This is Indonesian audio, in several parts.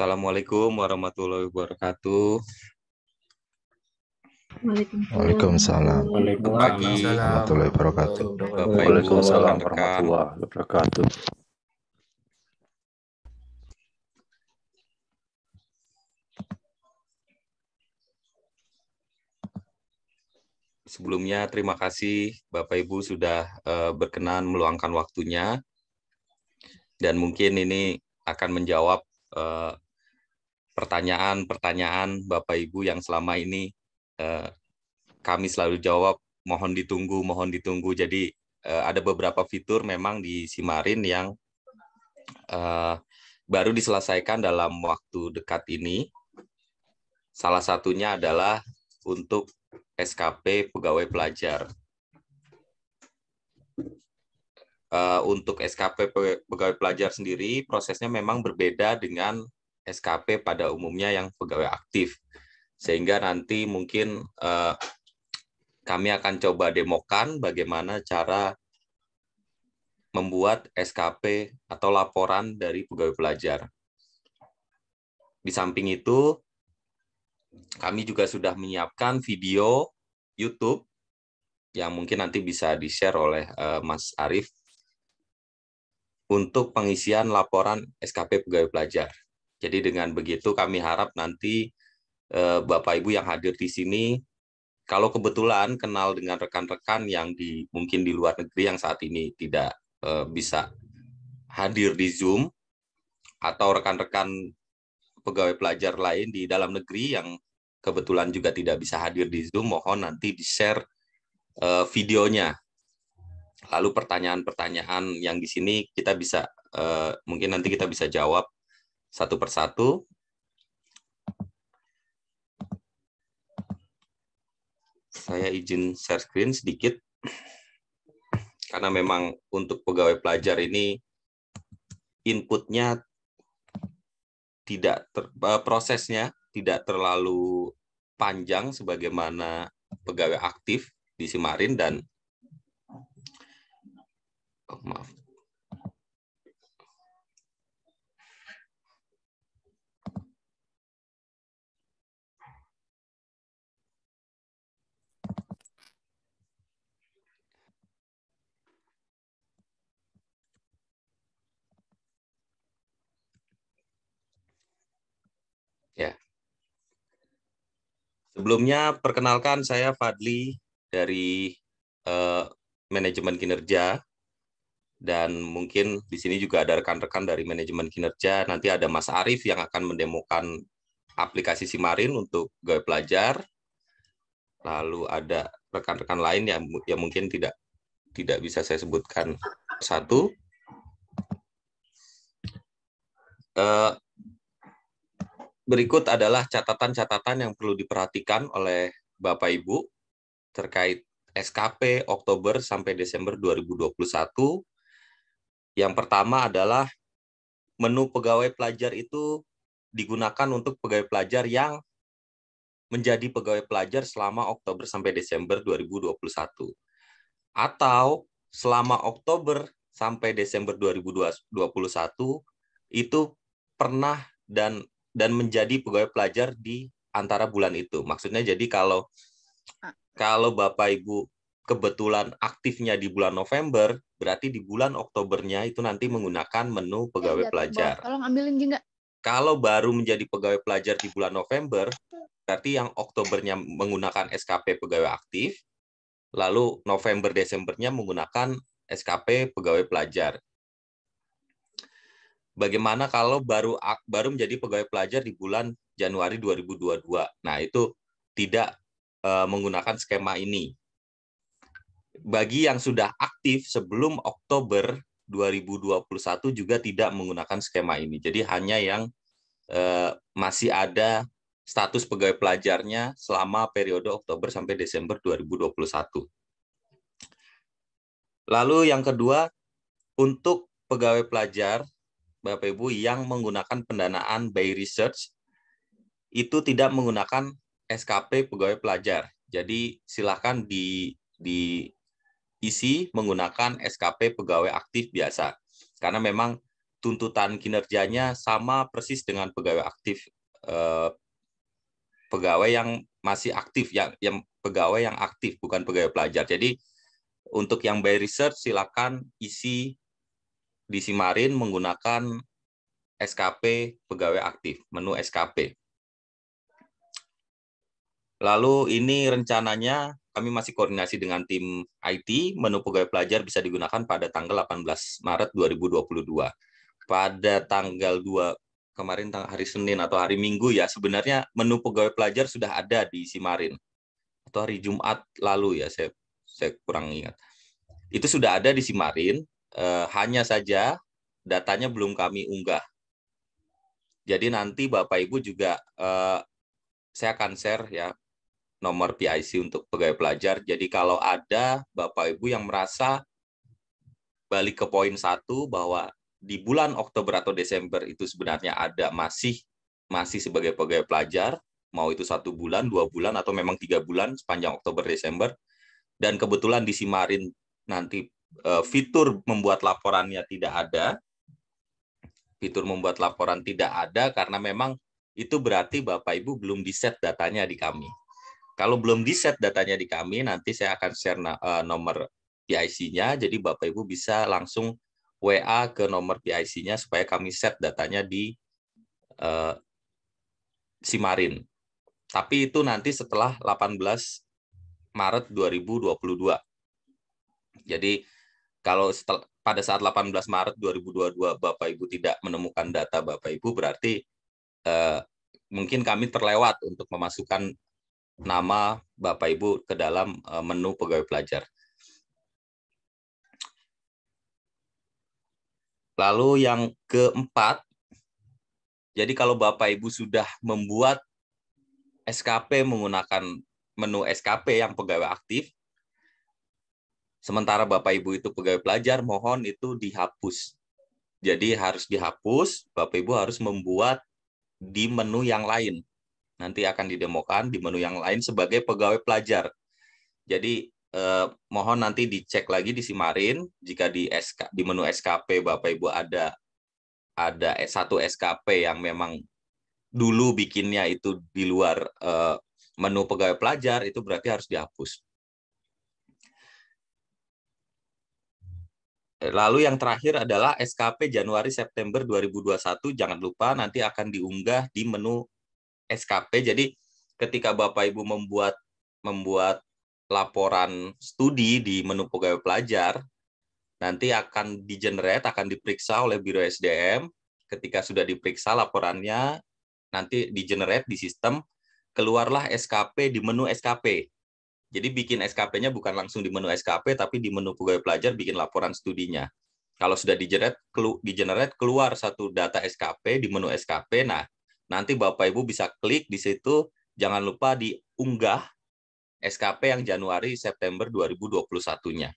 Assalamualaikum warahmatullahi wabarakatuh. Waalaikumsalam. Waalaikumsalam. Warahmatullahi wabarakatuh. Waalaikumsalam warahmatullahi wabarakatuh. Sebelumnya terima kasih Bapak Ibu sudah uh, berkenan meluangkan waktunya dan mungkin ini akan menjawab uh, pertanyaan-pertanyaan Bapak Ibu yang selama ini eh, kami selalu jawab mohon ditunggu, mohon ditunggu. Jadi eh, ada beberapa fitur memang di Simarin yang eh, baru diselesaikan dalam waktu dekat ini. Salah satunya adalah untuk SKP pegawai pelajar. Uh, untuk SKP pegawai pelajar sendiri prosesnya memang berbeda dengan SKP pada umumnya yang pegawai aktif. Sehingga nanti mungkin eh, kami akan coba demokan bagaimana cara membuat SKP atau laporan dari pegawai pelajar. Di samping itu, kami juga sudah menyiapkan video YouTube yang mungkin nanti bisa di-share oleh uh, Mas Arief untuk pengisian laporan SKP pegawai pelajar. Jadi dengan begitu kami harap nanti eh, Bapak Ibu yang hadir di sini kalau kebetulan kenal dengan rekan-rekan yang di mungkin di luar negeri yang saat ini tidak eh, bisa hadir di Zoom atau rekan-rekan pegawai pelajar lain di dalam negeri yang kebetulan juga tidak bisa hadir di Zoom, mohon nanti di-share eh, videonya. Lalu pertanyaan-pertanyaan yang di sini kita bisa mungkin nanti kita bisa jawab satu persatu. Saya izin share screen sedikit, karena memang untuk pegawai pelajar ini inputnya tidak ter, eh, prosesnya tidak terlalu panjang sebagaimana pegawai aktif di Simarin dan oh, maaf Sebelumnya perkenalkan saya Fadli dari uh, manajemen kinerja dan mungkin di sini juga ada rekan-rekan dari manajemen kinerja. Nanti ada Mas Arif yang akan mendemokan aplikasi Simarin untuk gue pelajar. Lalu ada rekan-rekan lain yang yang mungkin tidak tidak bisa saya sebutkan satu. Uh, berikut adalah catatan-catatan yang perlu diperhatikan oleh Bapak Ibu terkait SKP Oktober sampai Desember 2021. Yang pertama adalah menu pegawai pelajar itu digunakan untuk pegawai pelajar yang menjadi pegawai pelajar selama Oktober sampai Desember 2021 atau selama Oktober sampai Desember 2021 itu pernah dan dan menjadi pegawai pelajar di antara bulan itu. Maksudnya jadi kalau ah. kalau Bapak Ibu kebetulan aktifnya di bulan November, berarti di bulan Oktobernya itu nanti menggunakan menu eh, pegawai pelajar. Tolong ambilin juga. Kalau baru menjadi pegawai pelajar di bulan November, berarti yang Oktobernya menggunakan SKP pegawai aktif, lalu November Desembernya menggunakan SKP pegawai pelajar bagaimana kalau baru baru menjadi pegawai pelajar di bulan Januari 2022. Nah, itu tidak uh, menggunakan skema ini. Bagi yang sudah aktif sebelum Oktober 2021 juga tidak menggunakan skema ini. Jadi hanya yang uh, masih ada status pegawai pelajarnya selama periode Oktober sampai Desember 2021. Lalu yang kedua, untuk pegawai pelajar Bapak Ibu yang menggunakan pendanaan by research itu tidak menggunakan SKP pegawai pelajar. Jadi silakan di, diisi menggunakan SKP pegawai aktif biasa. Karena memang tuntutan kinerjanya sama persis dengan pegawai aktif eh, pegawai yang masih aktif yang yang pegawai yang aktif bukan pegawai pelajar. Jadi untuk yang by research silakan isi di Simarin menggunakan SKP pegawai aktif, menu SKP. Lalu ini rencananya kami masih koordinasi dengan tim IT, menu pegawai pelajar bisa digunakan pada tanggal 18 Maret 2022. Pada tanggal 2 kemarin hari Senin atau hari Minggu ya, sebenarnya menu pegawai pelajar sudah ada di Simarin. Atau hari Jumat lalu ya, saya saya kurang ingat. Itu sudah ada di Simarin, eh, hanya saja datanya belum kami unggah. Jadi nanti Bapak Ibu juga eh, saya akan share ya nomor PIC untuk pegawai pelajar. Jadi kalau ada Bapak Ibu yang merasa balik ke poin satu bahwa di bulan Oktober atau Desember itu sebenarnya ada masih masih sebagai pegawai pelajar mau itu satu bulan, dua bulan, atau memang tiga bulan sepanjang Oktober Desember. Dan kebetulan di Simarin nanti Eh, fitur membuat laporannya tidak ada. Fitur membuat laporan tidak ada karena memang itu berarti Bapak Ibu belum di-set datanya di kami. Kalau belum di-set datanya di kami, nanti saya akan share eh, nomor PIC-nya, jadi Bapak Ibu bisa langsung WA ke nomor PIC-nya supaya kami set datanya di uh, Simarin. Tapi itu nanti setelah 18 Maret 2022. Jadi kalau setel, pada saat 18 Maret 2022 Bapak Ibu tidak menemukan data Bapak Ibu berarti eh, mungkin kami terlewat untuk memasukkan nama Bapak Ibu ke dalam eh, menu pegawai pelajar. Lalu yang keempat, jadi kalau Bapak Ibu sudah membuat SKP menggunakan menu SKP yang pegawai aktif, Sementara Bapak Ibu itu pegawai pelajar, mohon itu dihapus. Jadi harus dihapus, Bapak Ibu harus membuat di menu yang lain. Nanti akan didemokan di menu yang lain sebagai pegawai pelajar. Jadi eh, mohon nanti dicek lagi di Simarin jika di SK di menu SKP Bapak Ibu ada ada satu SKP yang memang dulu bikinnya itu di luar eh, menu pegawai pelajar itu berarti harus dihapus. Lalu yang terakhir adalah SKP Januari September 2021 jangan lupa nanti akan diunggah di menu SKP. Jadi ketika Bapak Ibu membuat membuat laporan studi di menu pegawai pelajar nanti akan di generate akan diperiksa oleh Biro SDM. Ketika sudah diperiksa laporannya nanti di generate di sistem keluarlah SKP di menu SKP. Jadi bikin SKP-nya bukan langsung di menu SKP, tapi di menu pegawai pelajar bikin laporan studinya. Kalau sudah di generate, keluar satu data SKP di menu SKP. Nah, nanti Bapak Ibu bisa klik di situ. Jangan lupa diunggah SKP yang Januari September 2021-nya.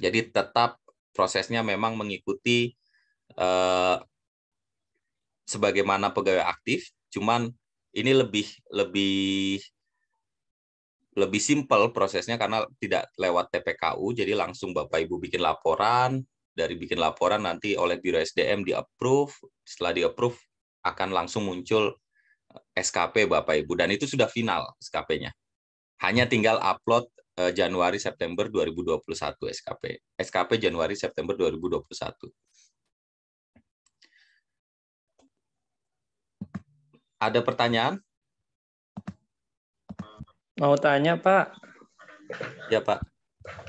Jadi tetap prosesnya memang mengikuti eh, sebagaimana pegawai aktif, cuman ini lebih lebih lebih simpel prosesnya karena tidak lewat TPKU, jadi langsung Bapak Ibu bikin laporan, dari bikin laporan nanti oleh Biro SDM di approve, setelah di approve akan langsung muncul eh, SKP Bapak Ibu dan itu sudah final SKP-nya. Hanya tinggal upload eh, Januari September 2021 SKP. SKP Januari September 2021. Ada pertanyaan? Mau tanya Pak. Ya Pak.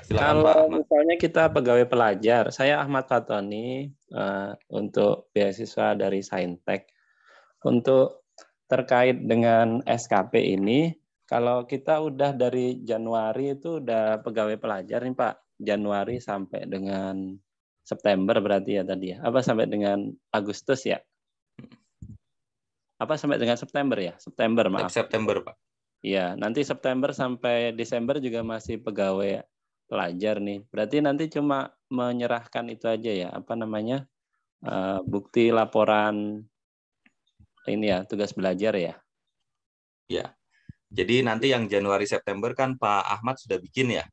Silakan, Kalau Pak misalnya kita pegawai pelajar, saya Ahmad Fatoni uh, untuk beasiswa dari Saintek. Untuk terkait dengan SKP ini, kalau kita udah dari Januari itu udah pegawai pelajar nih Pak, Januari sampai dengan September berarti ya tadi ya. Apa sampai dengan Agustus ya? Apa sampai dengan September ya? September maaf. September Pak. Iya, nanti September sampai Desember juga masih pegawai pelajar nih. Berarti nanti cuma menyerahkan itu aja ya, apa namanya? Uh, bukti laporan ini ya, tugas belajar ya. Iya, Jadi nanti yang Januari September kan Pak Ahmad sudah bikin ya?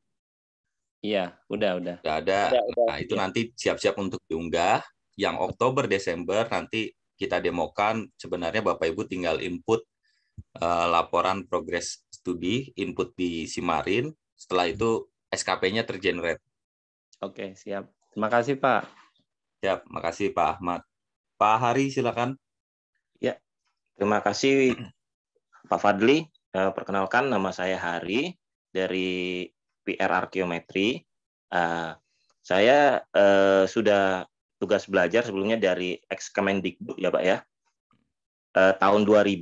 Iya, udah udah. Sudah ada. Udah, udah, nah, itu ya. nanti siap-siap untuk diunggah. Yang Oktober Desember nanti kita demokan sebenarnya Bapak Ibu tinggal input uh, laporan progres studi input di Simarin setelah itu SKP-nya tergenerate oke siap terima kasih Pak siap makasih Pak Ahmad Pak Hari silakan ya terima kasih Pak Fadli eh, perkenalkan nama saya Hari dari PR Arkeometri eh, saya sudah tugas belajar sebelumnya dari ex ya Pak ya. tahun 2000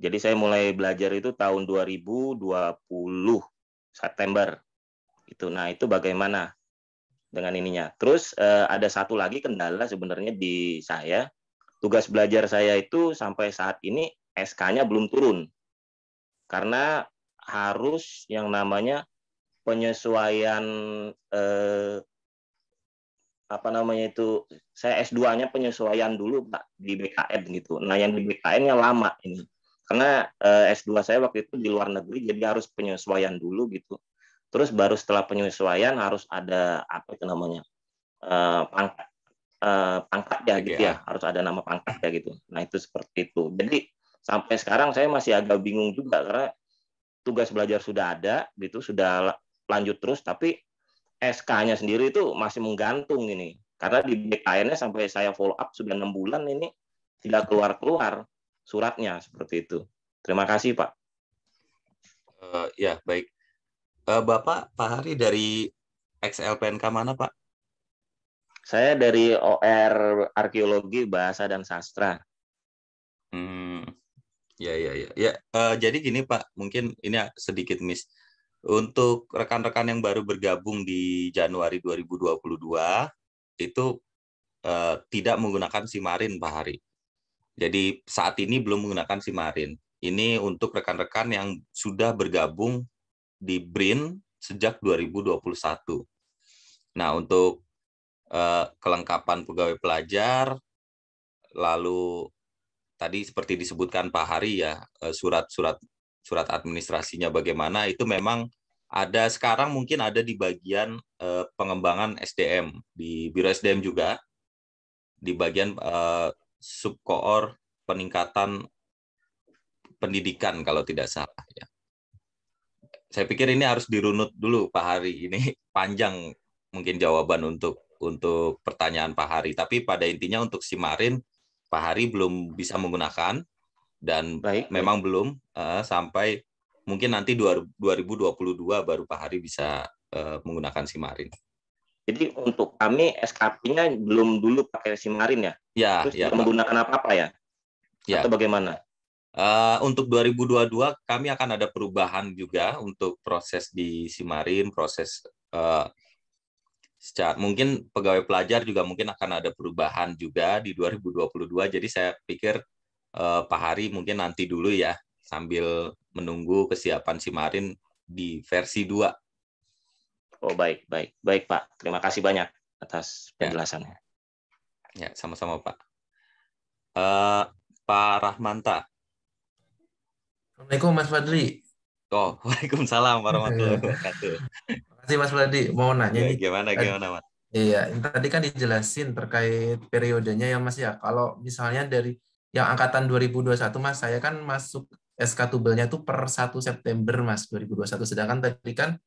jadi saya mulai belajar itu tahun 2020 September. Itu nah itu bagaimana dengan ininya. Terus eh, ada satu lagi kendala sebenarnya di saya. Tugas belajar saya itu sampai saat ini SK-nya belum turun. Karena harus yang namanya penyesuaian eh, apa namanya itu saya S2-nya penyesuaian dulu Pak di BKN gitu. Nah, yang di BKN-nya lama ini karena eh, S2 saya waktu itu di luar negeri jadi harus penyesuaian dulu gitu. Terus baru setelah penyesuaian harus ada apa itu namanya? Eh, eh pangkat eh, gitu pangkat ya gitu yeah. ya, harus ada nama pangkat ya gitu. Nah, itu seperti itu. Jadi sampai sekarang saya masih agak bingung juga karena tugas belajar sudah ada gitu, sudah lanjut terus tapi SK-nya sendiri itu masih menggantung ini. Karena di BKN-nya sampai saya follow up sudah enam bulan ini tidak keluar-keluar suratnya seperti itu. Terima kasih Pak. Uh, ya baik. Uh, Bapak Pak Hari dari XLPNK mana Pak? Saya dari OR Arkeologi Bahasa dan Sastra. Hmm, ya ya ya ya. Uh, jadi gini Pak, mungkin ini sedikit miss untuk rekan-rekan yang baru bergabung di Januari 2022 itu uh, tidak menggunakan Simarin Pak Hari. Jadi saat ini belum menggunakan Simarin. Ini untuk rekan-rekan yang sudah bergabung di BRIN sejak 2021. Nah, untuk eh, kelengkapan pegawai pelajar, lalu tadi seperti disebutkan Pak Hari ya, eh, surat-surat surat administrasinya bagaimana itu memang ada sekarang mungkin ada di bagian eh, pengembangan SDM di Biro SDM juga di bagian eh, subkoor peningkatan pendidikan kalau tidak salah ya. Saya pikir ini harus dirunut dulu Pak Hari. Ini panjang mungkin jawaban untuk untuk pertanyaan Pak Hari, tapi pada intinya untuk si Marin Pak Hari belum bisa menggunakan dan baik, memang baik. belum uh, sampai mungkin nanti 2022 baru Pak Hari bisa uh, menggunakan Marin. Jadi untuk kami SKP-nya belum dulu pakai Simarin ya? Ya. Terus ya, menggunakan apa-apa ya? Ya. Atau bagaimana? Uh, untuk 2022 kami akan ada perubahan juga untuk proses di Simarin, proses uh, secara mungkin pegawai pelajar juga mungkin akan ada perubahan juga di 2022. Jadi saya pikir uh, Pak Hari mungkin nanti dulu ya sambil menunggu kesiapan Simarin di versi 2. Oh baik, baik, baik Pak. Terima kasih banyak atas ya. penjelasannya. Ya, sama-sama Pak. Uh, Pak Rahmanta. Assalamualaikum Mas Fadli. Oh, Waalaikumsalam warahmatullahi iya. wabarakatuh. Terima kasih Mas Fadli. Mau nanya ya, nih. Gimana, gimana Mas? Iya, tadi kan dijelasin terkait periodenya ya Mas ya. Kalau misalnya dari yang angkatan 2021 Mas, saya kan masuk SK tubelnya tuh per 1 September Mas 2021. Sedangkan tadi kan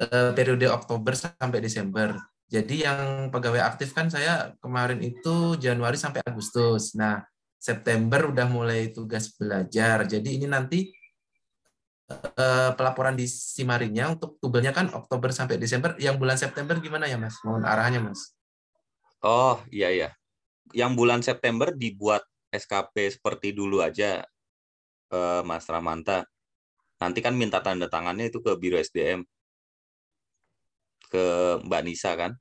eh, periode Oktober sampai Desember. Jadi yang pegawai aktif kan saya kemarin itu Januari sampai Agustus. Nah, September udah mulai tugas belajar. Jadi ini nanti uh, pelaporan di Simarinya untuk tubelnya kan Oktober sampai Desember. Yang bulan September gimana ya, Mas? Mohon arahannya, Mas. Oh, iya iya. Yang bulan September dibuat SKP seperti dulu aja, eh, Mas Ramanta. Nanti kan minta tanda tangannya itu ke Biro SDM ke Mbak Nisa kan?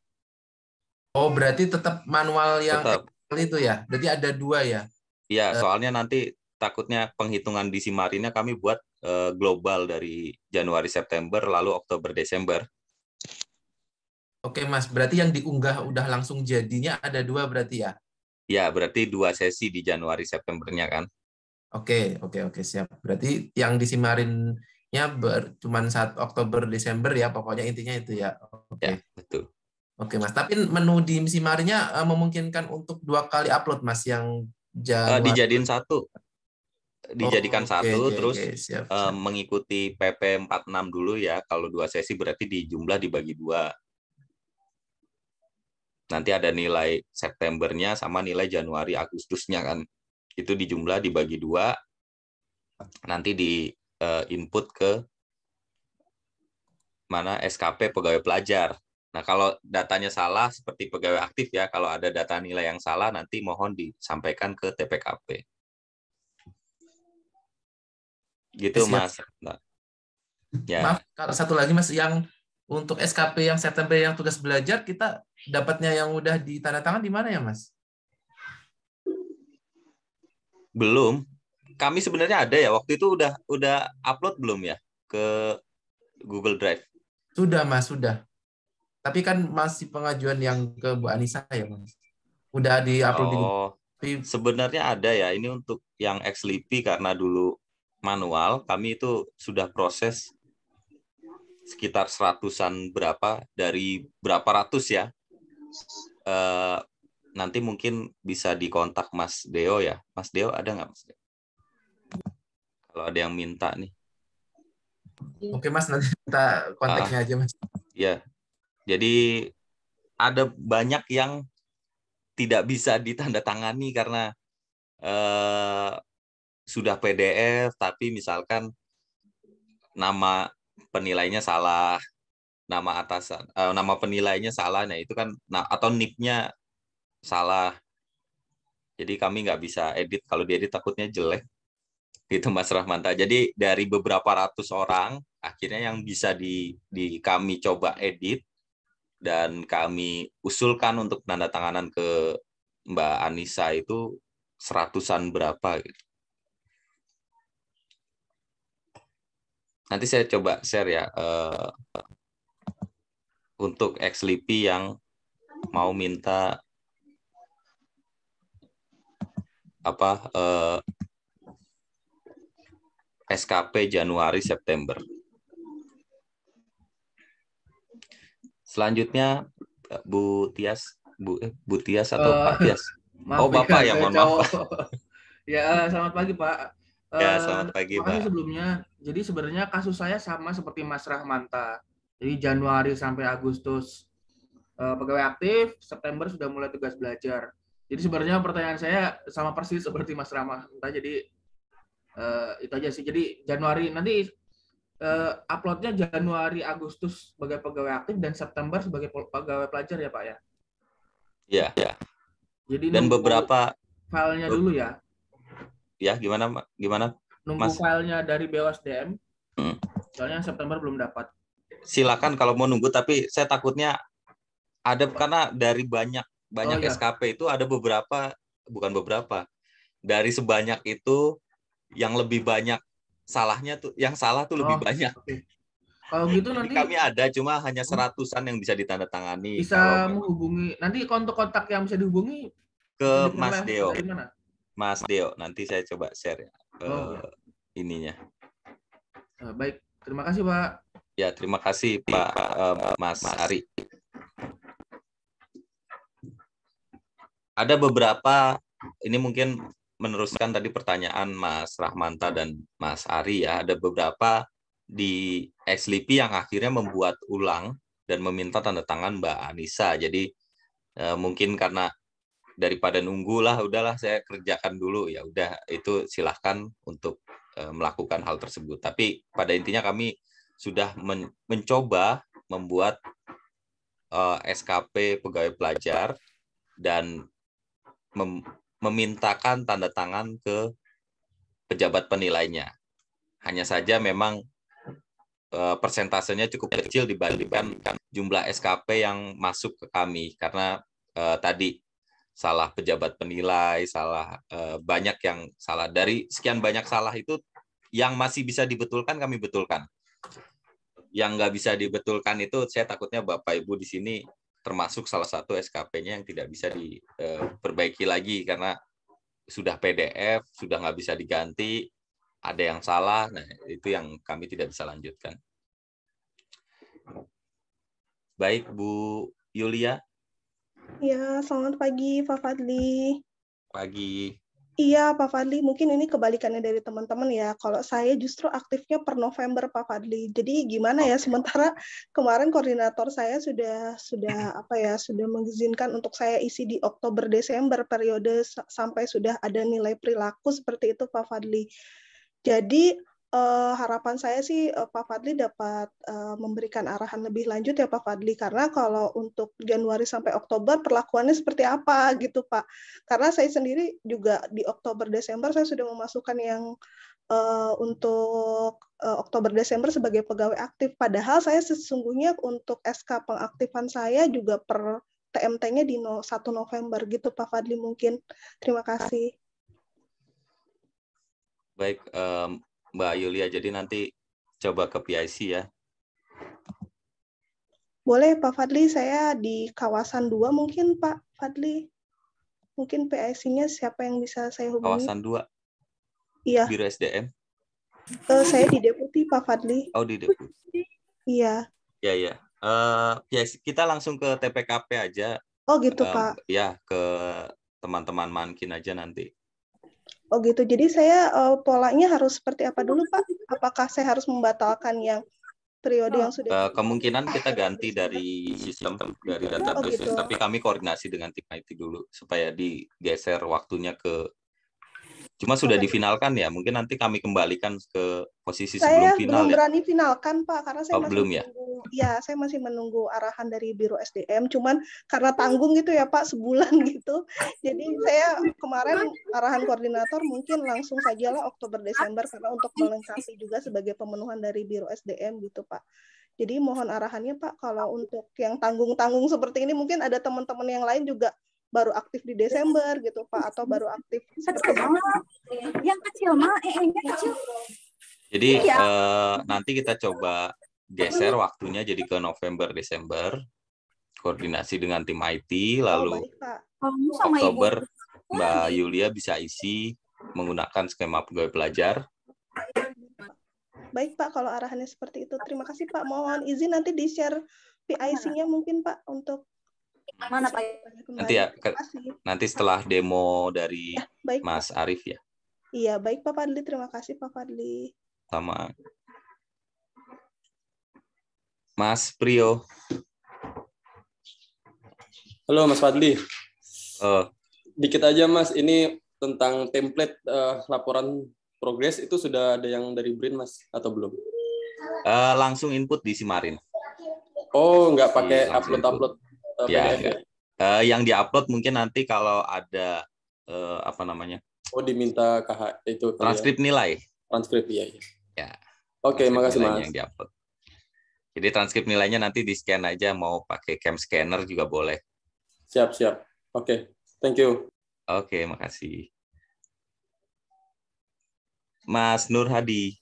Oh, berarti tetap manual yang tetap. itu ya? Berarti ada dua ya? Iya, uh, soalnya nanti takutnya penghitungan di Simarinnya kami buat uh, global dari Januari September lalu Oktober Desember. Oke Mas, berarti yang diunggah udah langsung jadinya ada dua berarti ya? Ya, berarti dua sesi di Januari Septembernya kan? Oke, oke, oke siap. Berarti yang disimarin nya ber, cuman saat Oktober Desember ya pokoknya intinya itu ya. Oke. Okay. Ya, betul. Oke, okay, Mas. Tapi menu di Simarnya uh, eh, memungkinkan untuk dua kali upload, Mas, yang eh, jadwal. Uh, dijadiin satu. Dijadikan oh, okay, satu okay, terus okay, siap, eh, siap. Uh, mengikuti PP 46 dulu ya. Kalau dua sesi berarti di jumlah dibagi dua nanti ada nilai Septembernya sama nilai Januari Agustusnya kan itu di jumlah dibagi dua nanti di uh, input ke mana SKP pegawai pelajar. Nah, kalau datanya salah seperti pegawai aktif ya, kalau ada data nilai yang salah nanti mohon disampaikan ke TPKP. Gitu, Siap. Mas. Nah. Ya. Maaf, satu lagi Mas yang untuk SKP yang September yang tugas belajar kita dapatnya yang udah ditandatangan di mana ya, Mas? Belum kami sebenarnya ada ya waktu itu udah udah upload belum ya ke Google Drive? Sudah mas, sudah. Tapi kan masih pengajuan yang ke Bu Anissa ya mas. Udah di upload oh, di. Sebenarnya ada ya. Ini untuk yang lipi karena dulu manual kami itu sudah proses sekitar seratusan berapa dari berapa ratus ya. E, nanti mungkin bisa dikontak Mas Deo ya. Mas Deo ada nggak Mas Deo? kalau ada yang minta nih. Iya. Oke mas, nanti kita kontaknya uh, ah. aja mas. Iya, jadi ada banyak yang tidak bisa ditandatangani karena uh, sudah PDF, tapi misalkan nama penilainya salah, nama atasan, uh, nama penilainya salah, nah itu kan, nah atau nipnya salah. Jadi kami nggak bisa edit. Kalau diedit takutnya jelek itu Mas Rahmanta. Jadi dari beberapa ratus orang akhirnya yang bisa di, di kami coba edit dan kami usulkan untuk tanda tanganan ke Mbak Anissa itu seratusan berapa gitu. Nanti saya coba share ya uh, untuk XLIPI yang mau minta apa uh, SKP Januari September. Selanjutnya Bu Tias, Bu eh, Bu Tias atau uh, Pak eh, Tias? Maaf, oh ya, Bapak ya, mohon maaf. ya eh, selamat pagi Pak. Ya eh, selamat pagi uh, Pak. Sebelumnya, jadi sebenarnya kasus saya sama seperti Mas Rahmanta. Jadi Januari sampai Agustus uh, pegawai aktif, September sudah mulai tugas belajar. Jadi sebenarnya pertanyaan saya sama persis seperti Mas Rahmanta. Jadi uh, itu aja sih jadi Januari nanti uh, uploadnya Januari Agustus sebagai pegawai aktif dan September sebagai pegawai pelajar ya Pak ya Iya ya jadi dan beberapa filenya dulu ya ya gimana gimana nunggu mas? filenya dari BOSDM hmm. soalnya September belum dapat silakan kalau mau nunggu tapi saya takutnya ada karena dari banyak banyak oh, iya. SKP SKP itu ada beberapa bukan beberapa dari sebanyak itu yang lebih banyak salahnya tuh yang salah tuh oh, lebih banyak. Kalau gitu nanti kami ada cuma hanya hmm? seratusan yang bisa ditandatangani. Bisa kalau menghubungi nanti kontak kontak yang bisa dihubungi ke Mas Deo. Mas Deo nanti saya coba share ya ke uh, ininya. Eh, baik, terima kasih Pak. Ya terima kasih Pak uh, Mas, Mas Ari. Ada beberapa ini mungkin meneruskan tadi pertanyaan Mas Rahmanta dan Mas Ari ya, ada beberapa di XLP yang akhirnya membuat ulang dan meminta tanda tangan Mbak Anissa. Jadi eh, mungkin karena daripada nunggulah, udahlah saya kerjakan dulu ya. Udah itu silahkan untuk eh, melakukan hal tersebut. Tapi pada intinya kami sudah men mencoba membuat eh, SKP pegawai pelajar dan memintakan tanda tangan ke pejabat penilainya. Hanya saja memang eh, persentasenya cukup kecil dibandingkan jumlah SKP yang masuk ke kami karena eh, tadi salah pejabat penilai, salah eh, banyak yang salah. Dari sekian banyak salah itu yang masih bisa dibetulkan kami betulkan. Yang nggak bisa dibetulkan itu saya takutnya Bapak Ibu di sini termasuk salah satu SKP-nya yang tidak bisa diperbaiki eh, lagi karena sudah PDF, sudah nggak bisa diganti, ada yang salah, nah itu yang kami tidak bisa lanjutkan. Baik, Bu Yulia. Ya, selamat pagi Pak Fadli. Pagi. Iya, Pak Fadli. Mungkin ini kebalikannya dari teman-teman ya. Kalau saya justru aktifnya per November, Pak Fadli. Jadi gimana ya? Sementara kemarin koordinator saya sudah sudah apa ya? Sudah mengizinkan untuk saya isi di Oktober Desember periode sampai sudah ada nilai perilaku seperti itu, Pak Fadli. Jadi uh, harapan saya sih uh, Pak Fadli dapat uh, memberikan arahan lebih lanjut ya Pak Fadli karena kalau untuk Januari sampai Oktober perlakuannya seperti apa gitu Pak. Karena saya sendiri juga di Oktober Desember saya sudah memasukkan yang uh, untuk uh, Oktober Desember sebagai pegawai aktif padahal saya sesungguhnya untuk SK pengaktifan saya juga per TMT-nya di 1 November gitu Pak Fadli mungkin. Terima kasih. Baik, um, Mbak Yulia. Jadi nanti coba ke PIC ya. Boleh Pak Fadli, saya di kawasan 2 mungkin Pak Fadli. Mungkin PIC-nya siapa yang bisa saya hubungi? Kawasan 2? Iya. Biro SDM? Uh, eh, saya di deputi Pak Fadli. Oh di deputi. Iya. Iya, iya. Uh, ya, kita langsung ke TPKP aja. Oh gitu uh, Pak. Ya, ke teman-teman Mankin aja nanti. Oh gitu. Jadi saya uh, polanya harus seperti apa dulu Pak? Apakah saya harus membatalkan yang periode yang sudah? Uh, kemungkinan kita ganti dari sistem dari data oh, gitu. tapi kami koordinasi dengan tim IT dulu supaya digeser waktunya ke Cuma sudah difinalkan ya, mungkin nanti kami kembalikan ke posisi saya sebelum final. Saya belum ya. finalkan Pak, karena saya oh, masih belum ya. Menunggu, ya, saya masih menunggu arahan dari Biro SDM. Cuman karena tanggung gitu ya Pak, sebulan gitu. Jadi saya kemarin arahan koordinator mungkin langsung saja lah Oktober Desember karena untuk melengkapi juga sebagai pemenuhan dari Biro SDM gitu Pak. Jadi mohon arahannya Pak, kalau untuk yang tanggung-tanggung seperti ini mungkin ada teman-teman yang lain juga baru aktif di Desember gitu Pak atau baru aktif yang kecil mah eh yang kecil jadi iya. eh, nanti kita coba geser waktunya jadi ke November Desember koordinasi dengan tim IT lalu oh, baik, Oktober Ibu. Mbak Yulia bisa isi menggunakan skema pegawai pelajar baik Pak kalau arahannya seperti itu terima kasih Pak mohon izin nanti di share PIC-nya mungkin Pak untuk Mana Pak? Nanti ya, ke, nanti setelah demo dari ya, Mas Arif ya. Iya, baik Pak Fadli. Terima kasih Pak Fadli. Sama. Mas Prio. Halo Mas Fadli. Uh. Dikit aja Mas, ini tentang template uh, laporan progres itu sudah ada yang dari BRIN Mas atau belum? Uh, langsung input di Simarin. Oh, nggak pakai iya, upload-upload uh, ya, ya. Uh, yang diupload mungkin nanti kalau ada uh, apa namanya? Oh diminta KH itu ya? transkrip ya. nilai. Transkrip ya ya, Ya. Oke, okay, makasih Mas. Yang diupload. Jadi transkrip nilainya nanti di scan aja mau pakai cam scanner juga boleh. Siap siap. Oke, okay. thank you. Oke, okay, makasih. Mas Nur Hadi.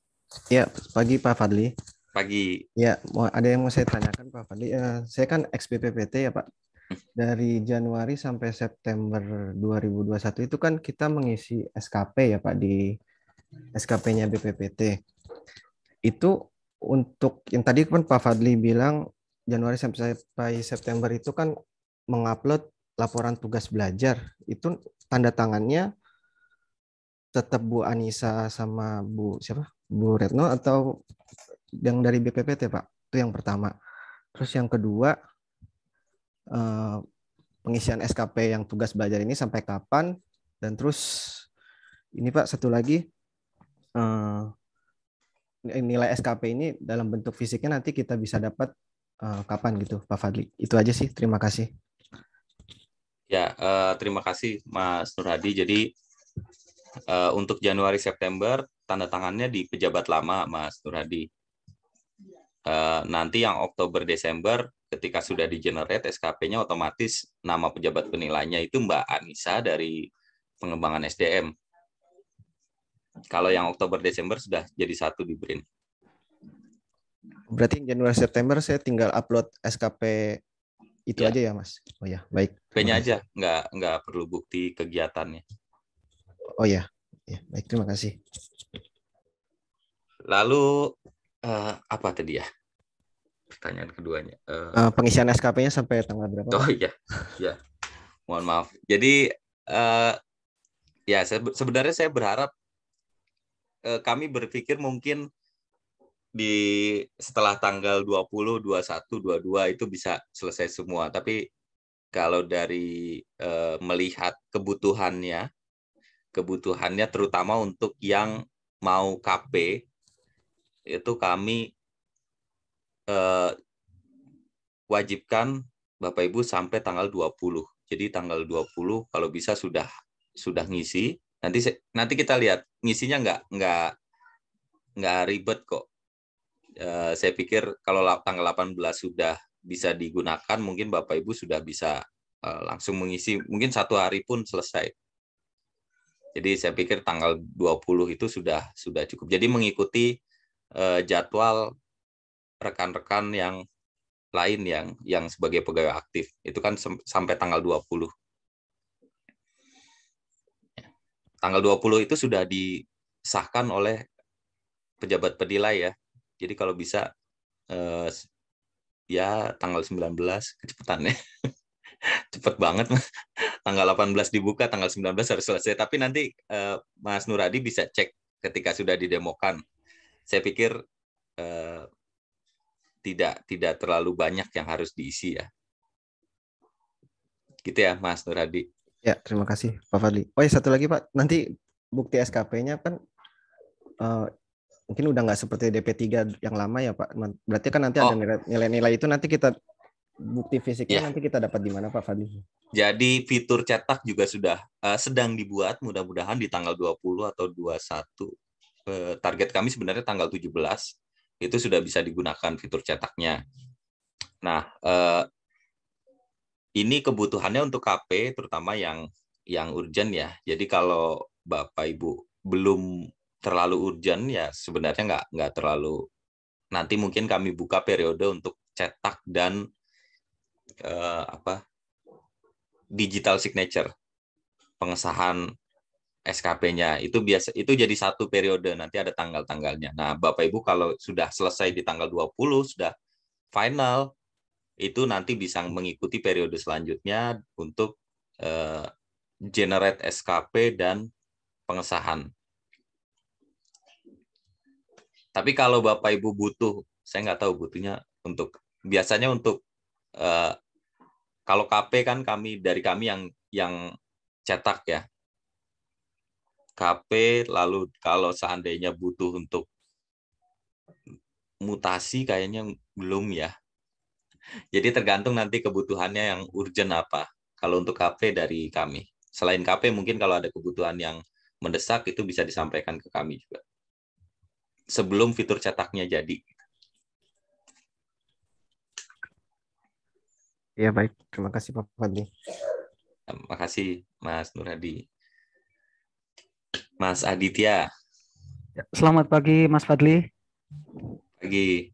Ya, pagi Pak Fadli pagi. Ya, ada yang mau saya tanyakan Pak Fadli. Uh, saya kan XBPPT ya Pak. Dari Januari sampai September 2021 itu kan kita mengisi SKP ya Pak di SKP-nya BPPT. Itu untuk yang tadi kan Pak Fadli bilang Januari sampai September itu kan mengupload laporan tugas belajar. Itu tanda tangannya tetap Bu Anissa sama Bu siapa? Bu Retno atau yang dari BPPT Pak itu yang pertama terus yang kedua eh, pengisian SKP yang tugas belajar ini sampai kapan dan terus ini Pak satu lagi eh, nilai SKP ini dalam bentuk fisiknya nanti kita bisa dapat eh, kapan gitu Pak Fadli itu aja sih terima kasih ya terima kasih Mas Nurhadi. jadi untuk Januari September tanda tangannya di pejabat lama Mas Nurhadi. Eh, nanti yang Oktober Desember ketika sudah di generate SKP-nya otomatis nama pejabat penilainya itu Mbak Anissa dari pengembangan SDM. Kalau yang Oktober Desember sudah jadi satu di Brin. Berarti Januari September saya tinggal upload SKP itu ya. aja ya Mas. Oh ya, baik. Kayaknya aja, nggak nggak perlu bukti kegiatannya. Oh ya. Ya, baik terima kasih. Lalu uh, apa tadi ya? pertanyaan keduanya. Uh, uh, pengisian SKP-nya sampai tanggal berapa? Oh iya, iya. Mohon maaf. Jadi uh, ya saya, sebenarnya saya berharap uh, kami berpikir mungkin di setelah tanggal 20, 21, 22 itu bisa selesai semua. Tapi kalau dari uh, melihat kebutuhannya, kebutuhannya terutama untuk yang mau KP itu kami eh, wajibkan Bapak Ibu sampai tanggal 20. Jadi tanggal 20 kalau bisa sudah sudah ngisi. Nanti nanti kita lihat ngisinya nggak nggak nggak ribet kok. Eh, saya pikir kalau tanggal 18 sudah bisa digunakan, mungkin Bapak Ibu sudah bisa eh, langsung mengisi. Mungkin satu hari pun selesai. Jadi saya pikir tanggal 20 itu sudah sudah cukup. Jadi mengikuti eh, jadwal rekan-rekan yang lain yang yang sebagai pegawai aktif. Itu kan sampai tanggal 20. Tanggal 20 itu sudah disahkan oleh pejabat penilai ya. Jadi kalau bisa eh, ya tanggal 19 kecepatannya. Cepet banget. Tanggal 18 dibuka, tanggal 19 harus selesai. Tapi nanti eh, Mas Nuradi bisa cek ketika sudah didemokan. Saya pikir eh, tidak tidak terlalu banyak yang harus diisi ya. Gitu ya Mas Nuradi. Ya, terima kasih Pak Fadli. Oh ya satu lagi Pak, nanti bukti SKP-nya kan uh, mungkin udah nggak seperti DP3 yang lama ya Pak. Berarti kan nanti oh. ada nilai-nilai itu nanti kita bukti fisiknya yeah. nanti kita dapat di mana Pak Fadli? Jadi fitur cetak juga sudah uh, sedang dibuat mudah-mudahan di tanggal 20 atau 21. Uh, eh, target kami sebenarnya tanggal 17 itu sudah bisa digunakan fitur cetaknya. Nah, eh, ini kebutuhannya untuk KP terutama yang yang urgent ya. Jadi kalau Bapak Ibu belum terlalu urgent ya sebenarnya nggak nggak terlalu nanti mungkin kami buka periode untuk cetak dan eh, apa digital signature pengesahan SKP-nya itu biasa itu jadi satu periode nanti ada tanggal-tanggalnya. Nah, Bapak Ibu kalau sudah selesai di tanggal 20 sudah final itu nanti bisa mengikuti periode selanjutnya untuk eh, generate SKP dan pengesahan. Tapi kalau Bapak Ibu butuh, saya nggak tahu butuhnya untuk biasanya untuk eh, kalau KP kan kami dari kami yang yang cetak ya KP lalu kalau seandainya butuh untuk mutasi kayaknya belum ya. Jadi tergantung nanti kebutuhannya yang urgent apa. Kalau untuk KP dari kami. Selain KP mungkin kalau ada kebutuhan yang mendesak itu bisa disampaikan ke kami juga. Sebelum fitur cetaknya jadi. Ya baik, terima kasih Pak Fadli. Terima kasih Mas Nuradi. Mas Aditya. Ya, selamat pagi Mas Fadli. Pagi.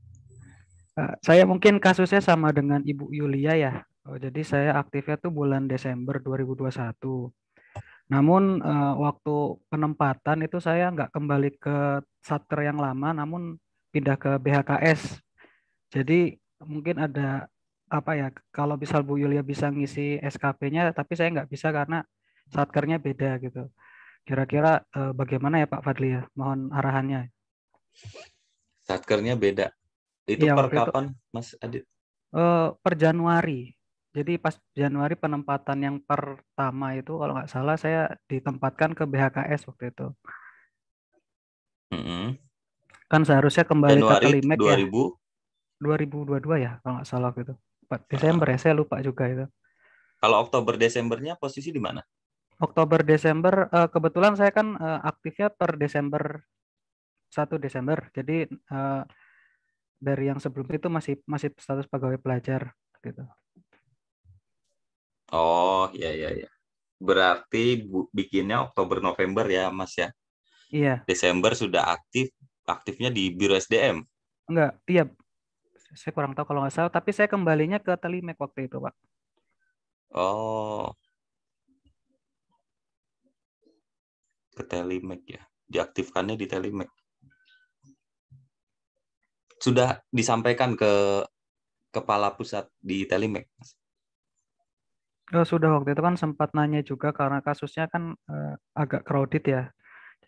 Eh, saya mungkin kasusnya sama dengan Ibu Yulia ya. Oh, jadi saya aktifnya tuh bulan Desember 2021. Namun eh, waktu penempatan itu saya nggak kembali ke satker yang lama, namun pindah ke BHKS. Jadi mungkin ada apa ya kalau misal Bu Yulia bisa ngisi SKP-nya tapi saya nggak bisa karena satkernya beda gitu. Kira-kira eh, bagaimana ya Pak Fadli ya? Mohon arahannya. Satkernya beda. Itu ya, per kapan itu, Mas Adit? Eh, per Januari. Jadi pas Januari penempatan yang pertama itu kalau nggak salah saya ditempatkan ke BHKS waktu itu. Mm -hmm. Kan seharusnya kembali Januari ke Kalimek 2000? ya. 2022 ya kalau nggak salah gitu. Desember uh. ya saya lupa juga itu. Kalau Oktober Desembernya posisi di mana? Oktober Desember uh, kebetulan saya kan uh, aktifnya per Desember 1 Desember. Jadi uh, dari yang sebelumnya itu masih masih status pegawai pelajar gitu. Oh, ya ya ya. Berarti bu, bikinnya Oktober November ya, Mas ya. Iya. Desember sudah aktif, aktifnya di Biro SDM. Enggak, iya. Saya kurang tahu kalau nggak salah, tapi saya kembalinya ke Telimek waktu itu, Pak. Oh, ke telemac ya. Diaktifkannya di telemac Sudah disampaikan ke kepala pusat di telemac Oh, sudah waktu itu kan sempat nanya juga karena kasusnya kan eh, agak crowded ya.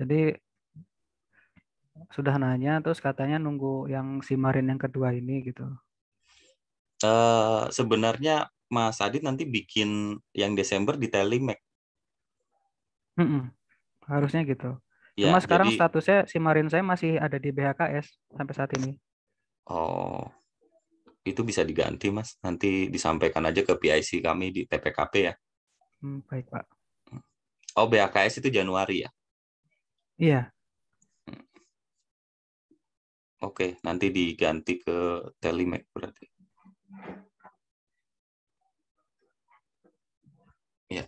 Jadi sudah nanya terus katanya nunggu yang si marin yang kedua ini gitu. Uh, sebenarnya Mas Adit nanti bikin yang Desember di telemac Mm -mm harusnya gitu. Ya, Cuma sekarang jadi... statusnya si Marin saya masih ada di BHKS sampai saat ini. Oh, itu bisa diganti mas. Nanti disampaikan aja ke PIC kami di TPKP ya. Hmm, baik pak. Oh BHKS itu Januari ya? Iya. Oke, nanti diganti ke Telemek berarti. Ya. Yeah.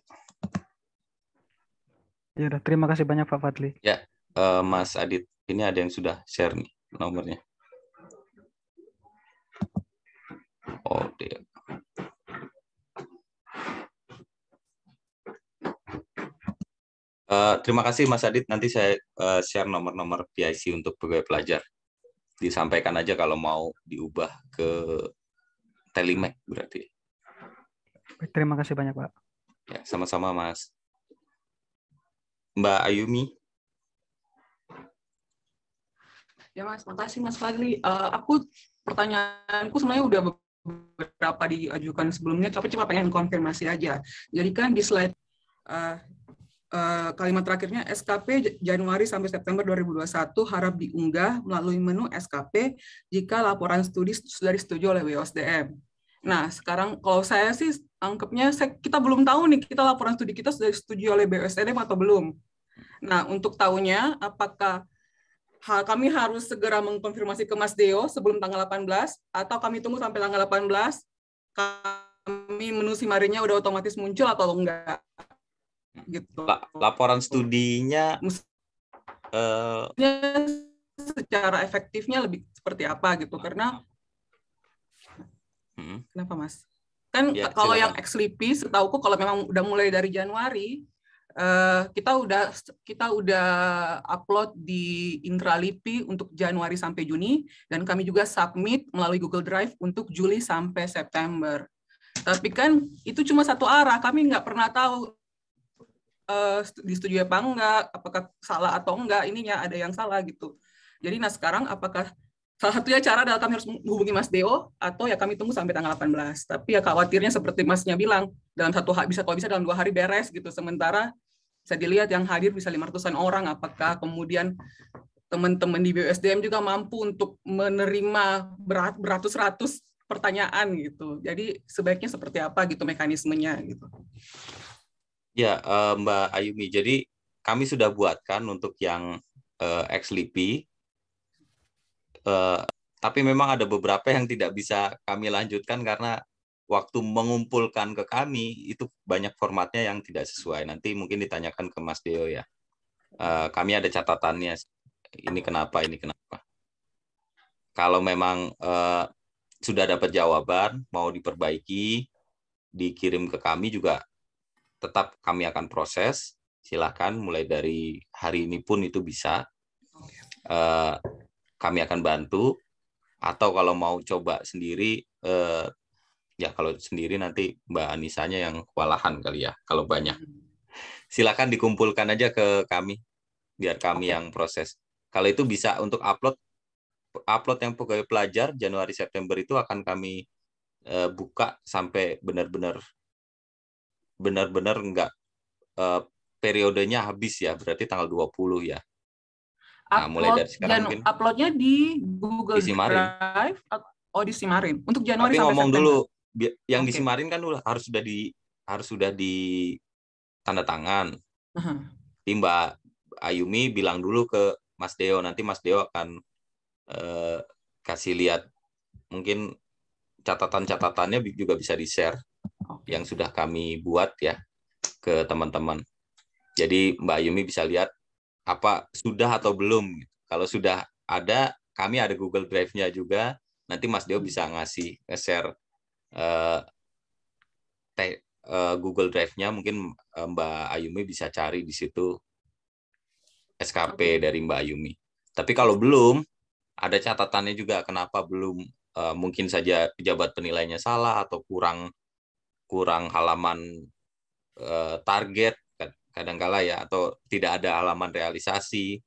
Ya udah, terima kasih banyak Pak Fadli. Ya, uh, Mas Adit, ini ada yang sudah share nih nomornya. Oh, dia. Uh, terima kasih Mas Adit, nanti saya uh, share nomor-nomor PIC untuk pegawai pelajar. Disampaikan aja kalau mau diubah ke telemek berarti. Terima kasih banyak Pak. Ya, sama-sama Mas. Mbak Ayumi. Ya Mas, makasih Mas Fadli. Uh, aku pertanyaanku sebenarnya udah beberapa diajukan sebelumnya, tapi cuma pengen konfirmasi aja. Jadi kan di slide uh, uh, kalimat terakhirnya SKP Januari sampai September 2021 harap diunggah melalui menu SKP jika laporan studi sudah disetujui oleh WOSDM. Nah, sekarang kalau saya sih anggapnya kita belum tahu nih kita laporan studi kita sudah disetujui oleh BOSDM atau belum. Nah, untuk tahunya apakah kami harus segera mengkonfirmasi ke Mas Deo sebelum tanggal 18 atau kami tunggu sampai tanggal 18 kami menu simarinya udah otomatis muncul atau enggak? Gitu. Laporan studinya uh... secara efektifnya lebih seperti apa gitu karena hmm. kenapa Mas? Kan ya, kalau silakan. yang ex lipi setauku kalau memang udah mulai dari Januari Eh, kita udah kita udah upload di Intralipi untuk Januari sampai Juni dan kami juga submit melalui Google Drive untuk Juli sampai September. Tapi kan itu cuma satu arah, kami nggak pernah tahu uh, di studio apa enggak, apakah salah atau enggak, ininya ada yang salah gitu. Jadi nah sekarang apakah salah satunya cara adalah kami harus menghubungi Mas Deo atau ya kami tunggu sampai tanggal 18. Tapi ya khawatirnya seperti Masnya bilang dalam satu hari bisa kalau bisa dalam dua hari beres gitu. Sementara bisa dilihat yang hadir bisa 500-an orang apakah kemudian teman-teman di BUSDM juga mampu untuk menerima berat beratus-ratus pertanyaan gitu. Jadi sebaiknya seperti apa gitu mekanismenya gitu. Ya, eh, Mbak Ayumi. Jadi kami sudah buatkan untuk yang uh, eh, ex-LIPI. Uh, eh, tapi memang ada beberapa yang tidak bisa kami lanjutkan karena waktu mengumpulkan ke kami itu banyak formatnya yang tidak sesuai. Nanti mungkin ditanyakan ke Mas Deo ya. Eh, kami ada catatannya. Ini kenapa? Ini kenapa? Kalau memang eh, sudah dapat jawaban, mau diperbaiki, dikirim ke kami juga tetap kami akan proses. Silahkan mulai dari hari ini pun itu bisa. Eh, kami akan bantu. Atau kalau mau coba sendiri, ya kalau sendiri nanti Mbak Anisanya yang kewalahan kali ya kalau banyak. Hmm. Silakan dikumpulkan aja ke kami biar kami yang proses. Kalau itu bisa untuk upload upload yang pegawai pelajar Januari September itu akan kami uh, buka sampai benar-benar benar-benar enggak uh, eh, periodenya habis ya, berarti tanggal 20 ya. Nah, mulai dari sekarang mungkin uploadnya di Google di Drive. Oh di Simarin. Untuk Januari Tapi sampai ngomong September. dulu yang okay. disemarin kan harus sudah di harus sudah di tanda tangan. Uh-huh. Mbak Ayumi bilang dulu ke Mas Deo, nanti Mas Deo akan uh, kasih lihat mungkin catatan-catatannya juga bisa di-share yang sudah kami buat ya ke teman-teman. Jadi Mbak Ayumi bisa lihat apa sudah atau belum. Kalau sudah ada, kami ada Google Drive-nya juga. Nanti Mas Deo hmm. bisa ngasih share uh, Google Drive-nya mungkin eh, Mbak Ayumi bisa cari di situ SKP dari Mbak Ayumi. Tapi kalau belum, ada catatannya juga kenapa belum uh, mungkin saja pejabat penilainya salah atau kurang kurang halaman uh, target kadangkala ya atau tidak ada halaman realisasi.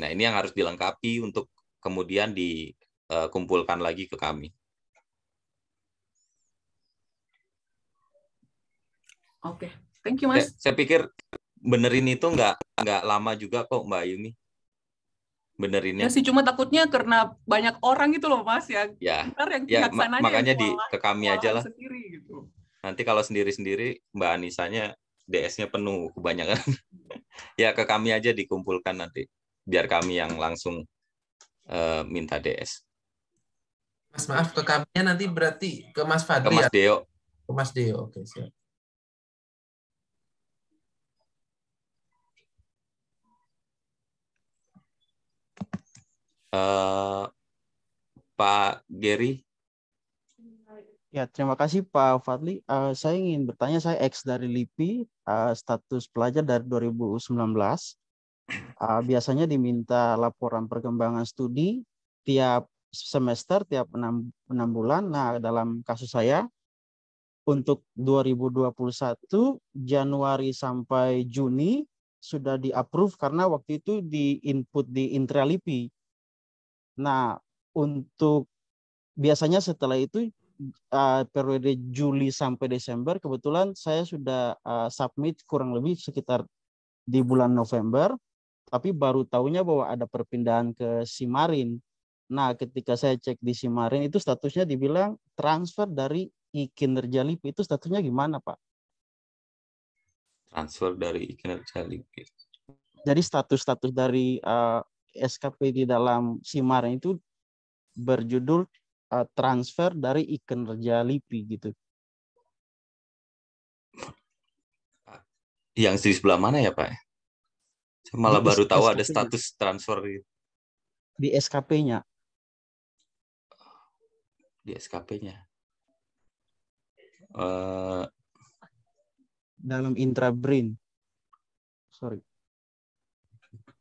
Nah, ini yang harus dilengkapi untuk kemudian dikumpulkan lagi ke kami. Oke, okay. thank you mas. Saya, saya pikir benerin itu nggak nggak lama juga kok Mbak Yumi. Benerinnya. Ya sih cuma takutnya karena banyak orang gitu loh Mas ya. ya. yang ya, ya ma makanya di malah, ke kami aja lah. Sendiri, gitu. Nanti kalau sendiri-sendiri Mbak Anisanya DS-nya penuh kebanyakan. ya ke kami aja dikumpulkan nanti biar kami yang langsung uh, minta DS. Mas maaf ke kami nanti berarti ke Mas Fadli. Ke Mas ya? Deo. Ke Mas Deo, oke siap. Eh, Pak Gary. Ya, terima kasih Pak Fadli. Uh, saya ingin bertanya, saya ex dari LIPI, uh, status pelajar dari 2019. Uh, biasanya diminta laporan perkembangan studi tiap semester, tiap enam, enam bulan. Nah, dalam kasus saya, untuk 2021, Januari sampai Juni, sudah di-approve karena waktu itu di-input di, di Intralipi. Nah, untuk biasanya setelah itu uh, periode Juli sampai Desember kebetulan saya sudah uh, submit kurang lebih sekitar di bulan November tapi baru tahunya bahwa ada perpindahan ke Simarin. Nah, ketika saya cek di Simarin itu statusnya dibilang transfer dari Ikinerja LIP itu statusnya gimana, Pak? Transfer dari Ikinerja LIP. Jadi status-status dari uh, SKP di dalam Simar itu berjudul uh, transfer dari Raja Lipi gitu. Yang di sebelah mana ya Pak? Saya malah di baru SKP tahu ada status transfer di SKP-nya. Di SKP-nya. Uh... Eh, dalam brain. Sorry.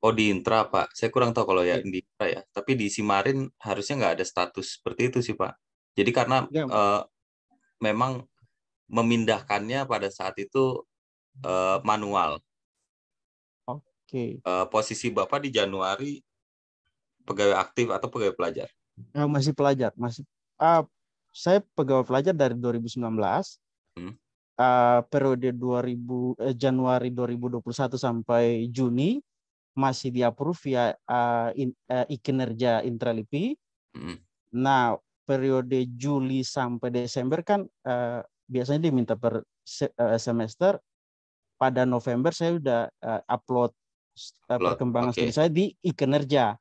Oh di Intra Pak, saya kurang tahu kalau ya iya. di Intra ya. Tapi di Simarin harusnya nggak ada status seperti itu sih Pak. Jadi karena yeah. Ya. uh, memang memindahkannya pada saat itu uh, manual. Oke. Okay. Uh, eh, posisi Bapak di Januari pegawai aktif atau pegawai pelajar? Uh, masih pelajar, masih. Uh, saya pegawai pelajar dari 2019. Hmm. Uh, periode 2000 eh, Januari 2021 sampai Juni masih di approve ya uh, eh, in, uh, eh, ikinerja Intralipi. Hmm. Nah, periode Juli sampai Desember kan uh, biasanya diminta per semester. Pada November saya sudah uh, upload uh, perkembangan okay. studi saya di ikinerja.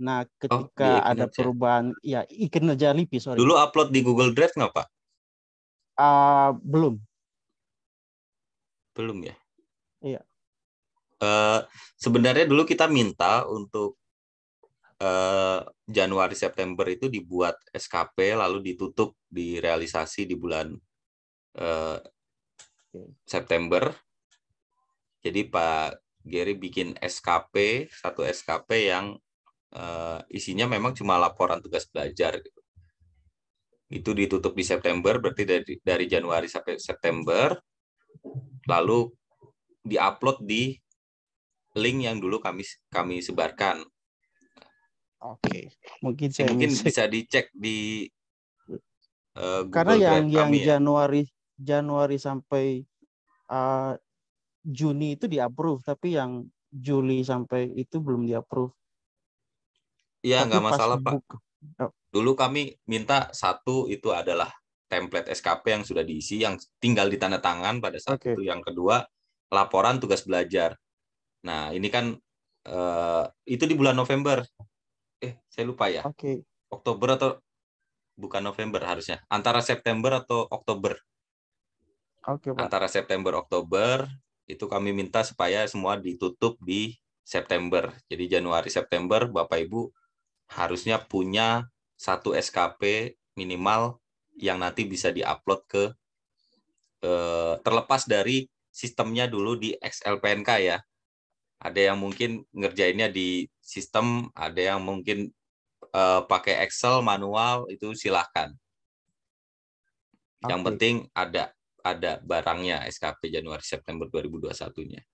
Nah, oh, ketika oh, ada perubahan ya ikinerja LIPI, sorry. Dulu upload di Google Drive nggak, Pak? Uh, belum. Belum ya? Iya. Eh, sebenarnya dulu kita minta untuk uh, Januari September itu dibuat SKP lalu ditutup direalisasi di bulan uh, September. Jadi Pak Gary bikin SKP satu SKP yang uh, isinya memang cuma laporan tugas belajar. Itu ditutup di September berarti dari dari Januari sampai September lalu diupload di link yang dulu kami kami sebarkan. Oke, mungkin saya mungkin bisa, bisa dicek di uh, Google karena yang Drive yang Januari ya. Januari sampai uh, Juni itu di approve, tapi yang Juli sampai itu belum di approve. Iya, nggak masalah Pak. Buka. Oh. Dulu kami minta satu itu adalah template SKP yang sudah diisi, yang tinggal ditandatangan pada saat okay. itu. Yang kedua laporan tugas belajar. Nah, ini kan uh, itu di bulan November. Eh, saya lupa ya. Oke. Okay. Oktober atau bukan November harusnya. Antara September atau Oktober. Oke, okay, Antara September Oktober itu kami minta supaya semua ditutup di September. Jadi Januari September Bapak Ibu harusnya punya satu SKP minimal yang nanti bisa diupload ke eh, terlepas dari sistemnya dulu di XLPNK ya. Ada yang mungkin ngerjainnya di sistem, ada yang mungkin uh, pakai Excel manual itu silahkan. Okay. Yang penting ada ada barangnya SKP Januari September 2021-nya.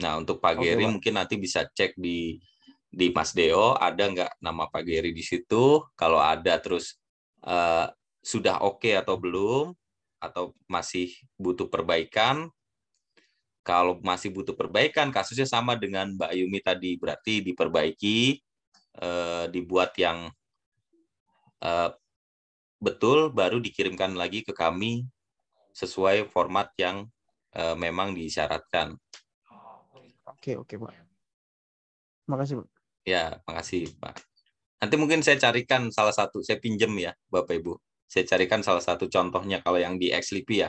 Nah, untuk Pak Geri okay, mungkin nanti bisa cek di di Mas Deo ada nggak nama Pak Geri di situ? Kalau ada terus uh, sudah oke okay atau belum atau masih butuh perbaikan kalau masih butuh perbaikan, kasusnya sama dengan Mbak Yumi tadi, berarti diperbaiki, eh, dibuat yang eh, betul, baru dikirimkan lagi ke kami sesuai format yang eh, memang disyaratkan. Oke, oke, Pak. Makasih, Pak. Ya, makasih, Pak. Nanti mungkin saya carikan salah satu, saya pinjam ya, Bapak Ibu. Saya carikan salah satu contohnya kalau yang di XLP ya,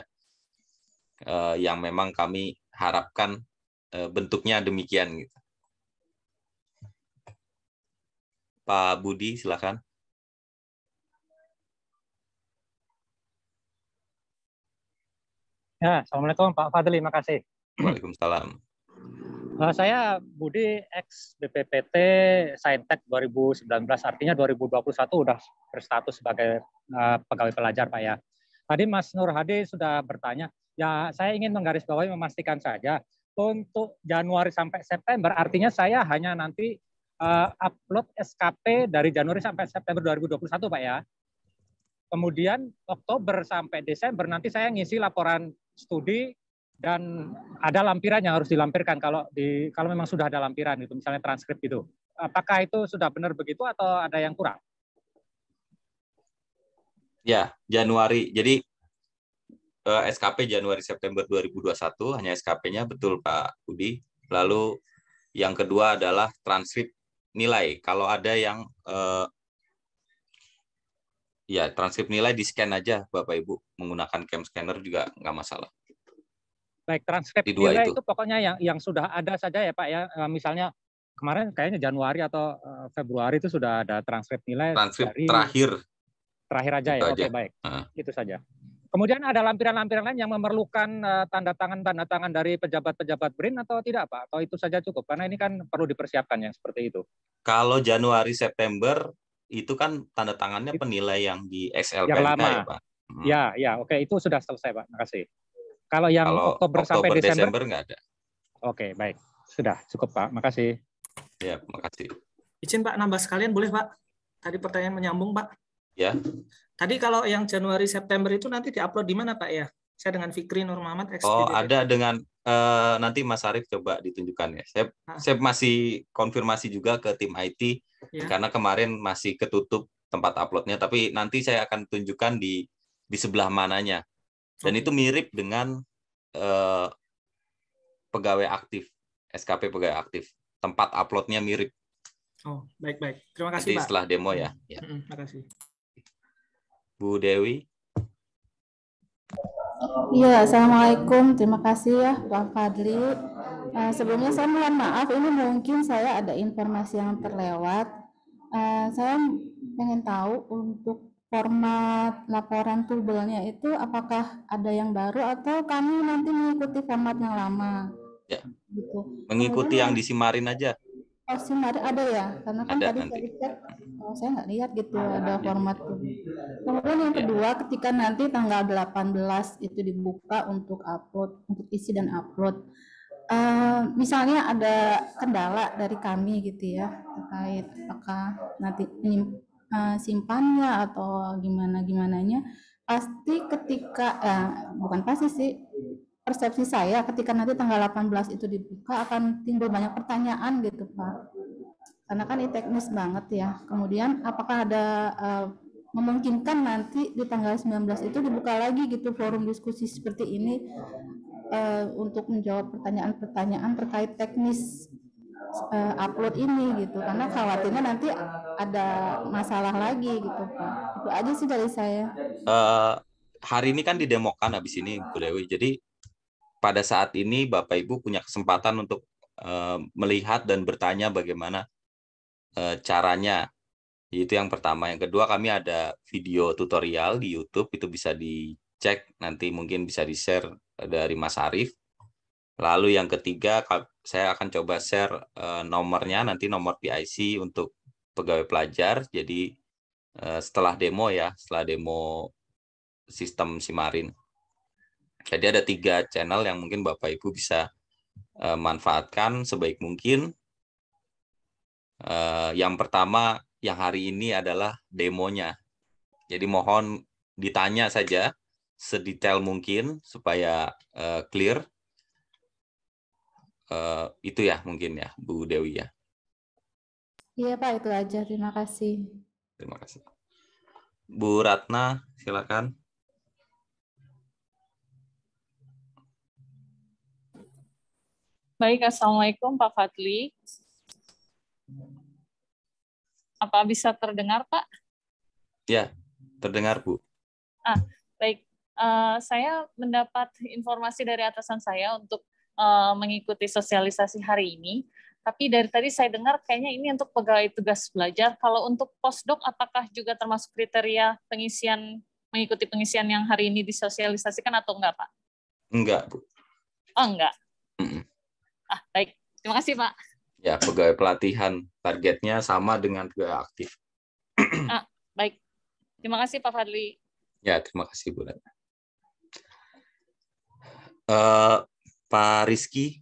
eh, yang memang kami harapkan eh, bentuknya demikian gitu. Pak Budi silakan. Ya, Assalamualaikum Pak Fadli, terima kasih. Waalaikumsalam. Nah, saya Budi ex BPPT Saintek 2019 artinya 2021 sudah berstatus sebagai uh, pegawai pelajar Pak ya. Tadi Mas Nur Hadi sudah bertanya Ya, saya ingin menggarisbawahi memastikan saja untuk Januari sampai September artinya saya hanya nanti uh, upload SKP dari Januari sampai September 2021, Pak ya. Kemudian Oktober sampai Desember nanti saya ngisi laporan studi dan ada lampiran yang harus dilampirkan kalau di kalau memang sudah ada lampiran itu, misalnya transkrip gitu. Apakah itu sudah benar begitu atau ada yang kurang? Ya, Januari. Jadi eh, SKP Januari September 2021 hanya SKP-nya betul Pak Budi. Lalu yang kedua adalah transkrip nilai. Kalau ada yang eh, ya transkrip nilai di scan aja Bapak Ibu menggunakan cam scanner juga nggak masalah. Baik, transkrip dua nilai itu. itu pokoknya yang yang sudah ada saja ya Pak ya. Eh, misalnya kemarin kayaknya Januari atau eh, Februari itu sudah ada transkrip nilai transkrip dari... terakhir. Terakhir aja ya. itu ya. Aja. Oke, baik. Uh. Itu saja. Kemudian ada lampiran-lampiran lain yang memerlukan eh, tanda tangan tanda tangan dari pejabat-pejabat BRIN atau tidak Pak? Atau itu saja cukup? Karena ini kan perlu dipersiapkan yang seperti itu. Kalau Januari September itu kan tanda tangannya penilai yang di XLPNK yang lama. ya Pak. Hmm. Ya, ya, oke itu sudah selesai Pak. Makasih. Kalau yang Kalau Oktober, sampai Desember, Desember nggak ada. Oke, baik. Sudah cukup Pak. Makasih. Ya, makasih. Izin Pak nambah sekalian boleh Pak? Tadi pertanyaan menyambung Pak. Ya. Tadi kalau yang Januari September itu nanti diupload di mana Pak ya? Saya dengan Fikri Nur Muhammad. XPD. Oh ada dengan uh, nanti Mas Arief coba ditunjukkan ya. Saya ah. saya masih konfirmasi juga ke tim IT ya. karena kemarin masih ketutup tempat uploadnya. Tapi nanti saya akan tunjukkan di di sebelah mananya. Dan okay. itu mirip dengan uh, pegawai aktif SKP pegawai aktif. Tempat uploadnya mirip. Oh baik baik. Terima kasih Jadi, Pak. Setelah demo ya. Hmm, ya. Hmm, terima kasih. Bu Dewi. Iya, Assalamualaikum. Terima kasih ya Pak Fadli. Uh, sebelumnya saya mohon maaf, ini mungkin saya ada informasi yang terlewat. Uh, saya ingin tahu untuk format laporan tubelnya itu apakah ada yang baru atau kami nanti mengikuti format yang lama? Ya. Gitu. Mengikuti Kemudian, yang disimarin aja. Oh, ada, ada ya, karena kan ada, tadi nanti. saya lihat, oh, saya nggak lihat gitu ada format itu. Kemudian yang iya. kedua, ya. ketika nanti tanggal 18 itu dibuka untuk upload, untuk isi dan upload, uh, misalnya ada kendala dari kami gitu ya terkait apakah nanti uh, simpannya atau gimana gimananya, pasti ketika, uh, bukan pasti sih, persepsi saya ketika nanti tanggal 18 itu dibuka akan timbul banyak pertanyaan gitu Pak. Karena kan ini teknis banget ya. Kemudian apakah ada uh, memungkinkan nanti di tanggal 19 itu dibuka lagi gitu forum diskusi seperti ini uh, untuk menjawab pertanyaan-pertanyaan terkait teknis uh, upload ini gitu. Karena khawatirnya nanti ada masalah lagi gitu Pak. Itu aja sih dari saya. Uh, hari ini kan didemokan habis ini Bu Dewi. Jadi pada saat ini Bapak Ibu punya kesempatan untuk uh, melihat dan bertanya bagaimana uh, caranya. Itu yang pertama. Yang kedua kami ada video tutorial di YouTube itu bisa dicek nanti mungkin bisa di-share eh, dari Mas Arif. Lalu yang ketiga saya akan coba share uh, nomornya nanti nomor PIC untuk pegawai pelajar. Jadi setelah demo ya, setelah demo sistem Simarin. Jadi ada tiga channel yang mungkin Bapak Ibu bisa eh, manfaatkan sebaik mungkin. Eh, yang pertama yang hari ini adalah demonya. Jadi mohon ditanya saja sedetail mungkin supaya uh, clear. itu ya mungkin ya Bu Dewi ya. Iya Pak itu aja terima kasih. Terima kasih. Bu Ratna silakan. Baik, Assalamualaikum Pak Fadli. Apa bisa terdengar Pak? Ya, terdengar Bu. Ah, baik. Uh, saya mendapat informasi dari atasan saya untuk uh, mengikuti sosialisasi hari ini. Tapi dari tadi saya dengar kayaknya ini untuk pegawai tugas belajar. Kalau untuk postdoc, apakah juga termasuk kriteria pengisian mengikuti pengisian yang hari ini disosialisasikan atau enggak, Pak? Enggak, Bu. Oh, enggak. Mm -mm. Ah, baik. Terima kasih, Pak. Ya, pegawai pelatihan targetnya sama dengan pegawai aktif. ah, baik. Terima kasih, Pak Fadli. Ya, terima kasih, Bu Uh, Pak Rizky.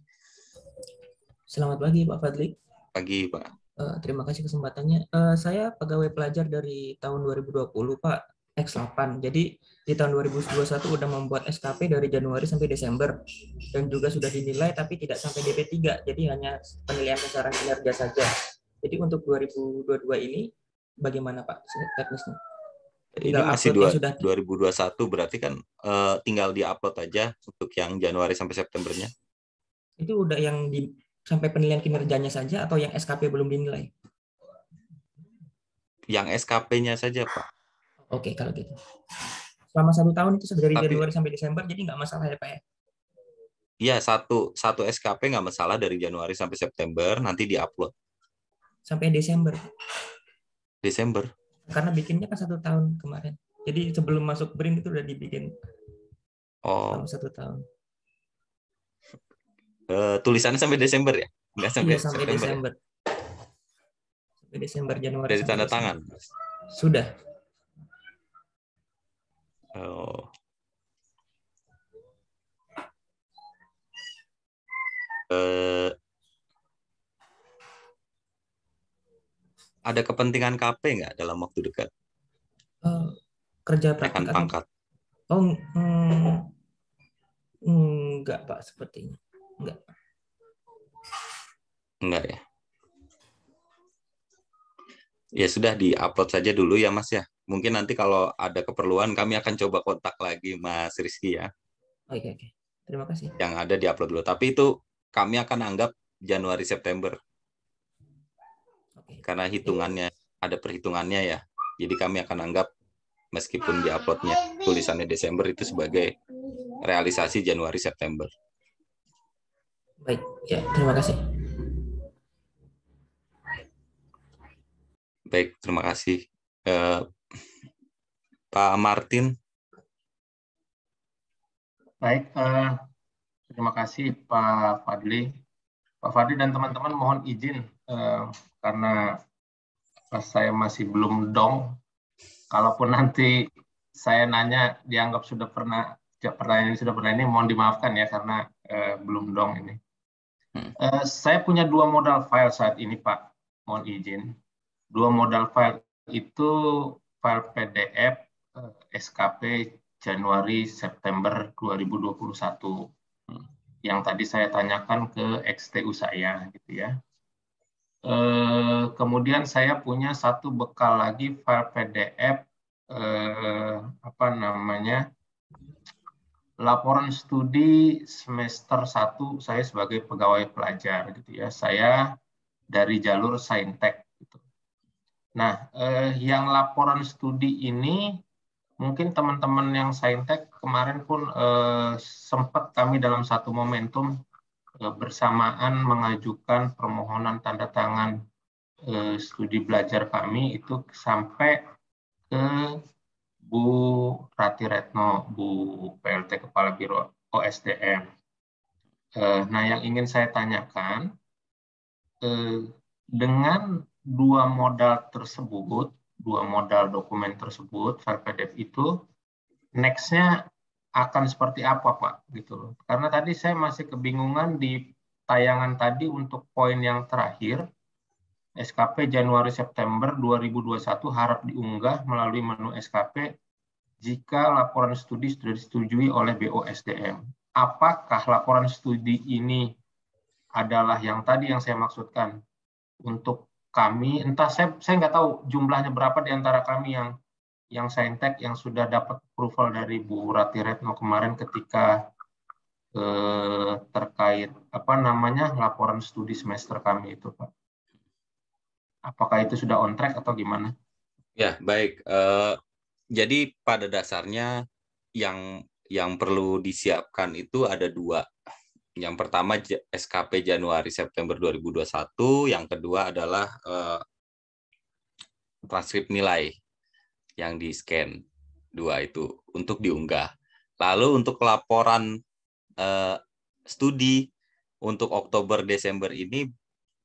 Selamat pagi, Pak Fadli. Pagi, Pak. Uh, terima kasih kesempatannya. Uh, saya pegawai pelajar dari tahun 2020, Pak. X8. Jadi di tahun 2021 udah membuat SKP dari Januari sampai Desember dan juga sudah dinilai tapi tidak sampai DP3. Jadi hanya penilaian secara kinerja saja. Jadi untuk 2022 ini bagaimana Pak teknisnya? Jadi ini masih dua, sudah... 2021 berarti kan uh, tinggal upload aja untuk yang Januari sampai Septembernya. Itu udah yang di sampai penilaian kinerjanya saja atau yang SKP belum dinilai? Yang SKP-nya saja, Pak. Oke, kalau gitu. Selama satu tahun itu dari Tapi, Januari sampai Desember, jadi nggak masalah ya Pak ya? Iya, satu, satu SKP nggak masalah dari Januari sampai September, nanti di-upload. Sampai Desember? Desember. Karena bikinnya kan satu tahun kemarin. Jadi sebelum masuk BRIN itu udah dibikin. Oh. Selama satu tahun. Uh, tulisannya sampai Desember ya? Enggak sampai, iya, sampai September. Ya? Desember. Ya? Sampai Desember Januari. Dari tanda Desember. tangan. Sudah. Oh, eh, ada kepentingan KP nggak dalam waktu dekat? Uh, kerja praktik Rekan pangkat. Oh, mm, enggak mm, Pak sepertinya. Enggak. Enggak ya. Ya sudah diupload saja dulu ya Mas ya mungkin nanti kalau ada keperluan kami akan coba kontak lagi Mas Rizky ya. Oke oke. Terima kasih. Yang ada di upload dulu. Tapi itu kami akan anggap Januari September. Okay. Karena hitungannya ada perhitungannya ya. Jadi kami akan anggap meskipun di uploadnya tulisannya Desember itu sebagai realisasi Januari September. Baik, ya terima kasih. Baik, terima kasih. Uh, Pak Martin. Baik, uh, terima kasih Pak Fadli. Pak Fadli dan teman-teman mohon izin uh, karena saya masih belum dong. Kalaupun nanti saya nanya dianggap sudah pernah pertanyaan ini sudah pernah ini mohon dimaafkan ya karena uh, belum dong ini. Uh, saya punya dua modal file saat ini Pak, mohon izin. Dua modal file itu file PDF SKP Januari September 2021 hmm. yang tadi saya tanyakan ke XTU saya gitu ya. E, kemudian saya punya satu bekal lagi file PDF e, eh, apa namanya laporan studi semester 1 saya sebagai pegawai pelajar gitu ya. Saya dari jalur Saintek gitu. Nah, eh, yang laporan studi ini mungkin teman-teman yang saintek kemarin pun eh, sempat kami dalam satu momentum eh, bersamaan mengajukan permohonan tanda tangan eh, studi belajar kami itu sampai ke Bu Rati Retno, Bu PLT Kepala Biro OSDM. Eh, nah, yang ingin saya tanyakan eh, dengan dua modal tersebut dua modal dokumen tersebut VerPDF itu nextnya akan seperti apa Pak gitu loh karena tadi saya masih kebingungan di tayangan tadi untuk poin yang terakhir SKP Januari September 2021 harap diunggah melalui menu SKP jika laporan studi sudah disetujui oleh BOSDM. Apakah laporan studi ini adalah yang tadi yang saya maksudkan untuk kami entah saya saya nggak tahu jumlahnya berapa di antara kami yang yang saintek yang sudah dapat approval dari Bu Rati Retno kemarin ketika eh, terkait apa namanya laporan studi semester kami itu Pak. Apakah itu sudah on track atau gimana? Ya baik. Uh, jadi pada dasarnya yang yang perlu disiapkan itu ada dua yang pertama SKP Januari September 2021, yang kedua adalah uh, transkrip nilai yang di scan dua itu untuk diunggah. Lalu untuk laporan uh, studi untuk Oktober Desember ini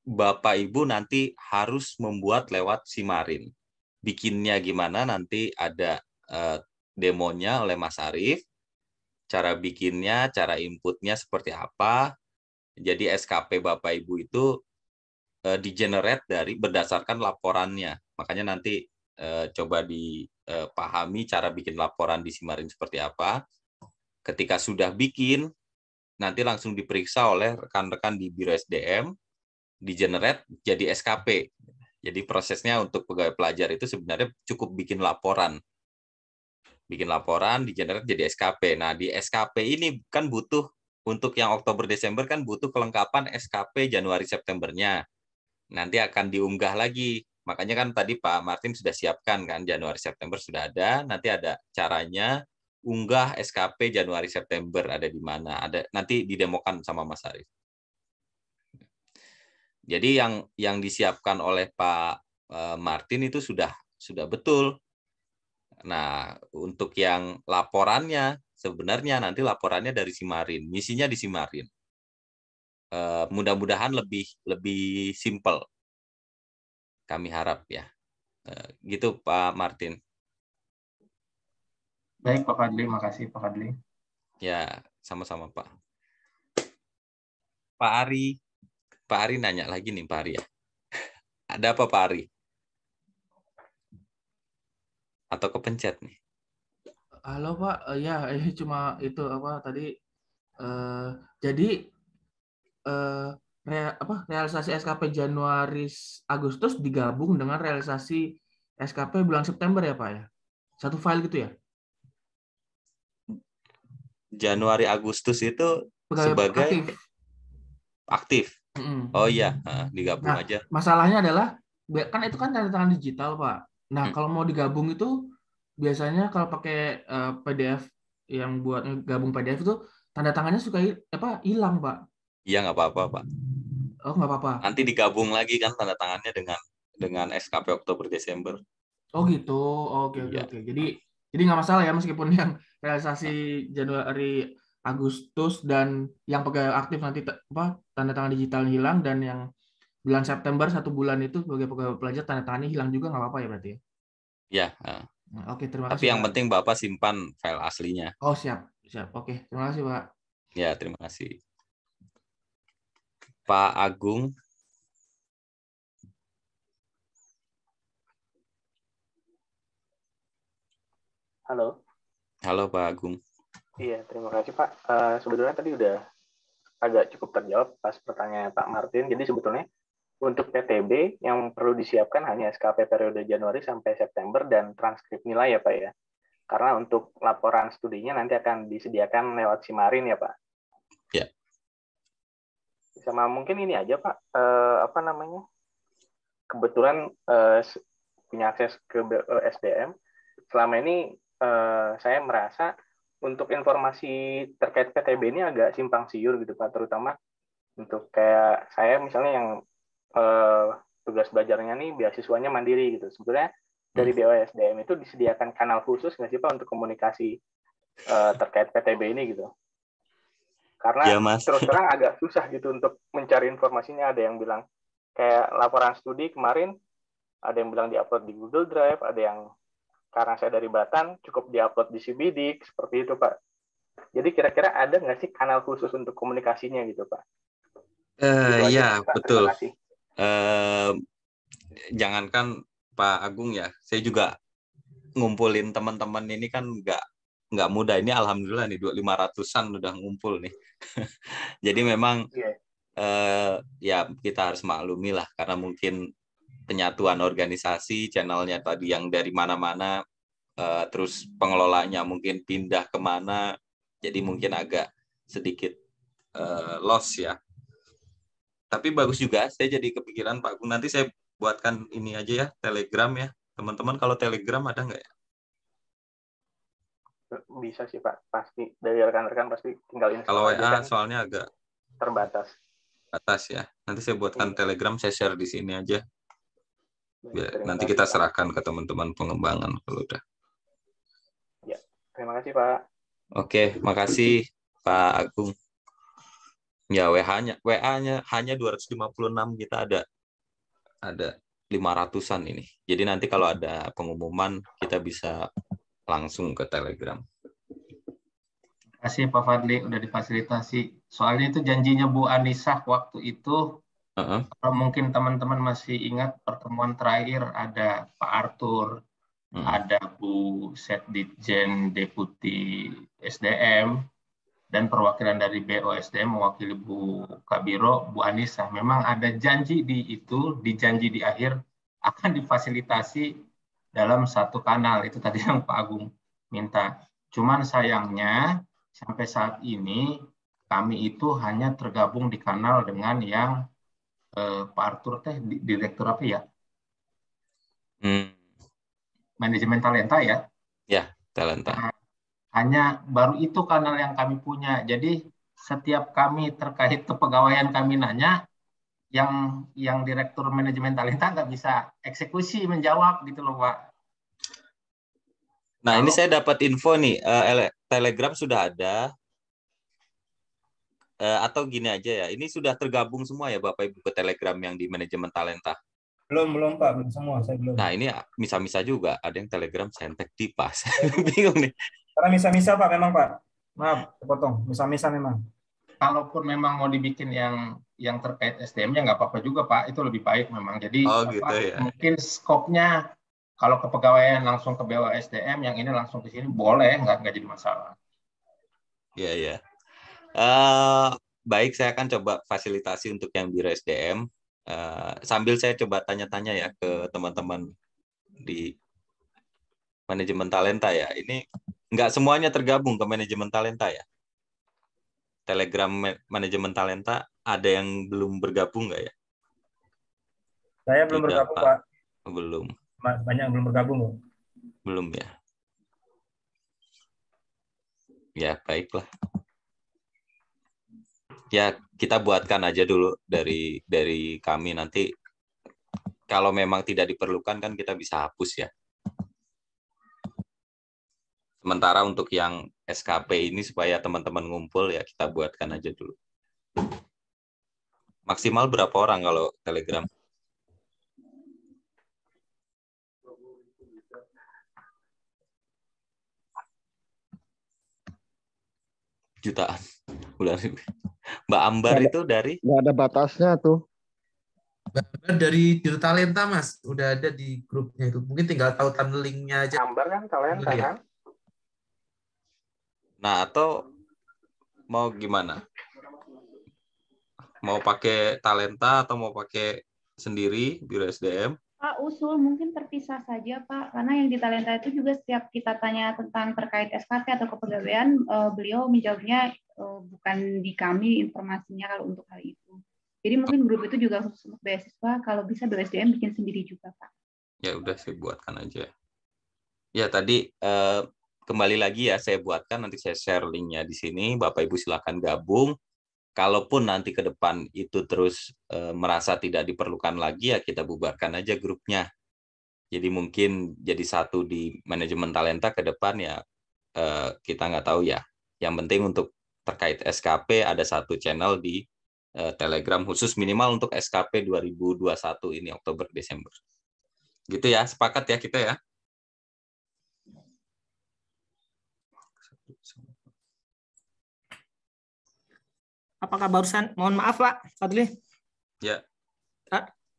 Bapak Ibu nanti harus membuat lewat Simarin. Bikinnya gimana nanti ada uh, demonya oleh Mas Arif cara bikinnya, cara inputnya seperti apa. Jadi SKP Bapak Ibu itu uh, eh, generate dari berdasarkan laporannya. Makanya nanti uh, coba dipahami eh, cara bikin laporan di Simarin seperti apa. Ketika sudah bikin, nanti langsung diperiksa oleh rekan-rekan di Biro SDM, di generate jadi SKP. Jadi prosesnya untuk pegawai pelajar itu sebenarnya cukup bikin laporan bikin laporan, di generate jadi SKP. Nah, di SKP ini kan butuh untuk yang Oktober Desember kan butuh kelengkapan SKP Januari Septembernya. Nanti akan diunggah lagi. Makanya kan tadi Pak Martin sudah siapkan kan Januari September sudah ada, nanti ada caranya unggah SKP Januari September ada di mana? Ada nanti didemokan sama Mas Haris. Jadi yang yang disiapkan oleh Pak eh, Martin itu sudah sudah betul Nah, untuk yang laporannya sebenarnya nanti laporannya dari Simarin, misinya di Simarin. Uh, eh, mudah-mudahan lebih lebih simpel Kami harap ya. Uh, gitu Pak Martin. Baik Pak Fadli, makasih Pak Fadli. Ya, sama-sama Pak. Pak Ari, Pak Ari nanya lagi nih Pak Ari ya. Ada apa Pak Ari? atau kepencet nih? Halo Pak, uh, ya ini cuma itu apa tadi uh, jadi uh, eh, real, apa realisasi SKP Januari Agustus digabung dengan realisasi SKP bulan September ya Pak ya? Satu file gitu ya? Januari Agustus itu Pegawai sebagai aktif. aktif. Mm Oh iya, nah, digabung nah, aja. Masalahnya adalah kan itu kan tanda tangan digital, Pak. Nah, hmm. kalau mau digabung itu biasanya kalau pakai uh, eh, PDF yang buat gabung PDF itu tanda tangannya suka apa hilang, Pak. Iya, nggak apa-apa, Pak. Oh, nggak apa-apa. Nanti digabung lagi kan tanda tangannya dengan dengan SKP Oktober Desember. Oh, gitu. Oke, oke, ya. oke. Jadi jadi nggak masalah ya meskipun yang realisasi Januari Agustus dan yang pegawai aktif nanti apa tanda tangan digital hilang dan yang bulan September satu bulan itu sebagai pegawai pelajar tanda tangannya hilang juga nggak apa-apa ya berarti ya? Ya. Uh. Nah, Oke terima Tapi kasih. Tapi yang penting bapak simpan file aslinya. Oh siap siap. Oke terima kasih pak. Ya terima kasih. Pak Agung. Halo. Halo Pak Agung. Iya, terima kasih Pak. Uh, sebetulnya tadi udah agak cukup terjawab pas pertanyaan Pak Martin. Jadi sebetulnya untuk PTB yang perlu disiapkan hanya SKP periode Januari sampai September dan transkrip nilai ya Pak ya. Karena untuk laporan studinya nanti akan disediakan lewat Simarin ya Pak. Ya. Sama mungkin ini aja Pak, eh, apa namanya? Kebetulan eh, punya akses ke eh, SDM. Selama ini eh, saya merasa untuk informasi terkait PTB ini agak simpang siur gitu Pak, terutama untuk kayak saya misalnya yang uh, tugas belajarnya nih beasiswanya mandiri gitu. sebetulnya dari BOSDM hmm. itu disediakan kanal khusus nggak sih Pak untuk komunikasi uh, terkait PTB ini gitu? Karena ya, mas. terus terang agak susah gitu untuk mencari informasinya. Ada yang bilang kayak laporan studi kemarin ada yang bilang diupload di Google Drive, ada yang karena saya dari Batan cukup diupload di CBD seperti itu Pak. Jadi kira-kira ada nggak sih kanal khusus untuk komunikasinya gitu Pak? Uh, ya betul. Terima kasih eh, jangankan Pak Agung ya, saya juga ngumpulin teman-teman ini kan nggak nggak mudah ini alhamdulillah nih dua lima ratusan udah ngumpul nih. Jadi memang yeah. Iya. uh, ya kita harus maklumi lah karena mungkin penyatuan organisasi channelnya tadi yang dari mana-mana uh, terus pengelolanya mungkin pindah kemana jadi mungkin agak sedikit uh, eh, loss ya tapi bagus juga, saya jadi kepikiran Pak Agung. Nanti saya buatkan ini aja ya, Telegram ya. Teman-teman kalau Telegram ada nggak ya? Bisa sih Pak, pasti. Dari rekan-rekan pasti tinggal ini. Kalau WA kan. soalnya agak terbatas. Atas ya. Nanti saya buatkan ya. Telegram, saya share di sini aja. Biar, nanti kita serahkan ke teman-teman pengembangan kalau udah. Ya, terima kasih Pak. Oke, makasih Pak Agung. Ya, wa nya WA-nya hanya 256 kita ada ada 500-an ini. Jadi nanti kalau ada pengumuman kita bisa langsung ke Telegram. Terima kasih Pak Fadli udah difasilitasi. Soalnya itu janjinya Bu Anissa waktu itu uh -huh. mungkin teman-teman masih ingat pertemuan terakhir ada Pak Arthur, uh hmm. -huh. ada Bu Setditjen Deputi SDM, dan perwakilan dari BOSDM mewakili Bu Kabiro, Bu Anissa. Memang ada janji di itu, dijanji di akhir akan difasilitasi dalam satu kanal. Itu tadi yang Pak Agung minta. Cuman sayangnya sampai saat ini kami itu hanya tergabung di kanal dengan yang eh, Pak Arthur teh direktur apa ya? Hmm. Manajemen talenta ya? Ya, talenta. Nah, hanya baru itu kanal yang kami punya. Jadi setiap kami terkait kepegawaian kami nanya, yang yang direktur manajemen talenta nggak bisa eksekusi menjawab gitu loh pak. Nah Halo. ini saya dapat info nih uh, Telegram sudah ada uh, atau gini aja ya ini sudah tergabung semua ya bapak ibu ke Telegram yang di manajemen talenta. Belum belum pak belum semua saya belum. Nah ini misa-misa juga ada yang Telegram sentek di pas bingung nih. Karena misa-misa Pak memang Pak. Maaf, potong. Misa-misa memang. Kalaupun memang mau dibikin yang yang terkait SDM-nya nggak apa-apa juga Pak, itu lebih baik memang. Jadi oh, gitu, apa, ya. mungkin skopnya kalau kepegawaian langsung ke bawah SDM, yang ini langsung ke sini boleh, nggak nggak jadi masalah. Iya iya. Uh, baik, saya akan coba fasilitasi untuk yang Biro SDM. Uh, eh, sambil saya coba tanya-tanya ya ke teman-teman di manajemen talenta ya. Ini nggak semuanya tergabung ke manajemen talenta ya? Telegram manajemen talenta ada yang belum bergabung nggak ya? Saya belum Tidak, bergabung, Pak. Belum. Banyak yang belum bergabung. Belum ya. Ya, baiklah. Ya, kita buatkan aja dulu dari dari kami nanti kalau memang tidak diperlukan kan kita bisa hapus ya. Sementara untuk yang SKP ini supaya teman-teman ngumpul ya kita buatkan aja dulu. Maksimal berapa orang kalau Telegram? Jutaan. Mbak Ambar ada, itu dari? Nggak ada batasnya tuh. Dari Dir Talenta, Mas. Udah ada di grupnya itu. Mungkin tinggal tahu linknya aja. Ambar kan talenta iya. kan? Nah, atau mau gimana? Mau pakai talenta atau mau pakai sendiri Biro SDM? Pak usul mungkin terpisah saja Pak, karena yang di talenta itu juga setiap kita tanya tentang terkait SKT atau kepegawaian, eh, beliau menjawabnya eh, bukan di kami informasinya kalau untuk hal itu. Jadi mungkin grup itu juga khusus untuk beasiswa, kalau bisa BSDM bikin sendiri juga Pak. Ya udah saya buatkan aja. Ya tadi eh, kembali lagi ya saya buatkan nanti saya share linknya di sini Bapak Ibu silahkan gabung kalaupun nanti ke depan itu terus e, merasa tidak diperlukan lagi ya kita bubarkan aja grupnya jadi mungkin jadi satu di manajemen talenta ke depan ya e, kita nggak tahu ya yang penting untuk terkait SKP ada satu channel di e, Telegram khusus minimal untuk SKP 2021 ini Oktober Desember gitu ya sepakat ya kita ya Apakah barusan? Mohon maaf Pak Fadli. Ya.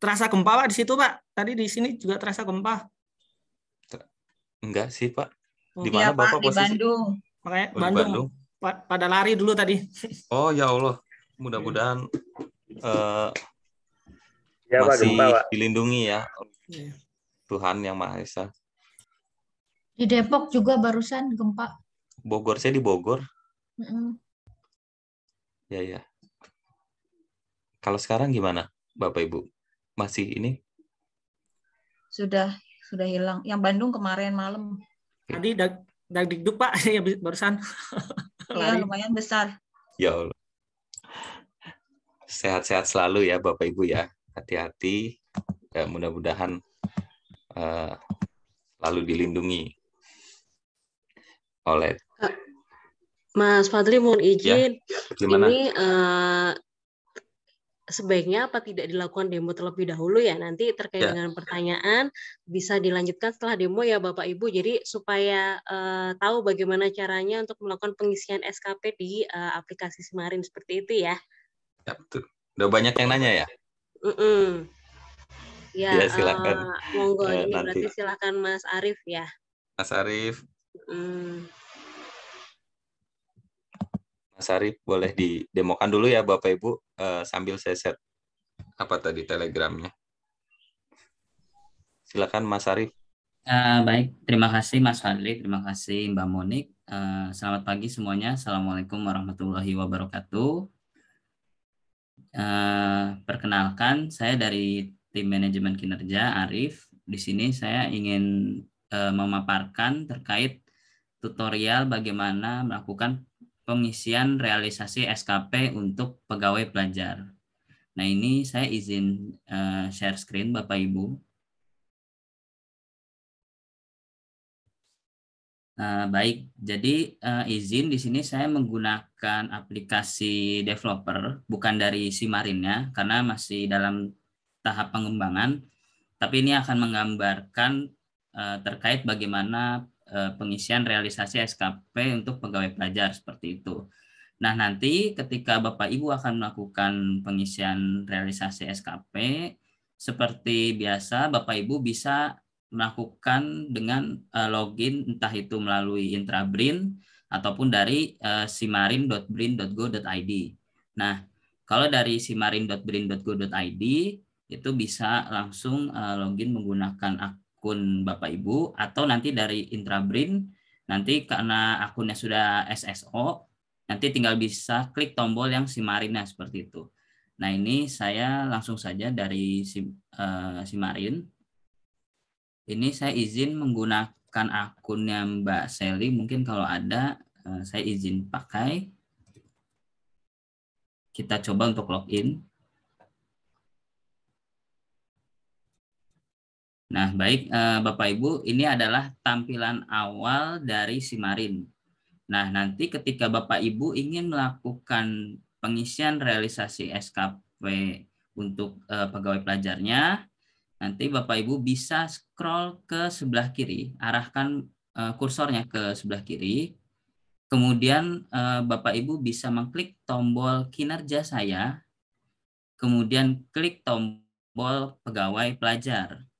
Terasa gempa Pak di situ Pak? Tadi di sini juga terasa gempa. Enggak sih Pak. Oh, di iya, mana ya, Bapak Pak, posisi? Bandung. Makanya oh, Bandung. Bandung. pada lari dulu tadi. Oh ya Allah. Mudah-mudahan uh, ya, eh, masih gempa, Pak. dilindungi ya. ya. Tuhan yang Maha Esa. Di Depok juga barusan gempa. Bogor saya di Bogor. Mm -mm ya ya. Kalau sekarang gimana, Bapak Ibu? Masih ini? Sudah sudah hilang. Yang Bandung kemarin malam. Tadi dag dagdikduk Pak, ya barusan. ya, lumayan besar. Ya Allah. Sehat-sehat selalu ya Bapak Ibu ya. Hati-hati. Ya, mudah-mudahan uh, eh, lalu dilindungi oleh Mas Fadli mohon ya, izin, ya, gimana? ini uh, sebaiknya apa tidak dilakukan demo terlebih dahulu ya? Nanti terkait ya. dengan pertanyaan bisa dilanjutkan setelah demo ya Bapak Ibu. Jadi supaya uh, tahu bagaimana caranya untuk melakukan pengisian SKP di uh, aplikasi Semarin seperti itu ya. Ya betul. Udah banyak yang nanya ya. Mm -mm. Ya, ya silakan. Uh, monggo, uh, ini nanti. berarti silakan Mas Arif ya. Mas Arif. Mm. Mas Sari boleh didemokan dulu ya Bapak Ibu uh, sambil saya set apa tadi telegramnya. Silakan Mas Arief. Uh, baik, terima kasih Mas Fadli, terima kasih Mbak Monik. Uh, selamat pagi semuanya. Assalamualaikum warahmatullahi wabarakatuh. Uh, perkenalkan, saya dari tim manajemen kinerja Arif. Di sini saya ingin uh, memaparkan terkait tutorial bagaimana melakukan pengisian realisasi SKP untuk pegawai pelajar. Nah, ini saya izin uh, share screen Bapak Ibu. Uh, baik, jadi uh, izin di sini saya menggunakan aplikasi developer, bukan dari Simarin ya, karena masih dalam tahap pengembangan, tapi ini akan menggambarkan uh, terkait bagaimana Eh, pengisian realisasi SKP untuk pegawai pelajar seperti itu. Nah, nanti ketika Bapak Ibu akan melakukan pengisian realisasi SKP seperti biasa Bapak Ibu bisa melakukan dengan eh, login entah itu melalui Intrabrin ataupun dari eh, simarin.brin.go.id. Nah, kalau dari simarin.brin.go.id itu bisa langsung login menggunakan akun akun Bapak Ibu atau nanti dari intrabrin nanti karena akunnya sudah SSO nanti tinggal bisa klik tombol yang Simarin ya seperti itu. Nah, ini saya langsung saja dari Sim, uh, eh, Simarin. Ini saya izin menggunakan akunnya Mbak Seli. Mungkin kalau ada, eh, saya izin pakai. Kita coba untuk login. Nah, baik eh, Bapak Ibu, ini adalah tampilan awal dari Simarin. Nah, nanti ketika Bapak Ibu ingin melakukan pengisian realisasi SKP untuk eh, pegawai pelajarnya, nanti Bapak Ibu bisa scroll ke sebelah kiri, arahkan eh, kursornya ke sebelah kiri. Kemudian Bapak Ibu bisa mengklik tombol kinerja saya, kemudian klik tombol pegawai pelajar.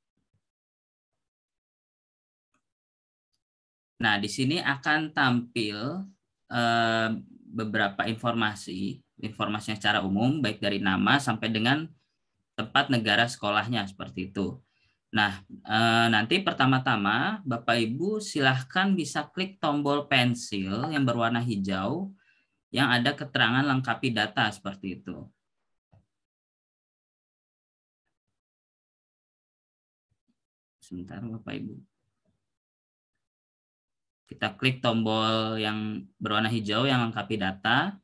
Nah, di sini akan tampil eh, beberapa informasi, informasinya secara umum, baik dari nama sampai dengan tempat negara sekolahnya, seperti itu. Nah, eh, nanti pertama-tama Bapak Ibu silahkan bisa klik tombol pensil yang berwarna hijau yang ada keterangan lengkapi data seperti itu. Sebentar Bapak Ibu. Kita klik tombol yang berwarna hijau yang lengkapi data.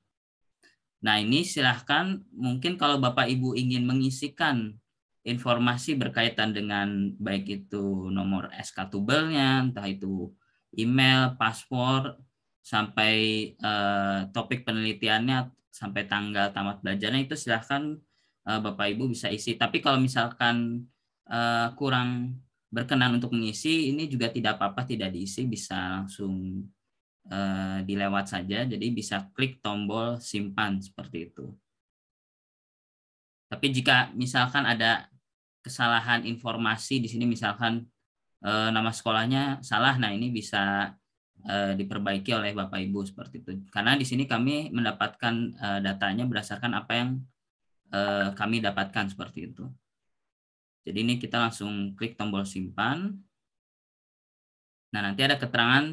Nah ini silahkan mungkin kalau Bapak Ibu ingin mengisikan informasi berkaitan dengan baik itu nomor SK tubelnya, entah itu email, paspor, sampai eh, topik penelitiannya, sampai tanggal tamat belajarnya itu silahkan eh, Bapak Ibu bisa isi. Tapi kalau misalkan eh, kurang berkenan untuk mengisi ini juga tidak apa-apa tidak diisi bisa langsung uh, dilewat saja jadi bisa klik tombol simpan seperti itu tapi jika misalkan ada kesalahan informasi di sini misalkan uh, nama sekolahnya salah nah ini bisa uh, diperbaiki oleh Bapak Ibu seperti itu karena di sini kami mendapatkan uh, datanya berdasarkan apa yang uh, kami dapatkan seperti itu. Jadi ini kita langsung klik tombol simpan. Nah, nanti ada keterangan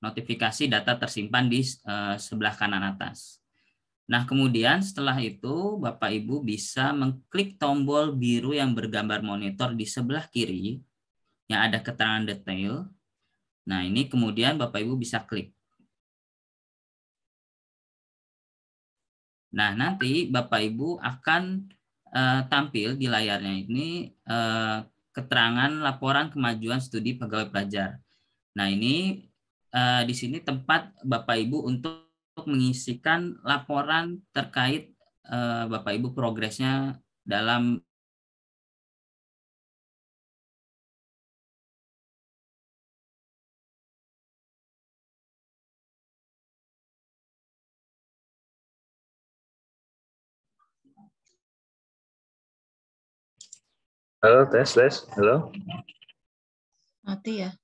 notifikasi data tersimpan di eh, sebelah kanan atas. Nah, kemudian setelah itu Bapak Ibu bisa mengklik tombol biru yang bergambar monitor di sebelah kiri yang ada keterangan detail. Nah, ini kemudian Bapak Ibu bisa klik. Nah, nanti Bapak Ibu akan uh, tampil di layarnya ini uh, keterangan laporan kemajuan studi pegawai pelajar. Nah ini uh, di sini tempat Bapak Ibu untuk mengisikan laporan terkait uh, Bapak Ibu progresnya dalam Halo, tes, tes. Halo. Mati ya?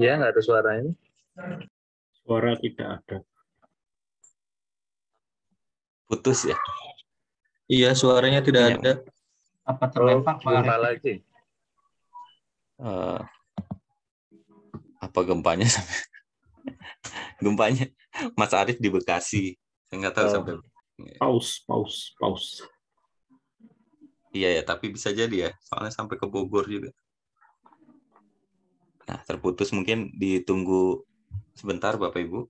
Ya, nggak ada suara ini. Suara tidak ada. Putus ya? Iya, suaranya tidak ya. ada. Apa terlempar? Oh, gempa lagi. Uh, apa gempanya gempanya Mas Arief di Bekasi. Saya nggak tahu oh. sampai. Paus, paus, paus. Iya ya, tapi bisa jadi ya, soalnya sampai ke Bogor juga. Nah, terputus mungkin ditunggu sebentar Bapak Ibu.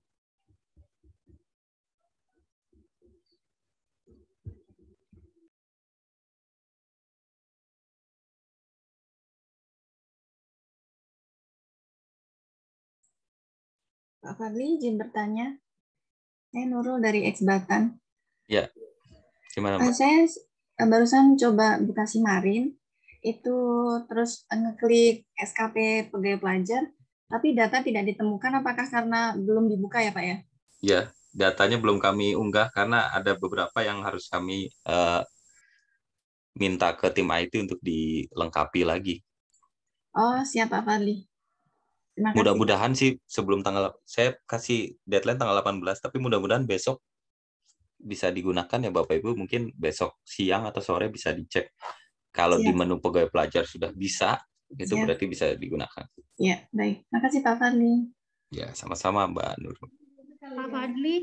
Pak Fadli izin bertanya. Saya Nurul dari Eksbatan. Ya, gimana Pak? Eh, saya Eh, barusan coba buka marin itu terus ngeklik SKP pegawai pelajar, tapi data tidak ditemukan. Apakah karena belum dibuka ya Pak ya? Iya, datanya belum kami unggah karena ada beberapa yang harus kami uh, minta ke tim IT untuk dilengkapi lagi. Oh siap Pak Fadli. Mudah-mudahan sih sebelum tanggal saya kasih deadline tanggal 18, tapi mudah-mudahan besok bisa digunakan ya Bapak Ibu mungkin besok siang atau sore bisa dicek. Kalau Siap. di iya. menu pegawai pelajar sudah bisa, itu Siap. berarti bisa digunakan. Ya, baik. Makasih Pak Fadli. Ya, sama-sama Mbak Nur. Pak Fadli.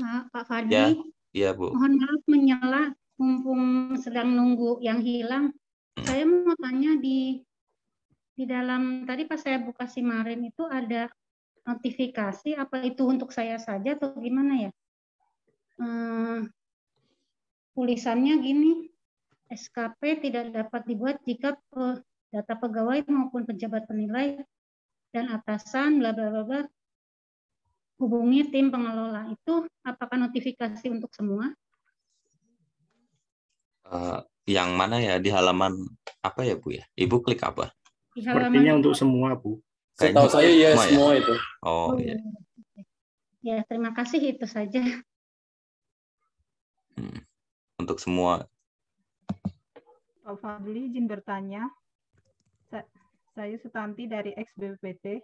Ah, Pak Fadli. Ya, ya Bu. Mohon maaf menyala mumpung sedang nunggu yang hilang. Hmm. Saya mau tanya di di dalam tadi pas saya buka si Marin itu ada notifikasi apa itu untuk saya saja atau gimana ya? hmm, tulisannya gini, SKP tidak dapat dibuat jika data pegawai maupun pejabat penilai dan atasan bla bla bla, hubungi tim pengelola itu apakah notifikasi untuk semua? Uh, yang mana ya di halaman apa ya bu ya? Ibu klik apa? Di halaman untuk semua bu. Kayaknya Setahu saya iya, ya semua, ya? itu. Oh, iya. oh iya. Ya terima kasih itu saja. Hmm. Untuk semua. Pak Fadli izin bertanya. saya Sutanti dari XBPT.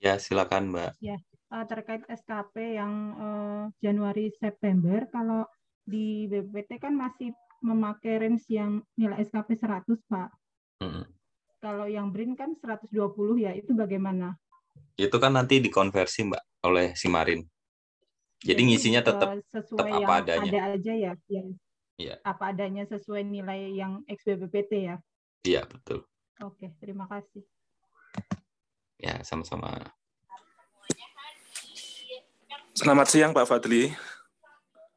Ya, silakan Mbak. Ya, eh, terkait SKP yang uh, Januari September kalau di BPPT kan masih memakai range yang nilai SKP 100, Pak. -hmm. Kalau yang BRIN kan 120 ya, itu bagaimana? Itu kan nanti dikonversi, Mbak, oleh si Marin. Jadi, ngisinya eh, tetap sesuai tetap apa adanya. Ada aja ya, ya. ya. Apa adanya sesuai nilai yang XBPPT ya. Iya, betul. Oke, terima kasih. Ya, sama-sama. Selamat siang Pak Fadli.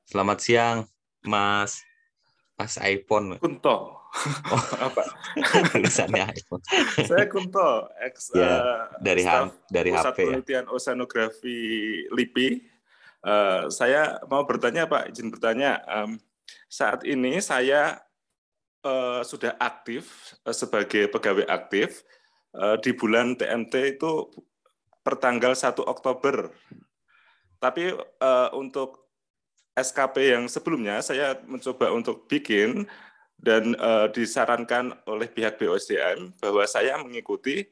Selamat siang Mas Mas iPhone. Kunto. Oh, apa? Tulisannya iPhone. Saya Kunto, ex ya, eh, dari, HP. dari HP. Pusat ya. Penelitian Oceanografi LIPI Uh, saya mau bertanya Pak, izin bertanya. Um, saat ini saya uh, sudah aktif uh, sebagai pegawai aktif uh, di bulan TMT itu pertanggal 1 Oktober. Tapi uh, untuk SKP yang sebelumnya saya mencoba untuk bikin dan uh, disarankan oleh pihak BOSDM bahwa saya mengikuti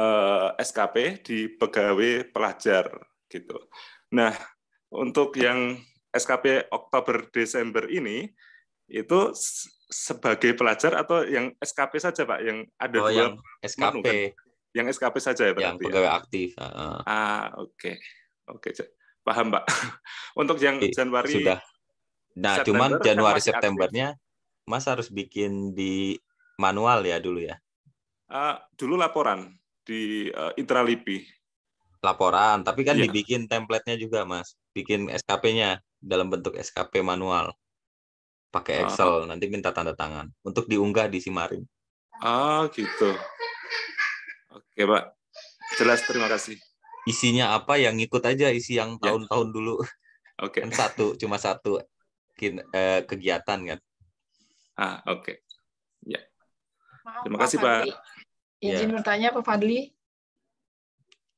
uh, SKP di pegawai pelajar gitu. Nah, untuk yang SKP Oktober Desember ini itu sebagai pelajar atau yang SKP saja Pak yang ada oh, dua yang SKP kan? yang SKP saja ya berarti yang ya? pegawai ya? aktif uh. ah oke okay. oke okay. paham Pak untuk yang Januari sudah nah September, cuman kan Januari kan Septembernya Mas harus bikin di manual ya dulu ya uh, dulu laporan di uh, Intralipi laporan tapi kan iya. dibikin nya juga Mas bikin SKP-nya dalam bentuk SKP manual pakai ah. Excel ah. nanti minta tanda tangan untuk diunggah di Simarin. Ah gitu. Oke pak, jelas terima kasih. Isinya apa? Yang ikut aja isi yang ya. tahun-tahun dulu. Oke. Okay. satu cuma satu eh, kegiatan kan. Ah oke. Okay. Ya. terima kasih pak. Izin ya. bertanya Pak Fadli.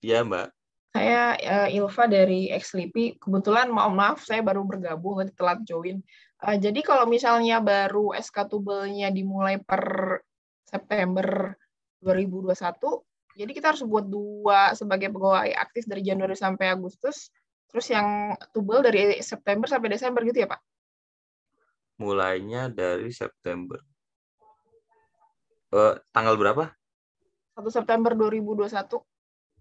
Iya mbak. Saya uh, Ilva dari XLIPI. Kebetulan maaf, maaf saya baru bergabung, nanti telat join. Uh, jadi kalau misalnya baru SK Tubelnya dimulai per September 2021, jadi kita harus buat dua sebagai pegawai aktif dari Januari sampai Agustus, terus yang Tubel dari September sampai Desember gitu ya Pak? Mulainya dari September. Uh, tanggal berapa? 1 September 2021.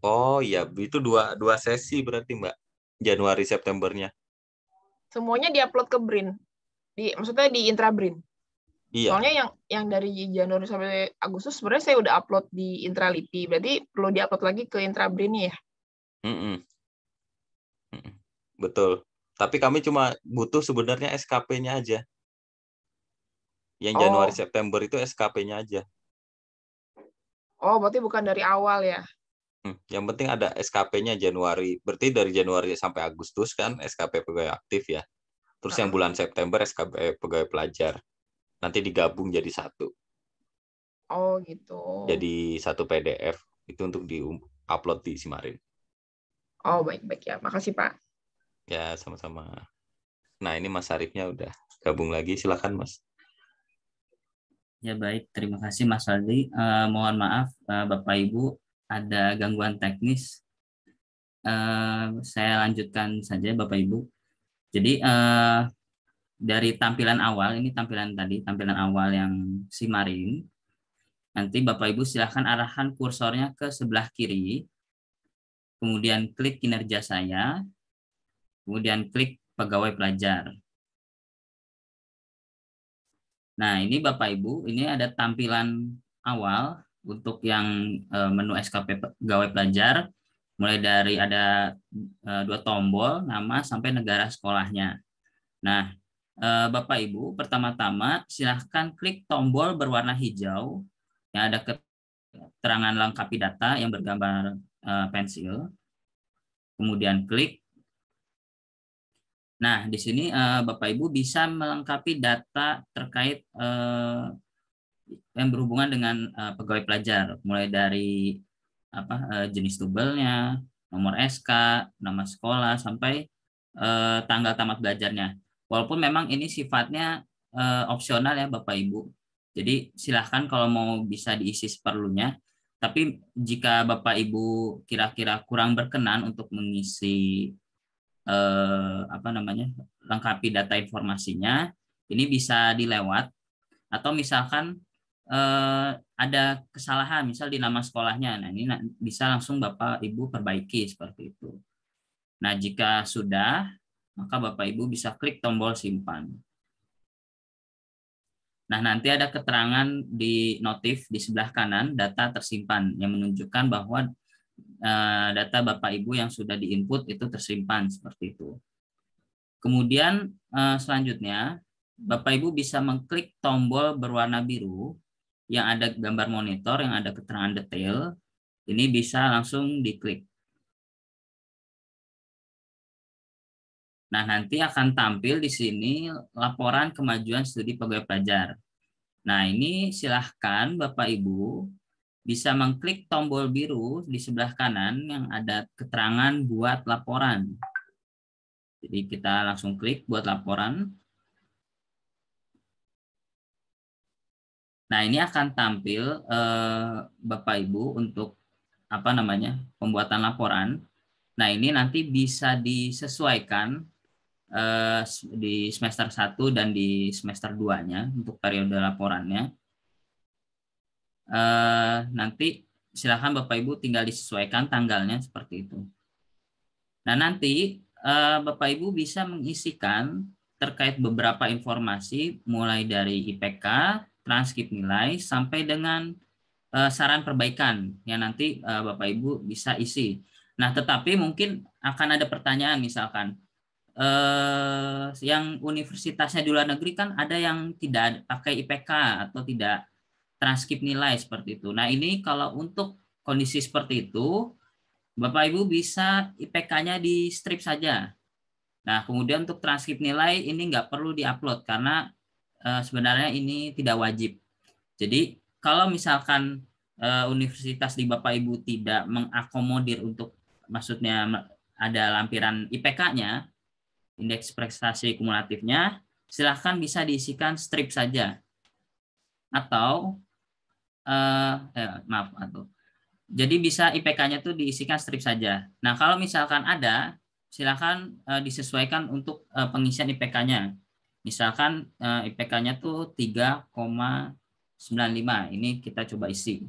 Oh iya, itu dua dua sesi berarti Mbak. Januari Septembernya. Semuanya diupload ke Brin. Di maksudnya di Brin. Iya. Soalnya yang yang dari Januari sampai Agustus sebenarnya saya udah upload di Lipi, Berarti perlu diupload lagi ke Brin ya. Mm -mm. Betul. Tapi kami cuma butuh sebenarnya SKP-nya aja. Yang oh. Januari September itu SKP-nya aja. Oh, berarti bukan dari awal ya? Hmm, yang penting ada SKP-nya Januari. Berarti dari Januari sampai Agustus kan SKP pegawai aktif ya. Terus yang bulan September SKP eh, pegawai pelajar. Nanti digabung jadi satu. Oh gitu. Jadi satu PDF itu untuk di-upload um, di Simarin. Oh baik-baik ya. Makasih Pak. Ya sama-sama. Nah ini Mas Arifnya udah gabung lagi. Silakan Mas. Ya baik, terima kasih Mas Aldi. Uh, mohon maaf uh, Bapak Ibu ada gangguan teknis. Eh, saya lanjutkan saja Bapak Ibu. Jadi eh, dari tampilan awal, ini tampilan tadi, tampilan awal yang si Marin. Nanti Bapak Ibu silahkan arahkan kursornya ke sebelah kiri. Kemudian klik kinerja saya. Kemudian klik pegawai pelajar. Nah, ini Bapak Ibu, ini ada tampilan awal untuk yang uh, menu SKP Gawai pelajar mulai dari ada uh, dua tombol nama sampai negara sekolahnya. Nah, uh, Bapak Ibu, pertama-tama silahkan klik tombol berwarna hijau yang ada keterangan lengkapi data yang bergambar uh, pensil. Kemudian klik Nah, di sini Bapak Ibu bisa melengkapi data terkait yang berhubungan dengan uh, pegawai pelajar, mulai dari apa uh, jenis tubelnya, nomor SK, nama sekolah sampai uh, tanggal tamat belajarnya. Walaupun memang ini sifatnya uh, opsional ya Bapak Ibu. Jadi silahkan kalau mau bisa diisi seperlunya. Tapi jika Bapak Ibu kira-kira kurang berkenan untuk mengisi eh, apa namanya lengkapi data informasinya, ini bisa dilewat atau misalkan Eh, ada kesalahan misal di nama sekolahnya nah ini bisa langsung bapak ibu perbaiki seperti itu nah jika sudah maka bapak ibu bisa klik tombol simpan Nah, nanti ada keterangan di notif di sebelah kanan data tersimpan yang menunjukkan bahwa eh, data Bapak Ibu yang sudah diinput itu tersimpan seperti itu. Kemudian eh, selanjutnya Bapak Ibu bisa mengklik tombol berwarna biru yang ada gambar monitor, yang ada keterangan detail, ini bisa langsung diklik. Nah, nanti akan tampil di sini laporan kemajuan studi pegawai pelajar. Nah, ini silahkan Bapak Ibu bisa mengklik tombol biru di sebelah kanan yang ada keterangan buat laporan. Jadi kita langsung klik buat laporan. Nah, ini akan tampil eh, Bapak Ibu untuk apa namanya? pembuatan laporan. Nah, ini nanti bisa disesuaikan eh, di semester 1 dan di semester 2-nya untuk periode laporannya. Eh, nanti silakan Bapak Ibu tinggal disesuaikan tanggalnya seperti itu. Nah, nanti eh, Bapak Ibu bisa mengisikan terkait beberapa informasi mulai dari IPK transkrip nilai sampai dengan uh, saran perbaikan yang nanti uh, Bapak Ibu bisa isi. Nah, tetapi mungkin akan ada pertanyaan misalkan eh, yang universitasnya di luar negeri kan ada yang tidak pakai IPK atau tidak transkrip nilai seperti itu. Nah, ini kalau untuk kondisi seperti itu Bapak Ibu bisa IPK-nya di strip saja. Nah, kemudian untuk transkrip nilai ini nggak perlu diupload karena Eh, sebenarnya ini tidak wajib. Jadi kalau misalkan eh, universitas di Bapak Ibu tidak mengakomodir untuk maksudnya ada lampiran IPK-nya, indeks prestasi kumulatifnya, silahkan bisa diisikan strip saja. Atau uh, eh, maaf atau jadi bisa IPK-nya tuh diisikan strip saja. Nah, kalau misalkan ada, silahkan uh, disesuaikan untuk uh, pengisian IPK-nya. Misalkan eh, IPK-nya tuh 3,95. Ini kita coba isi.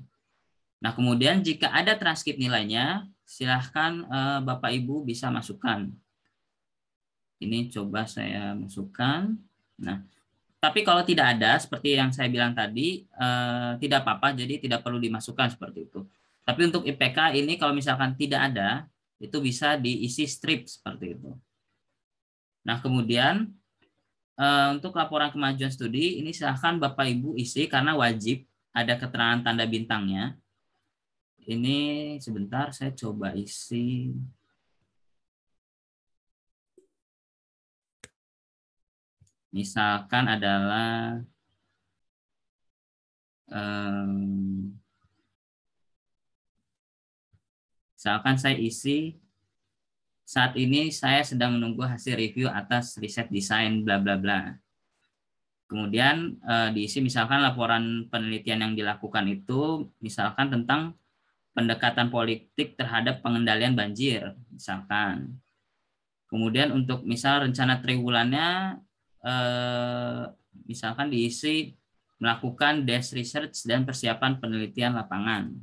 Nah, kemudian jika ada transkrip nilainya, silahkan eh, Bapak Ibu bisa masukkan. Ini coba saya masukkan. Nah, tapi kalau tidak ada, seperti yang saya bilang tadi, eh, tidak apa-apa, jadi tidak perlu dimasukkan seperti itu. Tapi untuk IPK ini kalau misalkan tidak ada, itu bisa diisi strip seperti itu. Nah, kemudian Eh, untuk laporan kemajuan studi ini silahkan Bapak Ibu isi karena wajib ada keterangan tanda bintangnya. Ini sebentar saya coba isi. Misalkan adalah um, misalkan saya isi saat ini saya sedang menunggu hasil review atas riset desain bla bla bla. Kemudian uh, diisi misalkan laporan penelitian yang dilakukan itu misalkan tentang pendekatan politik terhadap pengendalian banjir misalkan. Kemudian untuk misal rencana triwulannya eh, misalkan diisi melakukan desk research dan persiapan penelitian lapangan.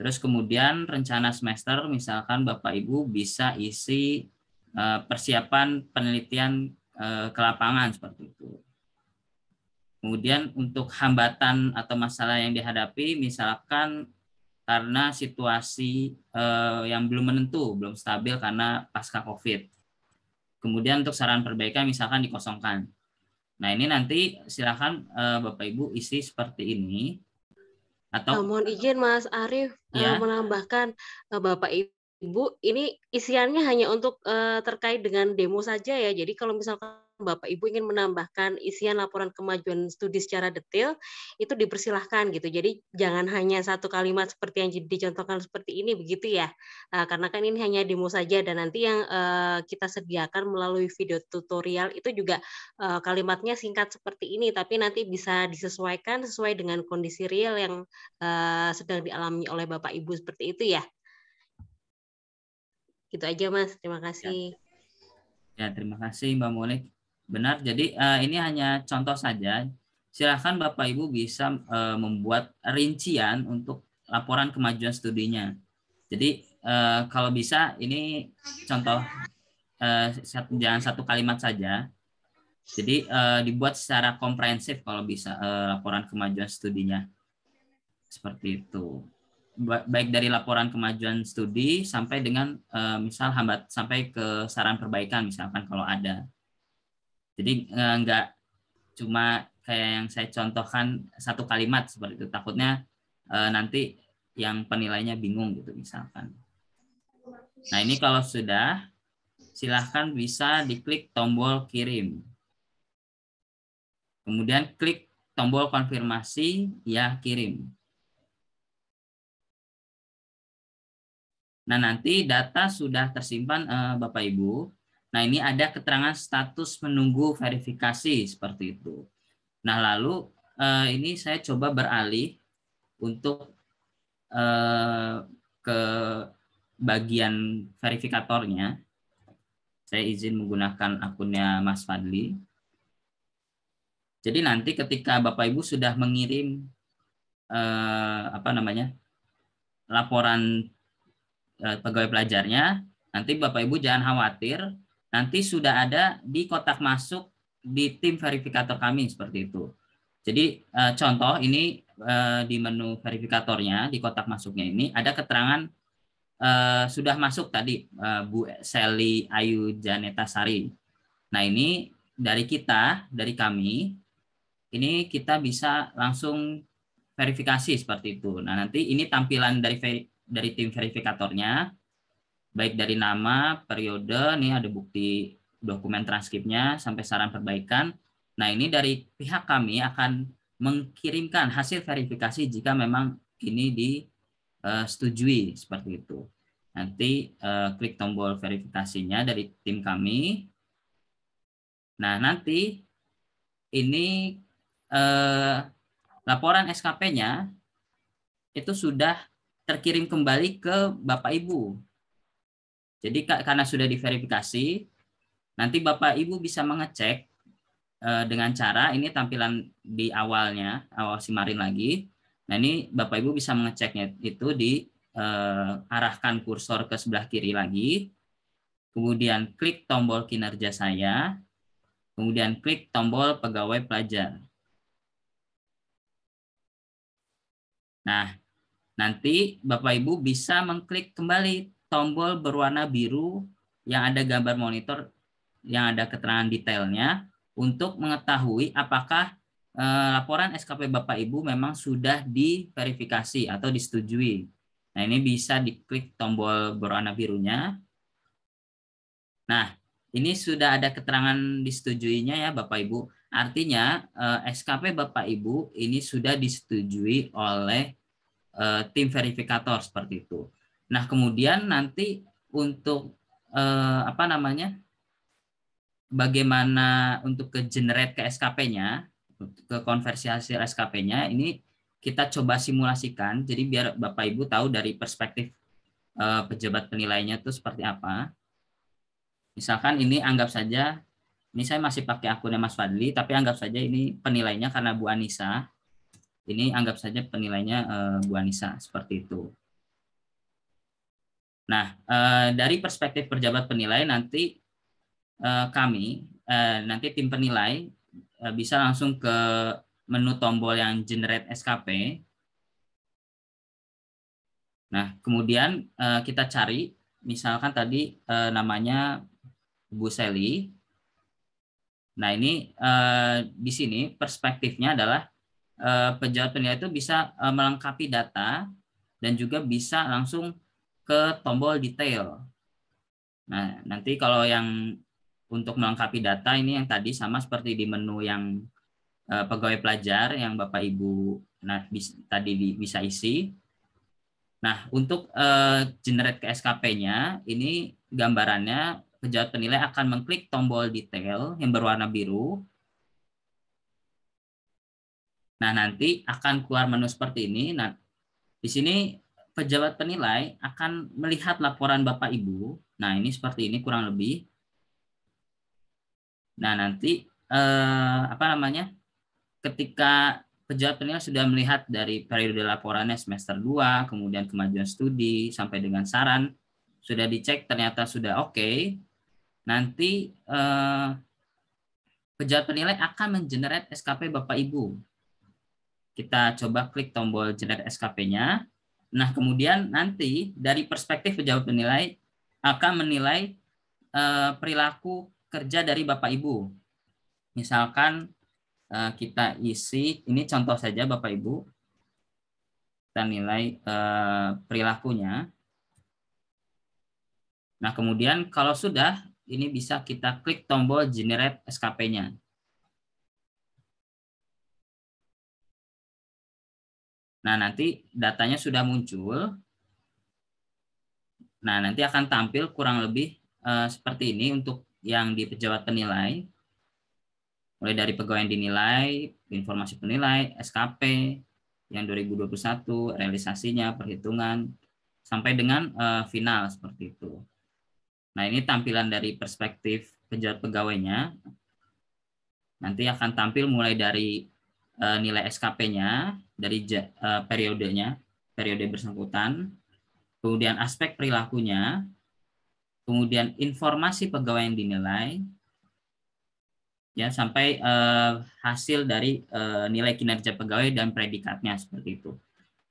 Terus kemudian rencana semester misalkan Bapak Ibu bisa isi eh, persiapan penelitian eh, ke lapangan seperti itu. Kemudian untuk hambatan atau masalah yang dihadapi misalkan karena situasi eh, yang belum menentu, belum stabil karena pasca Covid. Kemudian untuk saran perbaikan misalkan dikosongkan. Nah, ini nanti silakan Bapak Ibu isi seperti ini atau oh, mohon izin Mas Arief eh, ya. menambahkan eh, Bapak Ibu ini isiannya hanya untuk eh, terkait dengan demo saja ya. Jadi kalau misalkan Bapak Ibu ingin menambahkan isian laporan kemajuan studi secara detail, itu dipersilahkan gitu. Jadi jangan hanya satu kalimat seperti yang dicontohkan seperti ini begitu ya. Uh, karena kan ini hanya demo saja dan nanti yang uh, kita sediakan melalui video tutorial itu juga uh, kalimatnya singkat seperti ini, tapi nanti bisa disesuaikan sesuai dengan kondisi real yang uh, sedang dialami oleh Bapak Ibu seperti itu ya. Gitu aja Mas, terima ya. kasih. Ya. terima kasih Mbak Molek. Benar, jadi uh, ini hanya contoh saja. Silahkan Bapak Ibu bisa uh, membuat rincian untuk laporan kemajuan studinya. Jadi uh, kalau bisa ini contoh uh, satu, jangan satu kalimat saja. Jadi uh, dibuat secara komprehensif kalau bisa uh, laporan kemajuan studinya. Seperti itu. Baik dari laporan kemajuan studi sampai dengan uh, misal hambat sampai ke saran perbaikan misalkan kalau ada. Jadi eh, nggak cuma kayak yang saya contohkan satu kalimat seperti itu. Takutnya eh, nanti yang penilainya bingung gitu misalkan. Nah ini kalau sudah, silahkan bisa diklik tombol kirim. Kemudian klik tombol konfirmasi, ya kirim. Nah nanti data sudah tersimpan eh, Bapak Ibu Nah, ini ada keterangan status menunggu verifikasi seperti itu. Nah, lalu eh, ini saya coba beralih untuk eh, ke bagian verifikatornya. Saya izin menggunakan akunnya Mas Fadli. Jadi nanti ketika Bapak Ibu sudah mengirim eh, apa namanya? laporan eh, pegawai pelajarnya, nanti Bapak Ibu jangan khawatir nanti sudah ada di kotak masuk di tim verifikator kami seperti itu. Jadi eh, contoh ini eh, di menu verifikatornya di kotak masuknya ini ada keterangan eh, sudah masuk tadi Bu Sally Ayu Janeta Sari. Nah ini dari kita dari kami ini kita bisa langsung verifikasi seperti itu. Nah nanti ini tampilan dari dari tim verifikatornya baik dari nama, periode, ini ada bukti dokumen transkripnya sampai saran perbaikan. Nah, ini dari pihak kami akan mengirimkan hasil verifikasi jika memang ini disetujui eh, seperti itu. Nanti eh, klik tombol verifikasinya dari tim kami. Nah, nanti ini eh, laporan SKP-nya itu sudah terkirim kembali ke Bapak Ibu jadi karena sudah diverifikasi, nanti Bapak Ibu bisa mengecek eh, dengan cara ini tampilan di awalnya, awal si Simarin lagi. Nah ini Bapak Ibu bisa mengeceknya itu di eh, arahkan kursor ke sebelah kiri lagi, kemudian klik tombol kinerja saya, kemudian klik tombol pegawai pelajar. Nah, nanti Bapak Ibu bisa mengklik kembali tombol berwarna biru yang ada gambar monitor yang ada keterangan detailnya untuk mengetahui apakah eh, laporan SKP Bapak Ibu memang sudah diverifikasi atau disetujui. Nah, ini bisa diklik tombol berwarna birunya. Nah, ini sudah ada keterangan disetujuinya ya Bapak Ibu. Artinya eh, SKP Bapak Ibu ini sudah disetujui oleh eh, tim verifikator seperti itu. Nah, kemudian nanti untuk eh, apa namanya? bagaimana untuk ke generate ke SKP-nya, ke konversi hasil SKP-nya ini kita coba simulasikan. Jadi biar Bapak Ibu tahu dari perspektif eh, pejabat penilainya itu seperti apa. Misalkan ini anggap saja ini saya masih pakai akunnya Mas Fadli, tapi anggap saja ini penilainya karena Bu Anissa. Ini anggap saja penilainya eh, Bu Anissa seperti itu. Nah, eh, dari perspektif pejabat penilai nanti eh, kami eh, nanti tim penilai bisa langsung ke menu tombol yang generate SKP. Nah, kemudian kita cari misalkan tadi namanya Bu Sally. Nah, ini di sini perspektifnya adalah pejabat penilai itu bisa melengkapi data dan juga bisa langsung ke tombol detail. Nah, nanti kalau yang untuk melengkapi data ini yang tadi sama seperti di menu yang eh, pegawai pelajar yang Bapak Ibu nah, bis, tadi di, bisa isi. Nah, untuk uh, generate ke SKP-nya ini gambarannya pejabat penilai akan mengklik tombol detail yang berwarna biru. Nah, nanti akan keluar menu seperti ini. Nah, di sini pejabat penilai akan melihat laporan Bapak Ibu. Nah, ini seperti ini kurang lebih. Nah, nanti eh, apa namanya? Ketika pejabat penilai sudah melihat dari periode laporannya semester 2, kemudian kemajuan studi sampai dengan saran sudah dicek ternyata sudah oke. Okay. Nanti eh, pejabat penilai akan mengenerate SKP Bapak Ibu. Kita coba klik tombol generate SKP-nya. Nah, kemudian nanti dari perspektif pejabat penilai akan menilai uh, perilaku kerja dari Bapak Ibu. Misalkan uh, kita isi, ini contoh saja Bapak Ibu, kita nilai uh, perilakunya. Nah, kemudian kalau sudah, ini bisa kita klik tombol generate SKP-nya. Nah, nanti datanya sudah muncul. Nah, nanti akan tampil kurang lebih uh, seperti ini untuk yang di pejabat penilai. Mulai dari pegawai yang dinilai, informasi penilai, SKP, yang 2021, realisasinya, perhitungan, sampai dengan uh, final seperti itu. Nah, ini tampilan dari perspektif pejabat pegawainya. Nanti akan tampil mulai dari eh, nilai SKP-nya, dari uh, periodenya, periode bersangkutan, kemudian aspek perilakunya, kemudian informasi pegawai yang dinilai, ya sampai uh, hasil dari uh, nilai kinerja pegawai dan predikatnya seperti itu.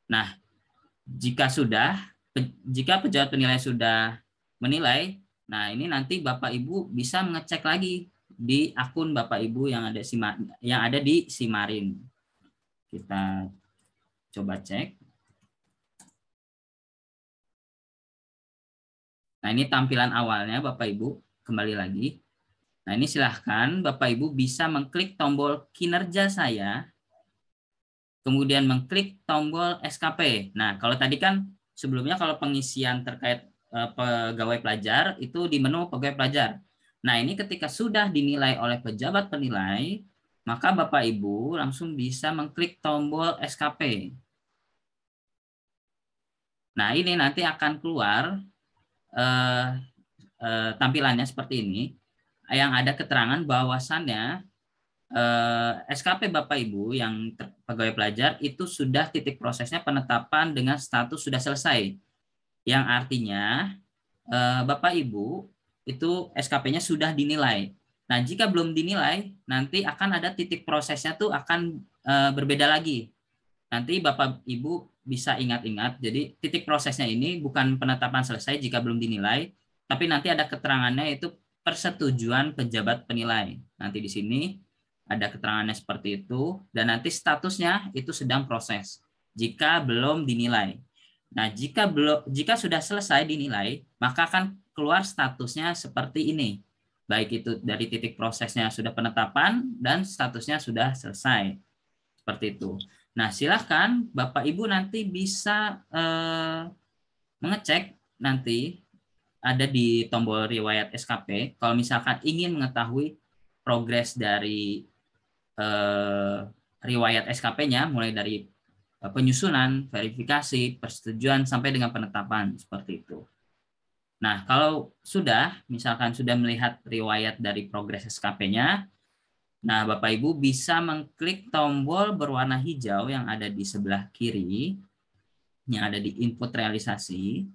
Nah, jika sudah, pe, jika pejabat penilai sudah menilai, nah ini nanti Bapak Ibu bisa mengecek lagi di akun Bapak Ibu yang ada yang ada di Simarin kita coba cek. Nah, ini tampilan awalnya Bapak Ibu, kembali lagi. Nah, ini silahkan Bapak Ibu bisa mengklik tombol kinerja saya, kemudian mengklik tombol SKP. Nah, kalau tadi kan sebelumnya kalau pengisian terkait eh, pegawai pelajar itu di menu pegawai pelajar. Nah, ini ketika sudah dinilai oleh pejabat penilai, maka Bapak Ibu langsung bisa mengklik tombol SKP. Nah, ini nanti akan keluar eh, eh, tampilannya seperti ini, yang ada keterangan bahwasannya eh, SKP Bapak Ibu yang pegawai pelajar itu sudah titik prosesnya penetapan dengan status sudah selesai. Yang artinya eh, Bapak Ibu itu SKP-nya sudah dinilai Nah, jika belum dinilai, nanti akan ada titik prosesnya tuh akan e, berbeda lagi. Nanti Bapak Ibu bisa ingat-ingat. Jadi titik prosesnya ini bukan penetapan selesai jika belum dinilai, tapi nanti ada keterangannya itu persetujuan pejabat penilai. Nanti di sini ada keterangannya seperti itu dan nanti statusnya itu sedang proses jika belum dinilai. Nah, jika belum jika sudah selesai dinilai, maka akan keluar statusnya seperti ini baik itu dari titik prosesnya sudah penetapan dan statusnya sudah selesai. Seperti itu. Nah, silahkan Bapak Ibu nanti bisa eh, mengecek nanti ada di tombol riwayat SKP kalau misalkan ingin mengetahui progres dari eh, riwayat SKP-nya mulai dari eh, penyusunan, verifikasi, persetujuan sampai dengan penetapan seperti itu. Nah, kalau sudah, misalkan sudah melihat riwayat dari progres SKP-nya, nah Bapak Ibu bisa mengklik tombol berwarna hijau yang ada di sebelah kiri, yang ada di input realisasi.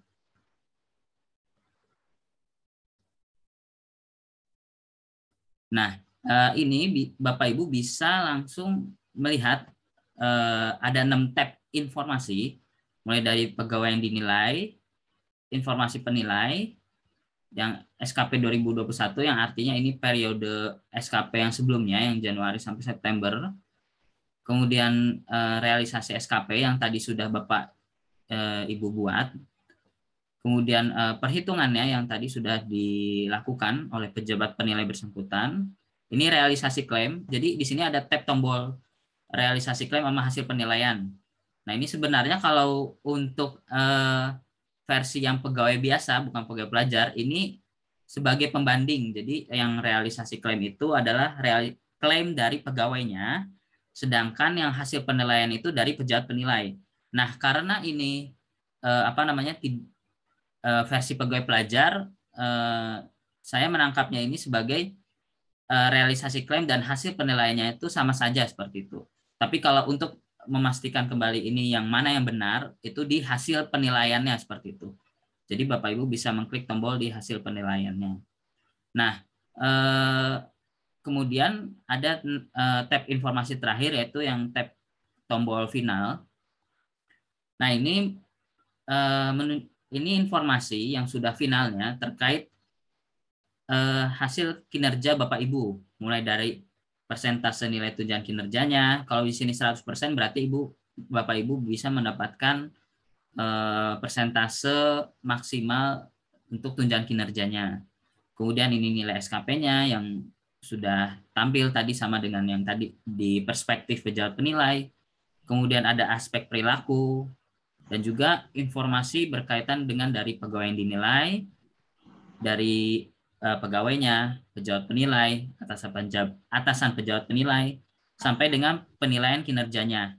Nah, eh, ini Bapak Ibu bisa langsung melihat eh, ada enam tab informasi, mulai dari pegawai yang dinilai, informasi penilai yang SKP 2021 yang artinya ini periode SKP yang sebelumnya yang Januari sampai September. Kemudian eh, realisasi SKP yang tadi sudah Bapak eh, Ibu buat. Kemudian eh, perhitungannya yang tadi sudah dilakukan oleh pejabat penilai bersangkutan. Ini realisasi klaim. Jadi di sini ada tab tombol realisasi klaim sama hasil penilaian. Nah, ini sebenarnya kalau untuk eh, versi yang pegawai biasa bukan pegawai pelajar ini sebagai pembanding. Jadi yang realisasi klaim itu adalah reali klaim dari pegawainya, sedangkan yang hasil penilaian itu dari pejabat penilai. Nah, karena ini eh, apa namanya eh, versi pegawai pelajar, eh, saya menangkapnya ini sebagai eh, realisasi klaim dan hasil penilaiannya itu sama saja seperti itu. Tapi kalau untuk memastikan kembali ini yang mana yang benar itu di hasil penilaiannya seperti itu. Jadi Bapak Ibu bisa mengklik tombol di hasil penilaiannya. Nah, eh, kemudian ada eh, tab informasi terakhir yaitu yang tab tombol final. Nah, ini eh, ini informasi yang sudah finalnya terkait hasil kinerja Bapak Ibu mulai dari persentase nilai tunjangan kinerjanya. Kalau di sini 100% berarti Ibu Bapak Ibu bisa mendapatkan eh, persentase maksimal untuk tunjangan kinerjanya. Kemudian ini nilai SKP-nya yang sudah tampil tadi sama dengan yang tadi di perspektif pejabat penilai. Kemudian ada aspek perilaku dan juga informasi berkaitan dengan dari pegawai yang dinilai, dari Eh, pegawainya, pejabat penilai, atasan pejabat atasan pejabat penilai, sampai dengan penilaian kinerjanya.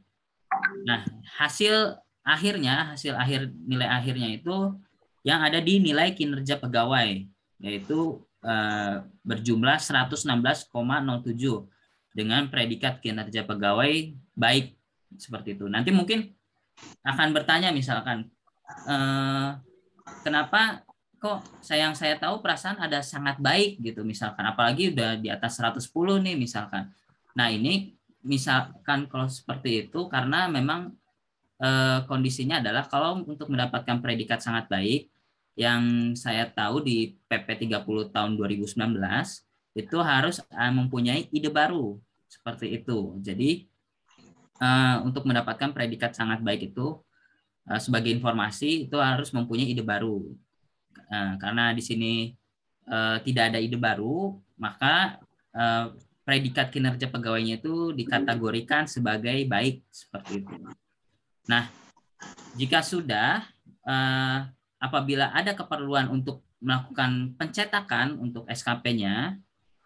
Nah, hasil akhirnya, hasil akhir nilai akhirnya itu yang ada di nilai kinerja pegawai, yaitu eh, berjumlah 116,07 dengan predikat kinerja pegawai baik seperti itu. Nanti mungkin akan bertanya misalkan eh, kenapa kok sayang saya tahu perasaan ada sangat baik gitu misalkan apalagi udah di atas 110 nih misalkan. Nah, ini misalkan kalau seperti itu karena memang e, kondisinya adalah kalau untuk mendapatkan predikat sangat baik yang saya tahu di PP 30 tahun 2019 itu harus eh, mempunyai ide baru seperti itu. Jadi e, untuk mendapatkan predikat sangat baik itu sebagai informasi itu harus mempunyai ide baru. Eh, karena di sini eh, tidak ada ide baru, maka eh, predikat kinerja pegawainya itu dikategorikan sebagai baik seperti itu. Nah, jika sudah apabila ada keperluan untuk melakukan pencetakan untuk SKP-nya,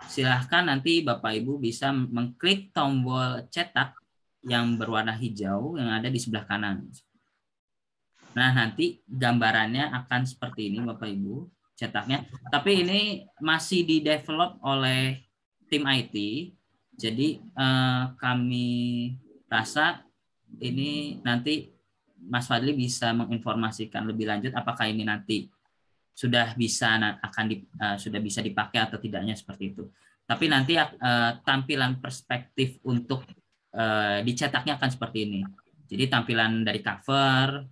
silahkan nanti Bapak Ibu bisa mengklik tombol cetak yang berwarna hijau yang ada di sebelah kanan. Nah, nanti gambarannya akan seperti ini Bapak Ibu cetaknya. Tapi ini masih di develop oleh tim IT. Jadi eh, kami rasa ini nanti Mas Fadli bisa menginformasikan lebih lanjut apakah ini nanti sudah bisa akan di, uh, sudah bisa dipakai atau tidaknya seperti itu. Tapi nanti uh, tampilan perspektif untuk uh, dicetaknya akan seperti ini. Jadi tampilan dari cover,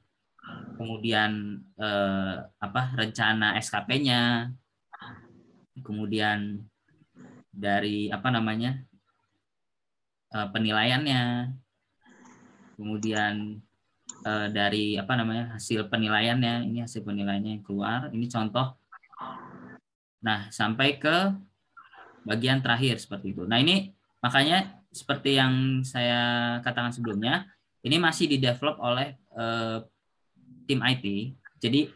kemudian eh, apa rencana SKP-nya, kemudian dari apa namanya eh, penilaiannya, kemudian eh, dari apa namanya hasil penilaiannya, ini hasil penilaiannya yang keluar, ini contoh. Nah sampai ke bagian terakhir seperti itu. Nah ini makanya seperti yang saya katakan sebelumnya, ini masih didevelop oleh eh, tim IT. Jadi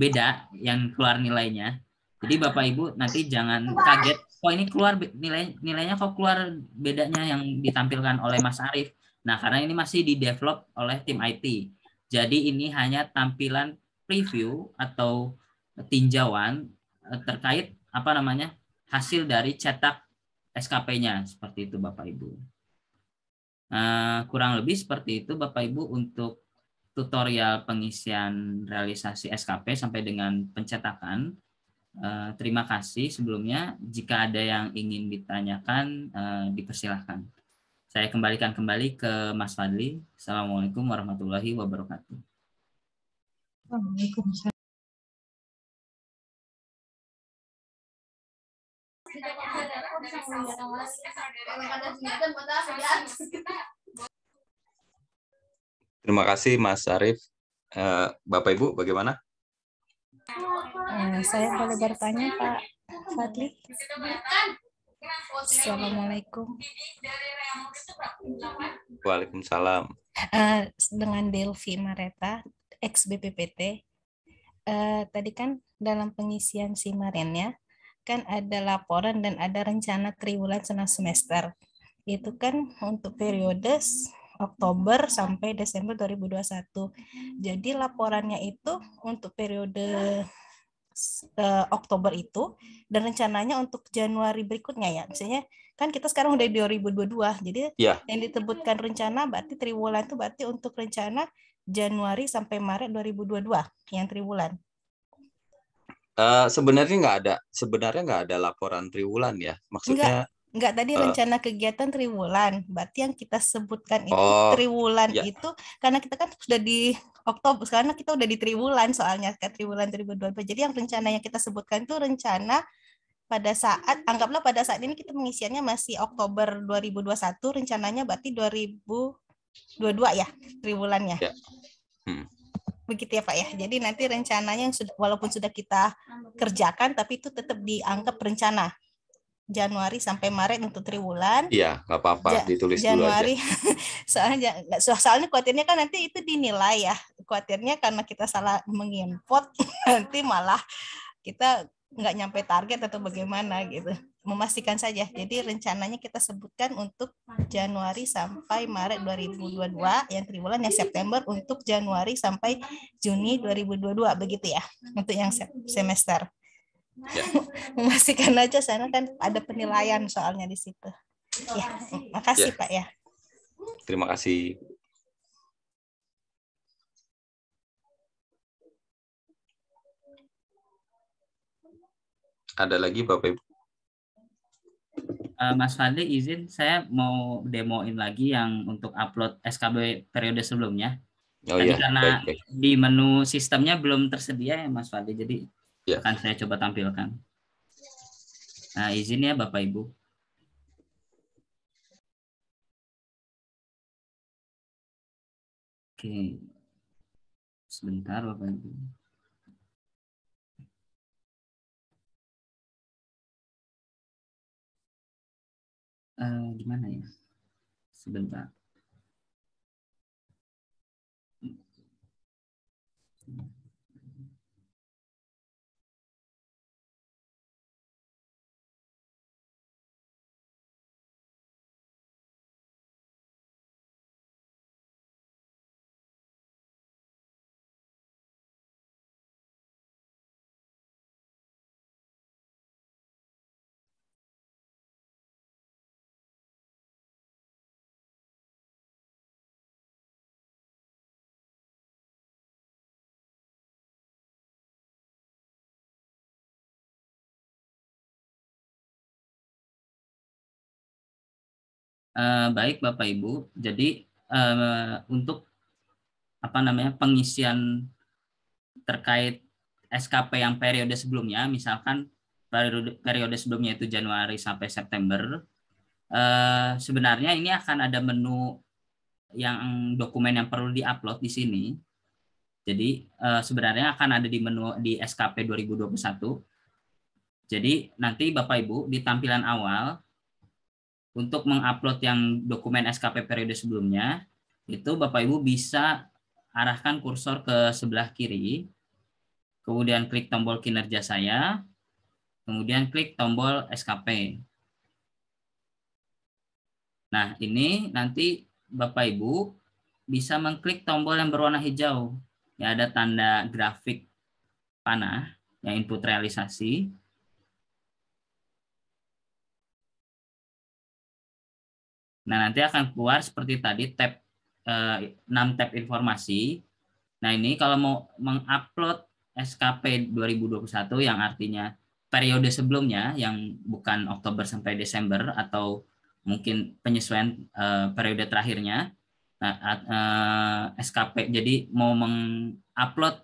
beda yang keluar nilainya. Jadi Bapak Ibu nanti jangan kaget kok oh, ini keluar nilai nilainya kok keluar bedanya yang ditampilkan oleh Mas Arief. Nah, karena ini masih di develop oleh tim IT. Jadi ini hanya tampilan preview atau tinjauan eh, terkait apa namanya? hasil dari cetak SKP-nya seperti itu Bapak Ibu. Uh, kurang lebih seperti itu Bapak Ibu untuk tutorial pengisian realisasi SKP sampai dengan pencetakan. Eh, terima kasih sebelumnya. Jika ada yang ingin ditanyakan, eh, dipersilahkan. Saya kembalikan kembali ke Mas Fadli. Assalamualaikum warahmatullahi wabarakatuh. Assalamualaikum. Terima kasih Mas Arief. Eh, Bapak Ibu bagaimana? Nah, saya boleh bertanya Pak Fadli. Assalamualaikum. Waalaikumsalam. Uh, dengan Delvi Mareta, ex BPPT. Uh, tadi kan dalam pengisian si Marenya kan ada laporan dan ada rencana triwulan senang semester. Itu kan untuk periode Oktober sampai Desember 2021. Jadi laporannya itu untuk periode uh, Oktober itu dan rencananya untuk Januari berikutnya ya. Misalnya kan kita sekarang udah 2022. Jadi yeah. yang disebutkan rencana berarti triwulan itu berarti untuk rencana Januari sampai Maret 2022 yang triwulan. Uh, sebenarnya nggak ada sebenarnya nggak ada laporan triwulan ya maksudnya Enggak tadi uh, rencana kegiatan triwulan. Berarti yang kita sebutkan itu oh, triwulan ya. itu karena kita kan sudah di Oktober karena kita udah di triwulan soalnya ke triwulan 2022. Jadi yang rencana yang kita sebutkan itu rencana pada saat anggaplah pada saat ini kita pengisiannya masih Oktober 2021 rencananya berarti 2022 ya triwulannya. Ya. Hmm. Begitu ya Pak ya. Jadi nanti rencananya yang sudah walaupun sudah kita kerjakan tapi itu tetap dianggap rencana Januari sampai Maret untuk triwulan. Iya, nggak apa-apa, ja ditulis Januari, dulu aja. soalnya soalnya khawatirnya kan nanti itu dinilai ya. Khawatirnya karena kita salah menginput nanti malah kita nggak nyampe target atau bagaimana gitu. Memastikan saja. Jadi rencananya kita sebutkan untuk Januari sampai Maret 2022 yang triwulan yang September untuk Januari sampai Juni 2022 begitu ya untuk yang semester ya. memastikan aja sana kan ada penilaian soalnya di situ ya makasih ya. pak ya terima kasih ada lagi bapak ibu eh, Mas Fadli izin saya mau demoin lagi yang untuk upload SKB periode sebelumnya. Oh, iya, Tapi iya. karena baik, baik. di menu sistemnya belum tersedia ya Mas Fadli, jadi Ya. Akan saya coba tampilkan. Nah, izin ya Bapak Ibu. Oke. Sebentar Bapak Ibu. Uh, gimana ya? Sebentar. Eh, baik Bapak Ibu, jadi uh, untuk apa namanya pengisian terkait SKP yang periode sebelumnya, misalkan periode, periode sebelumnya itu Januari sampai September, uh, sebenarnya ini akan ada menu yang dokumen yang perlu diupload di sini. Jadi uh, sebenarnya akan ada di menu di SKP 2021. Jadi nanti Bapak Ibu di tampilan awal untuk mengupload yang dokumen SKP periode sebelumnya, itu Bapak Ibu bisa arahkan kursor ke sebelah kiri, kemudian klik tombol kinerja saya, kemudian klik tombol SKP. Nah, ini nanti Bapak Ibu bisa mengklik tombol yang berwarna hijau. Ya, ada tanda grafik panah, yang input realisasi. Nah, nanti akan keluar seperti tadi tab eh, 6 tab informasi. Nah, ini kalau mau mengupload SKP 2021 yang artinya periode sebelumnya yang bukan Oktober sampai Desember atau mungkin penyesuaian eh, periode terakhirnya. Nah, eh, SKP jadi mau mengupload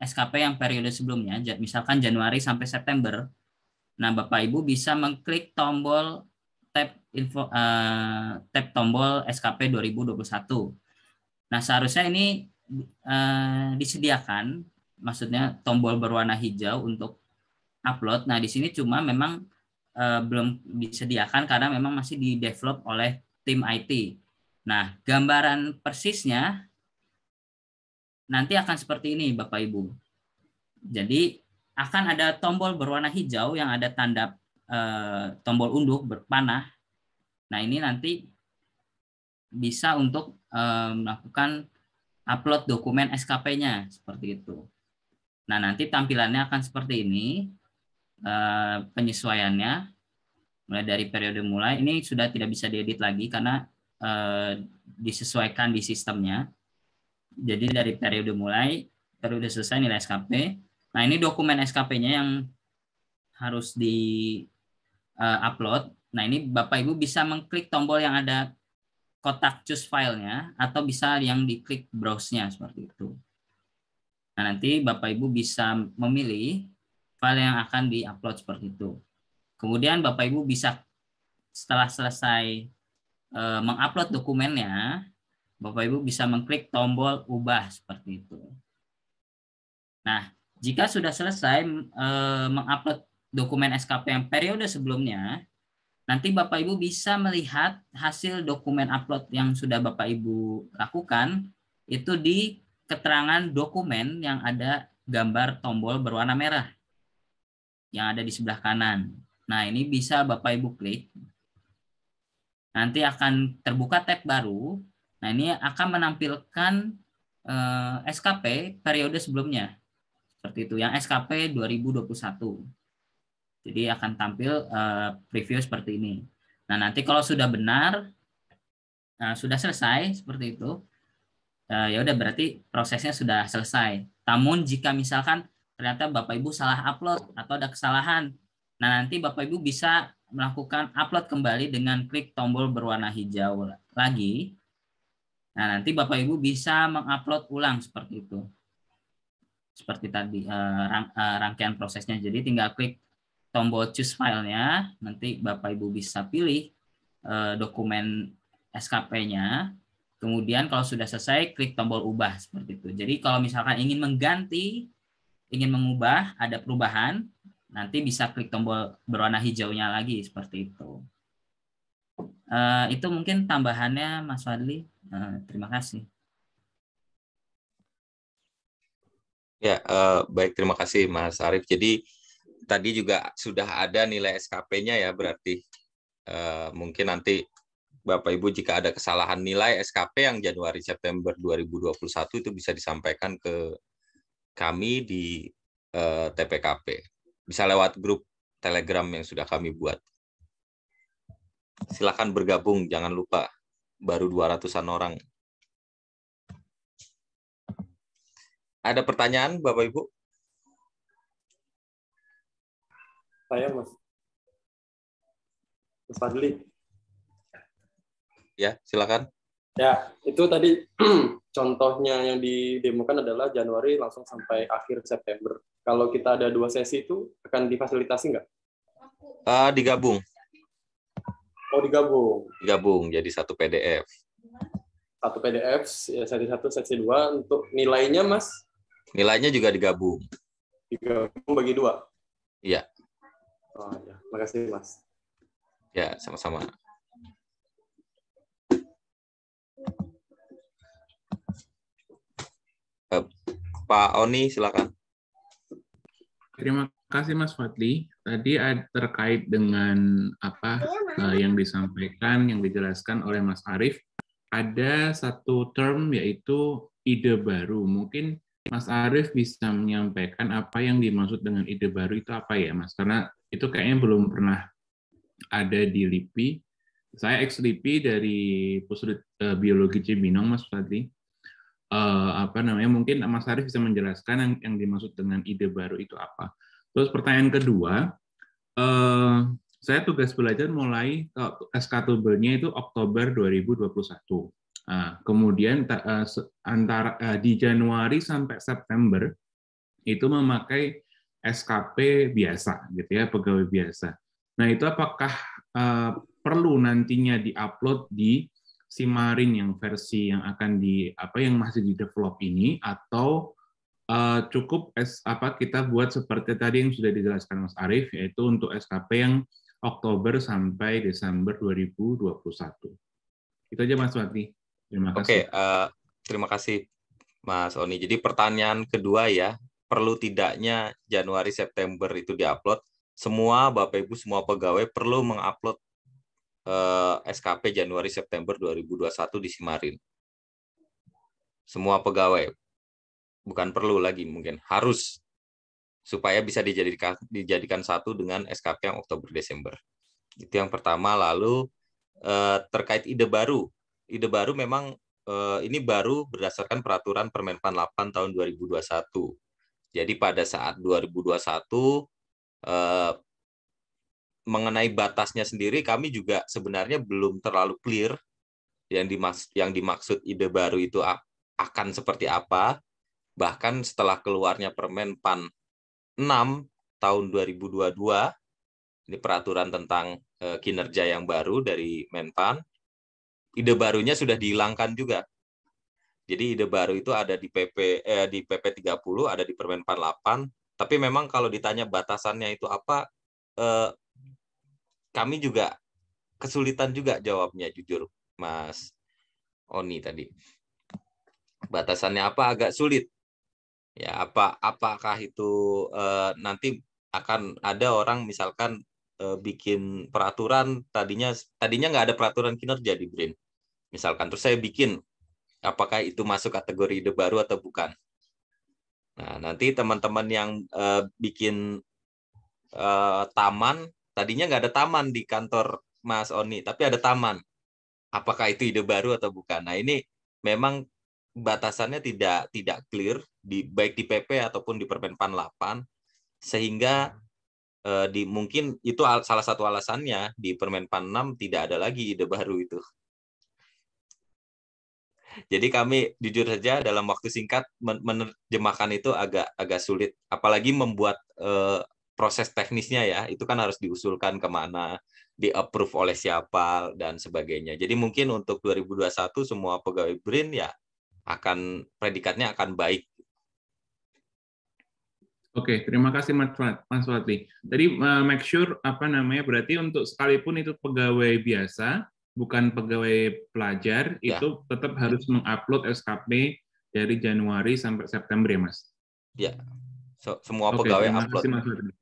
SKP yang periode sebelumnya, misalkan Januari sampai September. Nah, Bapak Ibu bisa mengklik tombol info uh, eh, tab tombol SKP 2021. Nah, seharusnya ini uh, disediakan maksudnya tombol berwarna hijau untuk upload. Nah, di sini cuma memang uh, belum disediakan karena memang masih di develop oleh tim IT. Nah, gambaran persisnya nanti akan seperti ini Bapak Ibu. Jadi akan ada tombol berwarna hijau yang ada tanda e, tombol unduh berpanah Nah, ini nanti bisa untuk eh, melakukan upload dokumen SKP-nya seperti itu. Nah, nanti tampilannya akan seperti ini. Eh, penyesuaiannya mulai dari periode mulai ini sudah tidak bisa diedit lagi karena eh, disesuaikan di sistemnya. Jadi dari periode mulai, periode selesai nilai SKP. Nah, ini dokumen SKP-nya yang harus di uh, upload Nah ini Bapak Ibu bisa mengklik tombol yang ada kotak choose filenya atau bisa yang diklik browse-nya seperti itu. Nah nanti Bapak Ibu bisa memilih file yang akan diupload seperti itu. Kemudian Bapak Ibu bisa setelah selesai e, mengupload dokumennya, Bapak Ibu bisa mengklik tombol ubah seperti itu. Nah, jika sudah selesai e, mengupload dokumen SKP yang periode sebelumnya, Nanti Bapak Ibu bisa melihat hasil dokumen upload yang sudah Bapak Ibu lakukan itu di keterangan dokumen yang ada gambar tombol berwarna merah yang ada di sebelah kanan. Nah, ini bisa Bapak Ibu klik. Nanti akan terbuka tab baru. Nah, ini akan menampilkan eh, SKP periode sebelumnya. Seperti itu, yang SKP 2021. Jadi akan tampil uh, preview seperti ini. Nah, nanti kalau sudah benar, uh, sudah selesai seperti itu, uh, ya udah berarti prosesnya sudah selesai. Namun jika misalkan ternyata Bapak Ibu salah upload atau ada kesalahan, nah nanti Bapak Ibu bisa melakukan upload kembali dengan klik tombol berwarna hijau lagi. Nah, nanti Bapak Ibu bisa mengupload ulang seperti itu. Seperti tadi rangkaian prosesnya. Jadi tinggal klik tombol choose filenya nanti Bapak Ibu bisa pilih eh, dokumen SKP-nya kemudian kalau sudah selesai klik tombol ubah seperti itu jadi kalau misalkan ingin mengganti ingin mengubah ada perubahan nanti bisa klik tombol berwarna hijaunya lagi seperti itu uh, itu mungkin tambahannya Mas Fadli uh, terima kasih ya uh, baik terima kasih Mas Arief jadi tadi juga sudah ada nilai SKP-nya ya berarti uh, mungkin nanti Bapak Ibu jika ada kesalahan nilai SKP yang Januari September 2021 itu bisa disampaikan ke kami di uh, eh, TPKP. Bisa lewat grup Telegram yang sudah kami buat. Silakan bergabung, jangan lupa baru 200-an orang. Ada pertanyaan Bapak Ibu? saya Mas Mas Fadli. Ya, silakan. Ya, itu tadi contohnya yang didemokan adalah Januari langsung sampai akhir September. Kalau kita ada dua sesi itu akan difasilitasi nggak? Uh, digabung. Oh, digabung. Digabung jadi satu PDF. Satu PDF, ya sesi satu, sesi dua. Untuk nilainya, Mas? Nilainya juga digabung. Digabung bagi dua? Iya. Oh, ya. kasih Mas. Ya, sama-sama. Eh, Pak Oni, silakan. Terima kasih Mas Fadli. Tadi terkait dengan apa uh, yang disampaikan, yang dijelaskan oleh Mas Arief, ada satu term yaitu ide baru. Mungkin Mas Arief bisa menyampaikan apa yang dimaksud dengan ide baru itu apa ya, Mas? Karena itu kayaknya belum pernah ada di LIPI. Saya ex LIPI dari Pusat eh, Biologi Cibinong, Mas Fadli. Uh, apa namanya? Mungkin Mas Arief bisa menjelaskan yang, yang dimaksud dengan ide baru itu apa. Terus pertanyaan kedua, uh, saya tugas belajar mulai uh, itu Oktober 2021. Ah, kemudian eh, antara eh, di Januari sampai September itu memakai SKP biasa gitu ya pegawai biasa. Nah itu apakah eh, perlu nantinya diupload di Simarin yang versi yang akan di apa yang masih di develop ini atau cukup S, apa kita buat seperti tadi yang sudah dijelaskan Mas Arief yaitu untuk SKP yang Oktober sampai Desember 2021. Itu aja Mas Wati. Terima kasih. Oke, okay, uh, terima kasih Mas Oni. Jadi pertanyaan kedua ya, perlu tidaknya Januari September itu diupload? Semua Bapak Ibu semua pegawai perlu mengupload uh, eh, SKP Januari September 2021 di Simarin. Semua pegawai bukan perlu lagi mungkin harus supaya bisa dijadikan dijadikan satu dengan SKP yang Oktober Desember. Itu yang pertama lalu eh, terkait ide baru ide baru memang uh, ini baru berdasarkan peraturan Permenpan 8 tahun 2021. Jadi pada saat 2021 uh, eh, mengenai batasnya sendiri kami juga sebenarnya belum terlalu clear yang dimaksud yang dimaksud ide baru itu akan seperti apa. Bahkan setelah keluarnya Permen PAN 6 tahun 2022 ini peraturan tentang eh, kinerja yang baru dari Menpan ide barunya sudah dihilangkan juga. Jadi ide baru itu ada di PP eh, di PP 30, ada di Permen 48, tapi memang kalau ditanya batasannya itu apa eh, kami juga kesulitan juga jawabnya jujur Mas Oni tadi. Batasannya apa agak sulit. Ya apa apakah itu eh, nanti akan ada orang misalkan Eh, bikin peraturan tadinya tadinya nggak ada peraturan kinerja di Brin. Misalkan terus saya bikin apakah itu masuk kategori ide baru atau bukan. Nah, nanti teman-teman yang uh, bikin uh, taman, tadinya nggak ada taman di kantor Mas Oni, tapi ada taman. Apakah itu ide baru atau bukan? Nah, ini memang batasannya tidak tidak clear di baik di PP ataupun di Permen Pan 8 sehingga hmm uh, di mungkin itu al salah satu alasannya di Permen Pan 6 tidak ada lagi ide baru itu. Jadi kami jujur saja dalam waktu singkat menerjemahkan itu agak agak sulit, apalagi membuat uh, proses teknisnya ya itu kan harus diusulkan kemana di approve oleh siapa dan sebagainya jadi mungkin untuk 2021 semua pegawai BRIN ya akan predikatnya akan baik Oke, okay, terima kasih Mas Wati. Tadi uh, make sure apa namanya berarti untuk sekalipun itu pegawai biasa, bukan pegawai pelajar, ya. itu tetap harus mengupload SKP dari Januari sampai September ya, Mas. Ya, so, semua Oke, pegawai terima upload. Kasih, Mas Watli.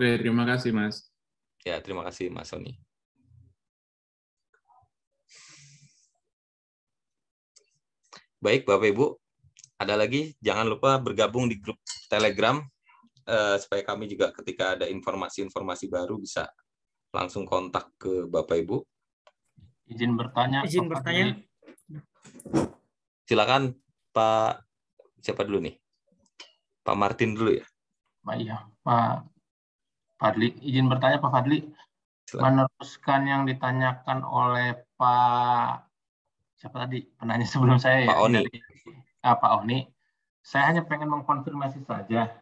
Oke, terima kasih Mas. Ya, terima kasih Mas Sony. Baik, Bapak Ibu, ada lagi jangan lupa bergabung di grup Telegram eh, supaya kami juga ketika ada informasi-informasi baru bisa langsung kontak ke Bapak Ibu. Izin bertanya. Izin Pak bertanya. Silakan Pak siapa dulu nih? Pak Martin dulu ya. Pak iya, Pak Fadli. Izin bertanya Pak Fadli. Silakan. Meneruskan yang ditanyakan oleh Pak siapa tadi penanya sebelum saya ya? Pak ya. Oni. Dari iya, iya ah, Pak Oni, saya hanya pengen mengkonfirmasi saja.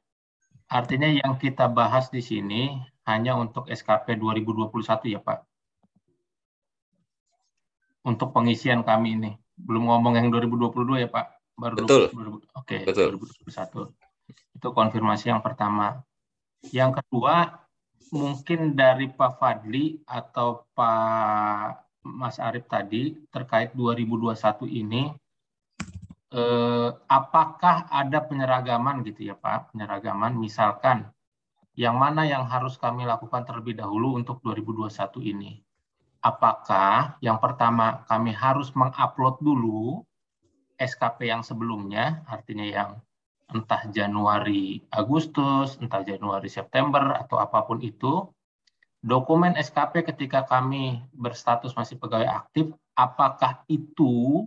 Artinya yang kita bahas di sini hanya untuk SKP 2021 ya Pak? Untuk pengisian kami ini. Belum ngomong yang 2022 ya Pak? Baru Betul. 20, Oke, okay, 2021. Itu konfirmasi yang pertama. Yang kedua, mungkin dari Pak Fadli atau Pak Mas Arief tadi terkait 2021 ini eh, apakah ada penyeragaman gitu ya Pak, penyeragaman misalkan yang mana yang harus kami lakukan terlebih dahulu untuk 2021 ini. Apakah yang pertama kami harus mengupload dulu SKP yang sebelumnya, artinya yang entah Januari Agustus, entah Januari September atau apapun itu, dokumen SKP ketika kami berstatus masih pegawai aktif, apakah itu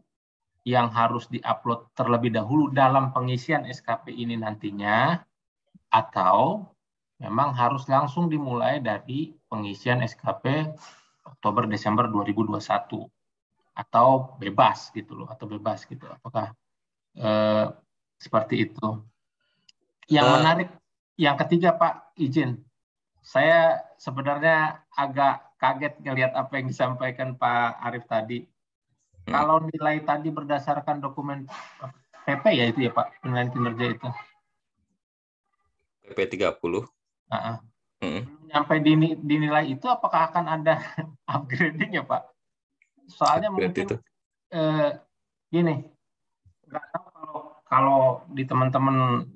yang harus diupload terlebih dahulu dalam pengisian SKP ini nantinya atau memang harus langsung dimulai dari pengisian SKP Oktober Desember 2021 atau bebas gitu loh atau bebas gitu apakah eh, seperti itu yang uh. menarik yang ketiga Pak izin saya sebenarnya agak kaget ngelihat apa yang disampaikan Pak Arief tadi Ya. Kalau nilai tadi berdasarkan dokumen PP ya itu ya Pak, penilaian kinerja itu. PP 30. Uh -uh. Hmm. Sampai dinilai itu apakah akan ada upgrading ya Pak? Soalnya Upgrade mungkin itu. Eh, gini, kalau kalau di teman-teman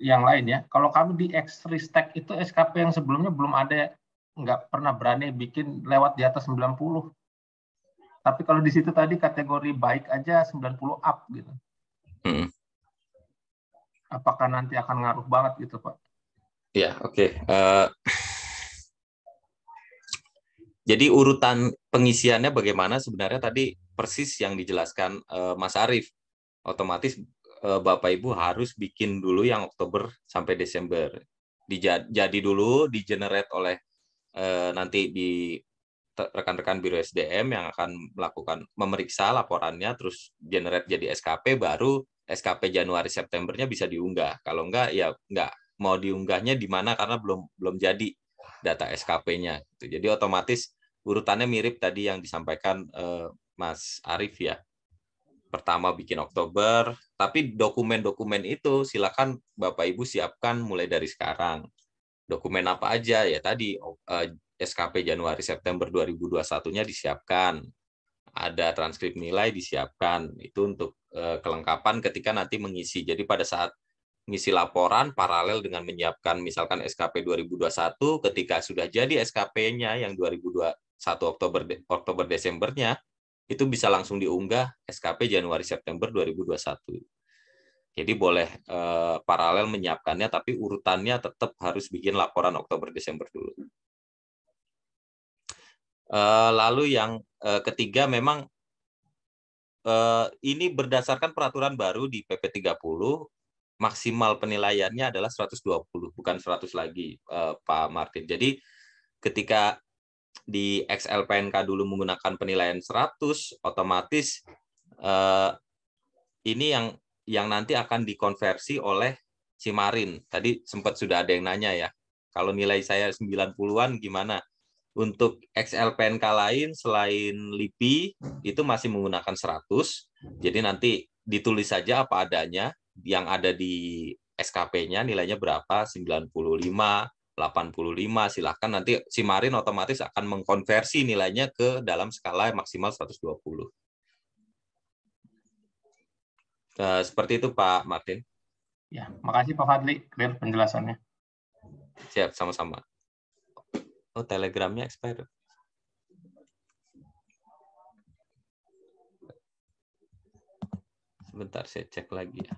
yang lain ya, kalau kami di X3 Tech itu SKP yang sebelumnya belum ada nggak pernah berani bikin lewat di atas 90. Tapi kalau di situ tadi kategori baik aja 90 up gitu. Hmm. Apakah nanti akan ngaruh banget gitu, Pak? Ya, oke. Okay. Uh, eh, jadi urutan pengisiannya bagaimana sebenarnya tadi persis yang dijelaskan uh, Mas Arief. Otomatis uh, Bapak Ibu harus bikin dulu yang Oktober sampai Desember. Dijadi dulu, digenerate oleh uh, nanti di rekan-rekan Biro SDM yang akan melakukan memeriksa laporannya terus generate jadi SKP baru SKP Januari Septembernya bisa diunggah. Kalau enggak ya enggak mau diunggahnya di mana karena belum belum jadi data SKP-nya gitu. Jadi otomatis urutannya mirip tadi yang disampaikan eh, Mas Arif ya. Pertama bikin Oktober, tapi dokumen-dokumen itu silakan Bapak Ibu siapkan mulai dari sekarang. Dokumen apa aja ya tadi oh, eh, SKP Januari September 2021-nya disiapkan. Ada transkrip nilai disiapkan. Itu untuk eh, kelengkapan ketika nanti mengisi. Jadi pada saat mengisi laporan paralel dengan menyiapkan misalkan SKP 2021 ketika sudah jadi SKP-nya yang 2021 Oktober Oktober Desembernya itu bisa langsung diunggah SKP Januari September 2021. Jadi boleh eh, paralel menyiapkannya tapi urutannya tetap harus bikin laporan Oktober Desember dulu. Eh, lalu yang eh, ketiga memang eh, ini berdasarkan peraturan baru di PP 30 maksimal penilaiannya adalah 120 bukan 100 lagi Pak Martin. Jadi ketika di XLPNK dulu menggunakan penilaian 100 otomatis ini yang yang nanti akan dikonversi oleh Cimarin. Tadi sempat sudah ada yang nanya ya. Kalau nilai saya 90-an gimana? Untuk XLPNK lain selain LIPI itu masih menggunakan 100. Jadi nanti ditulis saja apa adanya yang ada di SKP-nya nilainya berapa 95 85 silahkan nanti si marin otomatis akan mengkonversi nilainya ke dalam skala maksimal 120. Eh, seperti itu Pak Martin. Ya, makasih Pak Fadli, clear penjelasannya. Siap, sama-sama. Oh, telegramnya expired. Sebentar saya cek lagi ya.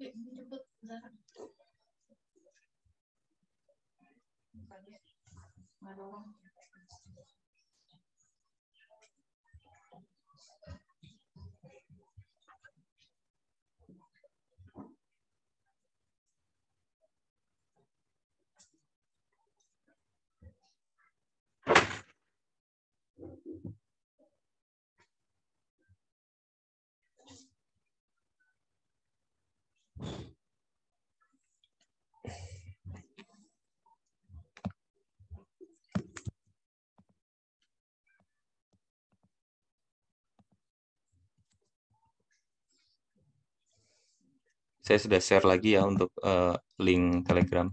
Thank you. saya sudah share lagi ya untuk uh, link Telegram.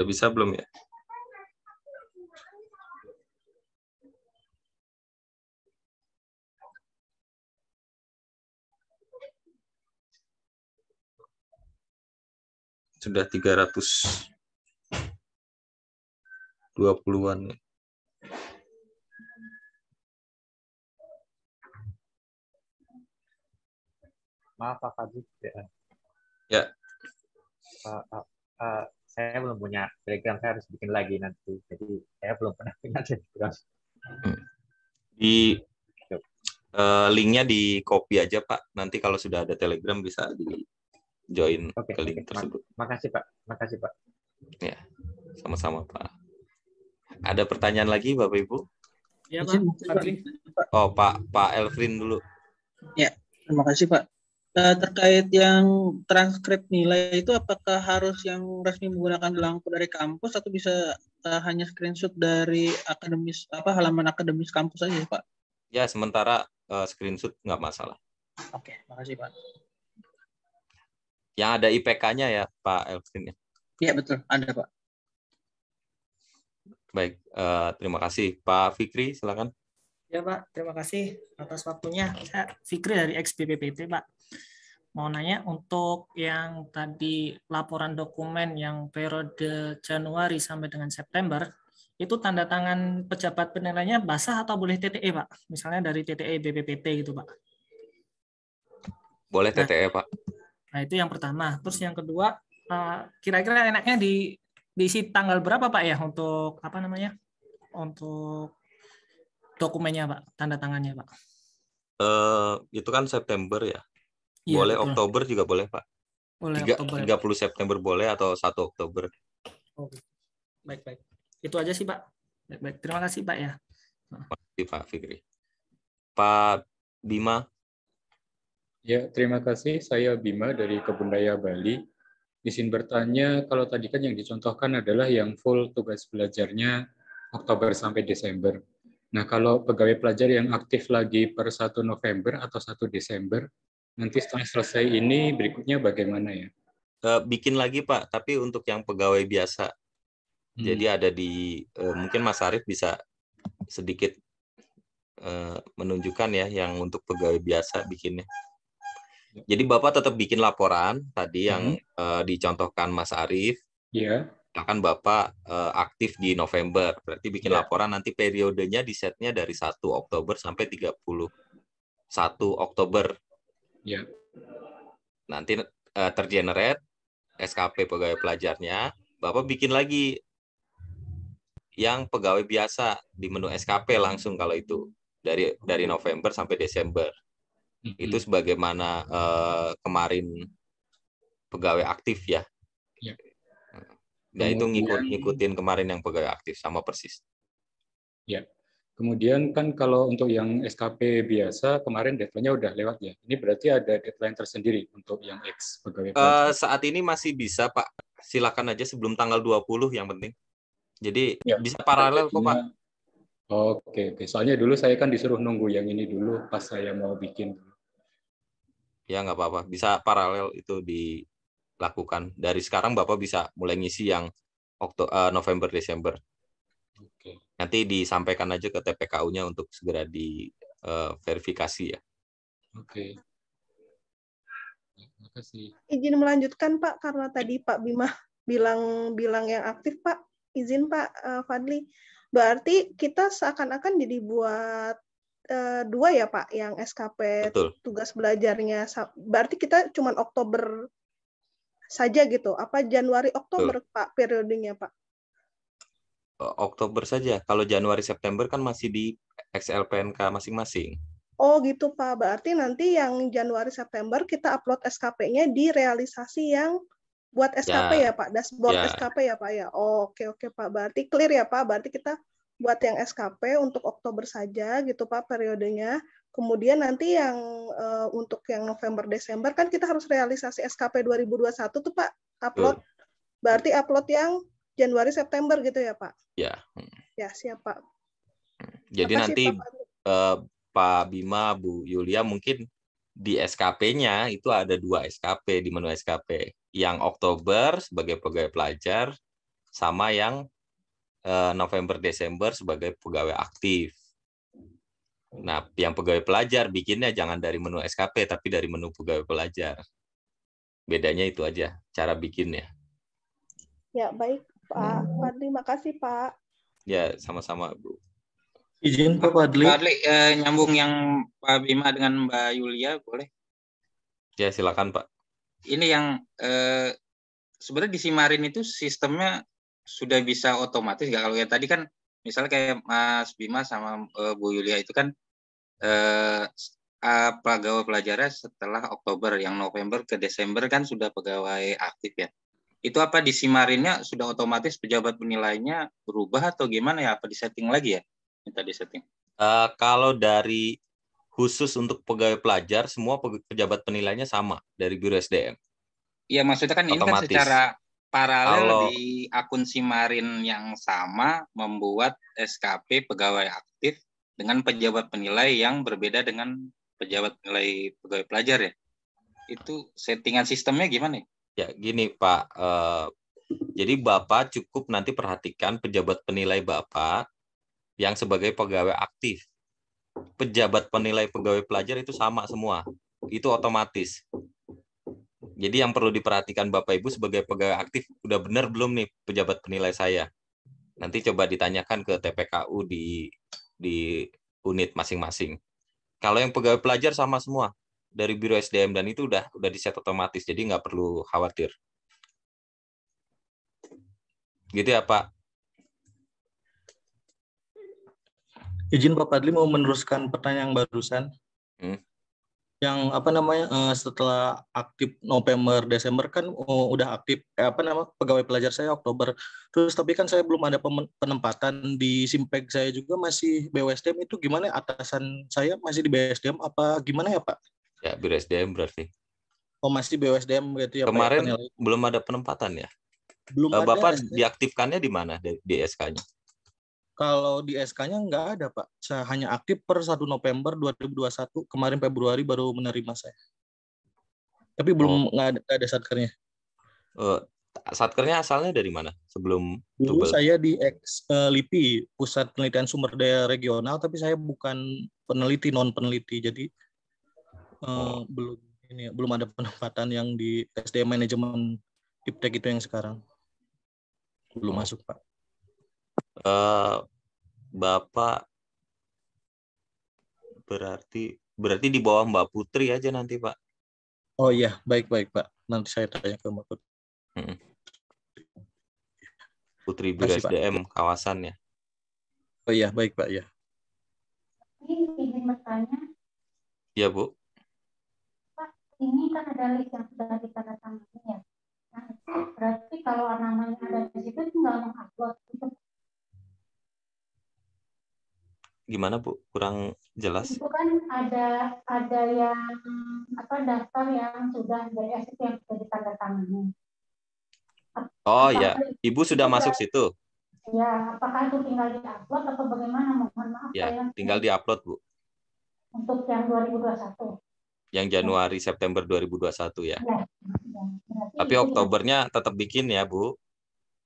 Udah bisa belum ya? Sudah 300 20 an ya. Maaf Pak Fadli. Ya. ya. Uh, uh, uh, saya belum punya telegram saya harus bikin lagi nanti jadi saya belum pernah punya telegram hmm. di uh, linknya di copy aja pak nanti kalau sudah ada telegram bisa di join okay, ke link okay. tersebut makasih pak makasih pak ya sama-sama pak ada pertanyaan lagi bapak ibu ya pak oh pak pak Elfrin dulu ya terima kasih pak Eh, terkait yang transkrip nilai itu apakah harus yang resmi menggunakan langku dari kampus atau bisa uh, hanya screenshot dari akademis apa halaman akademis kampus saja, ya, Pak? Ya, sementara uh, screenshot nggak masalah. Oke, makasih, Pak. Yang ada IPK-nya ya, Pak Elvin. ya? Iya, betul. Ada, Pak. Baik, uh, terima kasih. Pak Fikri, silakan. Ya, Pak. Terima kasih atas waktunya. Saya Fikri dari XPPPT, Pak mau nanya untuk yang tadi laporan dokumen yang periode Januari sampai dengan September itu tanda tangan pejabat penilainya basah atau boleh TTE Pak? Misalnya dari TTE BPPT gitu Pak. Boleh TTE nah, e, Pak. Nah itu yang pertama. Terus yang kedua, eh, kira-kira enaknya di diisi tanggal berapa Pak ya untuk apa namanya? Untuk dokumennya Pak, tanda tangannya Pak. Eh, itu kan September ya. Ya, boleh betul. Oktober juga boleh Pak. Boleh 3, Oktober. 30 September boleh atau 1 Oktober. Oke. Oh, baik baik. Itu aja sih Pak. Baik baik. Terima kasih Pak ya. Terima kasih Pak Fikri. Pak Bima. Ya, terima kasih. Saya Bima dari Kebun Raya Bali. Izin bertanya, kalau tadi kan yang dicontohkan adalah yang full tugas belajarnya Oktober sampai Desember. Nah, kalau pegawai pelajar yang aktif lagi per 1 November atau 1 Desember, Nanti setelah selesai ini berikutnya bagaimana ya? Eh, bikin lagi Pak, tapi untuk yang pegawai biasa. Hmm. Jadi ada di eh, mungkin Mas Arief bisa sedikit eh, menunjukkan ya yang untuk pegawai biasa bikinnya. Ya. Jadi Bapak tetap bikin laporan tadi yang hmm. Eh, dicontohkan Mas Arief. Iya. Yeah. akan Bapak uh, aktif di November, berarti bikin ya. laporan nanti periodenya di setnya dari 1 Oktober sampai 31 Oktober Ya. Nanti uh, tergenerate SKP pegawai pelajarnya, Bapak bikin lagi yang pegawai biasa di menu SKP langsung kalau itu dari dari November sampai Desember. Mm -hmm. Itu sebagaimana uh, kemarin pegawai aktif ya. ya. Dan nah, itu ngikut ngikutin kemarin yang pegawai aktif sama persis. Ya. Kemudian kan kalau untuk yang SKP biasa kemarin deadline-nya udah lewat ya. Ini berarti ada deadline tersendiri untuk yang X pegawai. Uh, saat ini masih bisa Pak. Silakan aja sebelum tanggal 20 yang penting. Jadi ya, bisa paralel kok Pak. Oke, oke. Soalnya dulu saya kan disuruh nunggu yang ini dulu pas saya mau bikin. Ya nggak apa-apa. Bisa paralel itu dilakukan. Dari sekarang Bapak bisa mulai ngisi yang Oktober, eh, November, Desember. Oke. Okay nanti disampaikan aja ke TPKU-nya untuk segera diverifikasi eh, uh, ya. Oke. kasih. Izin melanjutkan Pak karena tadi Pak Bima bilang bilang yang aktif Pak. Izin Pak eh, Fadli. Berarti kita seakan-akan jadi buat eh, dua ya Pak yang SKP Betul. tugas belajarnya. Berarti kita cuma Oktober saja gitu. Apa Januari Oktober Betul. Pak periodenya Pak? Eh, Oktober saja. Kalau Januari September kan masih di XLPNK masing-masing. Oh gitu Pak, berarti nanti yang Januari September kita upload SKP-nya di realisasi yang buat SKP ya, ya Pak, dashboard ya. SKP ya Pak ya. Oh, oke oke Pak, berarti clear ya Pak, berarti kita buat yang SKP untuk Oktober saja gitu Pak periodenya. Kemudian nanti yang uh, untuk yang November Desember kan kita harus realisasi SKP 2021 tuh Pak upload. Uh. Berarti upload yang Januari September gitu ya Pak? Ya. Ya siap Pak. Hmm. Jadi Apa nanti sih, Pak? Eh, Pak Bima Bu Yulia mungkin di SKP-nya itu ada dua SKP di menu SKP yang Oktober sebagai pegawai pelajar sama yang eh, November Desember sebagai pegawai aktif. Nah, yang pegawai pelajar bikinnya jangan dari menu SKP tapi dari menu pegawai pelajar. Bedanya itu aja cara bikinnya. Ya, baik Pak hmm. Fadli, makasih Pak. Ya, sama-sama Bu. Izin Pak Fadli. Pak Fadli, eh, nyambung yang Pak Bima dengan Mbak Yulia, boleh? Ya, silakan Pak. Ini yang eh, sebenarnya di Simarin itu sistemnya sudah bisa otomatis nggak kalau yang tadi kan misalnya kayak Mas Bima sama eh, Bu Yulia itu kan eh, pegawai pelajarnya setelah Oktober yang November ke Desember kan sudah pegawai aktif ya itu apa di Simarinnya sudah otomatis pejabat penilainya berubah atau gimana ya? Apa di setting lagi ya? Minta setting Uh, kalau dari khusus untuk pegawai pelajar, semua pejabat penilainya sama dari Biro SDM. Iya, maksudnya kan otomatis. ini kan secara paralel kalau, di akun Simarin yang sama membuat SKP pegawai aktif dengan pejabat penilai yang berbeda dengan pejabat penilai pegawai pelajar ya. Itu settingan sistemnya gimana ya? Ya, gini Pak. Eh, jadi Bapak cukup nanti perhatikan pejabat penilai Bapak yang sebagai pegawai aktif. Pejabat penilai pegawai pelajar itu sama semua. Itu otomatis. Jadi yang perlu diperhatikan Bapak Ibu sebagai pegawai aktif udah benar belum nih pejabat penilai saya? Nanti coba ditanyakan ke TPKU di di unit masing-masing. Kalau yang pegawai pelajar sama semua, dari Biro SDM dan itu udah udah diset otomatis, jadi nggak perlu khawatir. Gitu ya Pak. Izin Pak Padli mau meneruskan pertanyaan barusan. Hmm. Yang apa namanya eh, setelah aktif November Desember kan oh, udah aktif eh, apa nama pegawai pelajar saya Oktober. Terus tapi kan saya belum ada penempatan di Simpeg saya juga masih BWSDM itu gimana ya, atasan saya masih di BSDM apa gimana ya Pak? Ya, Biro SDM berarti. Oh, masih BUSDM berarti ya, ya. Kemarin Pak, ya, belum ada penempatan ya? Belum Bapak eh, ada. Bapak diaktifkannya di mana di, SK-nya? Kalau di SK-nya nggak ada, Pak. Saya hanya aktif per 1 November 2021. Kemarin Februari baru menerima saya. Tapi belum oh. nggak ada, ada satkernya. Uh, satkernya asalnya dari mana sebelum Dulu saya di ex uh, eh, LIPI, Pusat Penelitian Sumber Daya Regional, tapi saya bukan peneliti non peneliti. Jadi uh, belum ini belum ada penempatan yang di SDM manajemen Iptek itu yang sekarang belum oh. masuk pak. Uh, Bapak berarti berarti di bawah Mbak Putri aja nanti pak. Oh iya baik baik pak nanti saya tanya ke Mbak Putri. Hmm. Putri Biro SDM pak. kawasan ya. Oh iya baik pak ya. Ini ingin bertanya. Ya bu ini kan ada list yang sudah ditandatangani ya. Nah, berarti kalau namanya ada di situ tinggal mengupload gitu. gimana bu kurang jelas itu kan ada ada yang apa daftar yang sudah BS itu yang sudah ditandatangani oh iya. apakah ya ibu sudah juga, masuk situ ya apakah itu tinggal diupload atau bagaimana mohon maaf ya tinggal diupload bu untuk yang 2021 yang iya. Januari September 2021 ya. ya, Tapi Oktobernya tetap bikin ya, Bu.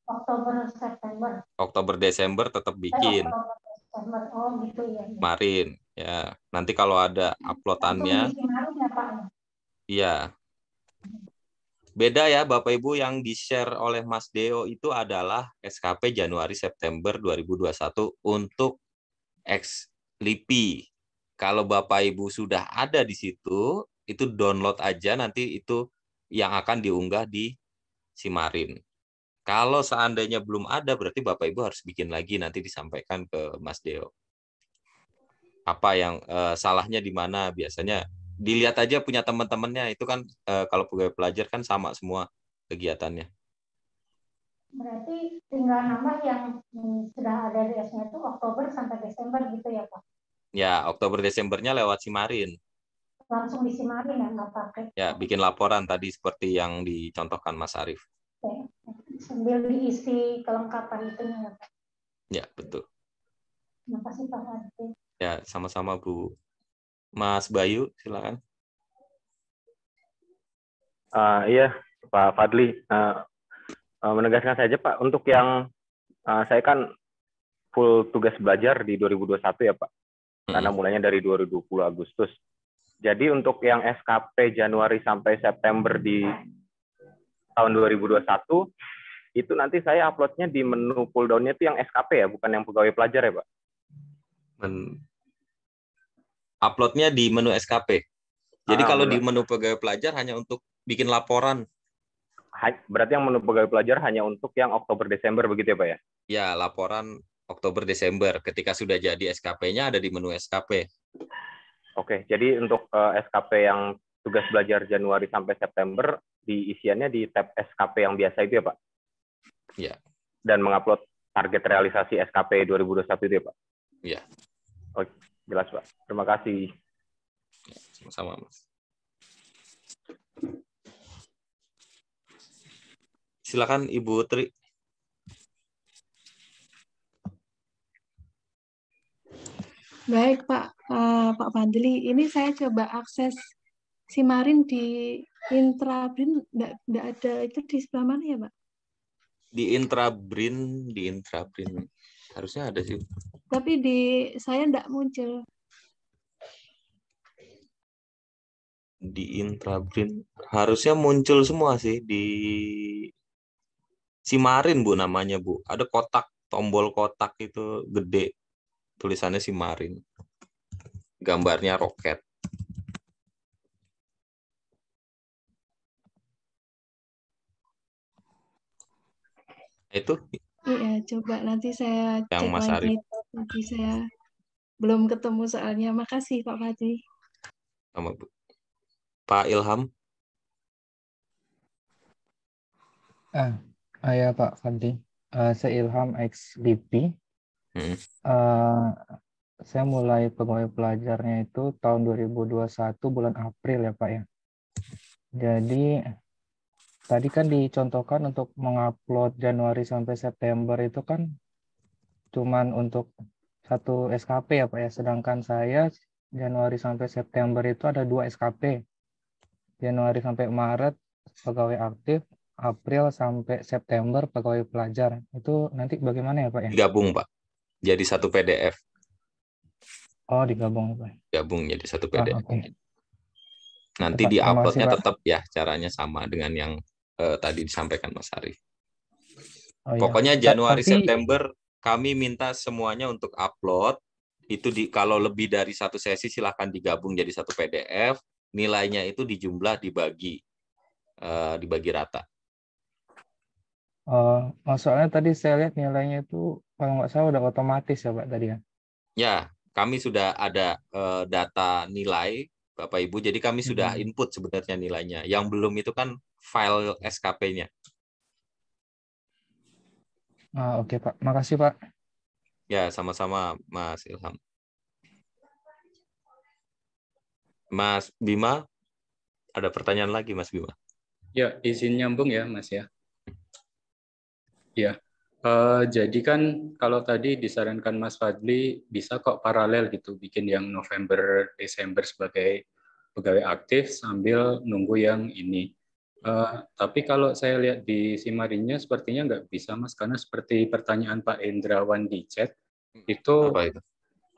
Oktober September. Oktober Desember tetap eh, bikin. Oktober, Oh, gitu ya. Kemarin ya. Nanti kalau ada uploadannya. Ya, ya? Iya. Beda ya Bapak Ibu yang di-share oleh Mas Deo itu adalah SKP Januari September 2021 untuk ex LIPI kalau Bapak Ibu sudah ada di situ, itu download aja nanti itu yang akan diunggah di Simarin. Kalau seandainya belum ada, berarti Bapak Ibu harus bikin lagi nanti disampaikan ke Mas Deo. Apa yang eh, salahnya di mana biasanya dilihat aja punya teman-temannya itu kan eh, kalau pegawai pelajar kan sama semua kegiatannya. Berarti tinggal nama yang hmm, sudah ada di itu Oktober sampai Desember gitu ya Pak? Ya, Oktober Desembernya lewat Simarin. Langsung di Simarin ya, nggak pakai. Ya, bikin laporan tadi seperti yang dicontohkan Mas Arif. Oke. Sambil diisi kelengkapan itu ya, Ya, betul. Terima kasih Pak Hadi. Ya, sama-sama Bu. Mas Bayu, silakan. Uh, iya, Pak Fadli. Uh, uh, menegaskan saja Pak, untuk yang uh, saya kan full tugas belajar di 2021 ya Pak karena mulainya dari 2020 Agustus. Jadi untuk yang SKP Januari sampai September di tahun 2021 itu nanti saya uploadnya di menu pull nya itu yang SKP ya, bukan yang pegawai pelajar ya, Pak? Men... Uploadnya di menu SKP. Jadi ah, kalau benar. di menu pegawai pelajar hanya untuk bikin laporan. Berarti yang menu pegawai pelajar hanya untuk yang Oktober Desember begitu ya, Pak ya? Ya, laporan Oktober Desember ketika sudah jadi SKP-nya ada di menu SKP. Oke, jadi untuk uh, eh, SKP yang tugas belajar Januari sampai September di isiannya di tab SKP yang biasa itu ya, Pak? Iya. Dan mengupload target realisasi SKP 2021 itu ya, Pak? Iya. Oke, jelas, Pak. Terima kasih. Ya, sama-sama, Mas. Silakan Ibu Tri. Baik Pak uh, Pak Pandeli ini saya coba akses si Marin di Intrabrin, tidak ada itu di sebelah mana ya Pak? Di Intrabrin, di Intrabrin harusnya ada sih. Tapi di saya tidak muncul. Di Intrabrin harusnya muncul semua sih di Simarin Bu namanya Bu. Ada kotak tombol kotak itu gede tulisannya si Marin. Gambarnya roket. Itu? Iya, coba nanti saya Yang cek Mas Nanti saya belum ketemu soalnya. Makasih Pak Fadli. Sama Bu. Pak Ilham. Ah, ayah ya, Pak Fadli. Uh, saya Ilham XDP. Uh, saya mulai pegawai pelajarnya itu tahun 2021 bulan April ya Pak ya. Jadi tadi kan dicontohkan untuk mengupload Januari sampai September itu kan cuman untuk satu SKP ya Pak ya. Sedangkan saya Januari sampai September itu ada dua SKP. Januari sampai Maret pegawai aktif, April sampai September pegawai pelajar. Itu nanti bagaimana ya Pak ya? Gabung Pak jadi satu PDF. Oh, digabung Gabung jadi satu PDF. Ah, okay. Nanti di uploadnya tetap ya caranya sama dengan yang uh, tadi disampaikan Mas Ari. Oh, iya. Pokoknya iya. Januari Tapi... September kami minta semuanya untuk upload itu di kalau lebih dari satu sesi silahkan digabung jadi satu PDF nilainya itu dijumlah dibagi uh, dibagi rata. Uh, oh, masalahnya tadi saya lihat nilainya itu kalau nggak salah udah otomatis ya Pak tadi kan? Ya, kami sudah ada uh, data nilai Bapak Ibu, jadi kami hmm. sudah mm-hmm. input sebenarnya nilainya. Yang belum itu kan file SKP-nya. Ah, Oke okay, Pak, makasih Pak. Ya, sama-sama Mas Ilham. Mas Bima, ada pertanyaan lagi Mas Bima? Ya, izin nyambung ya Mas ya. Ya, Uh, jadi kan kalau tadi disarankan Mas Fadli bisa kok paralel gitu bikin yang November Desember sebagai pegawai aktif sambil nunggu yang ini. Uh, tapi kalau saya lihat di Simarinya sepertinya nggak bisa Mas karena seperti pertanyaan Pak Endrawan di chat hmm, itu, itu?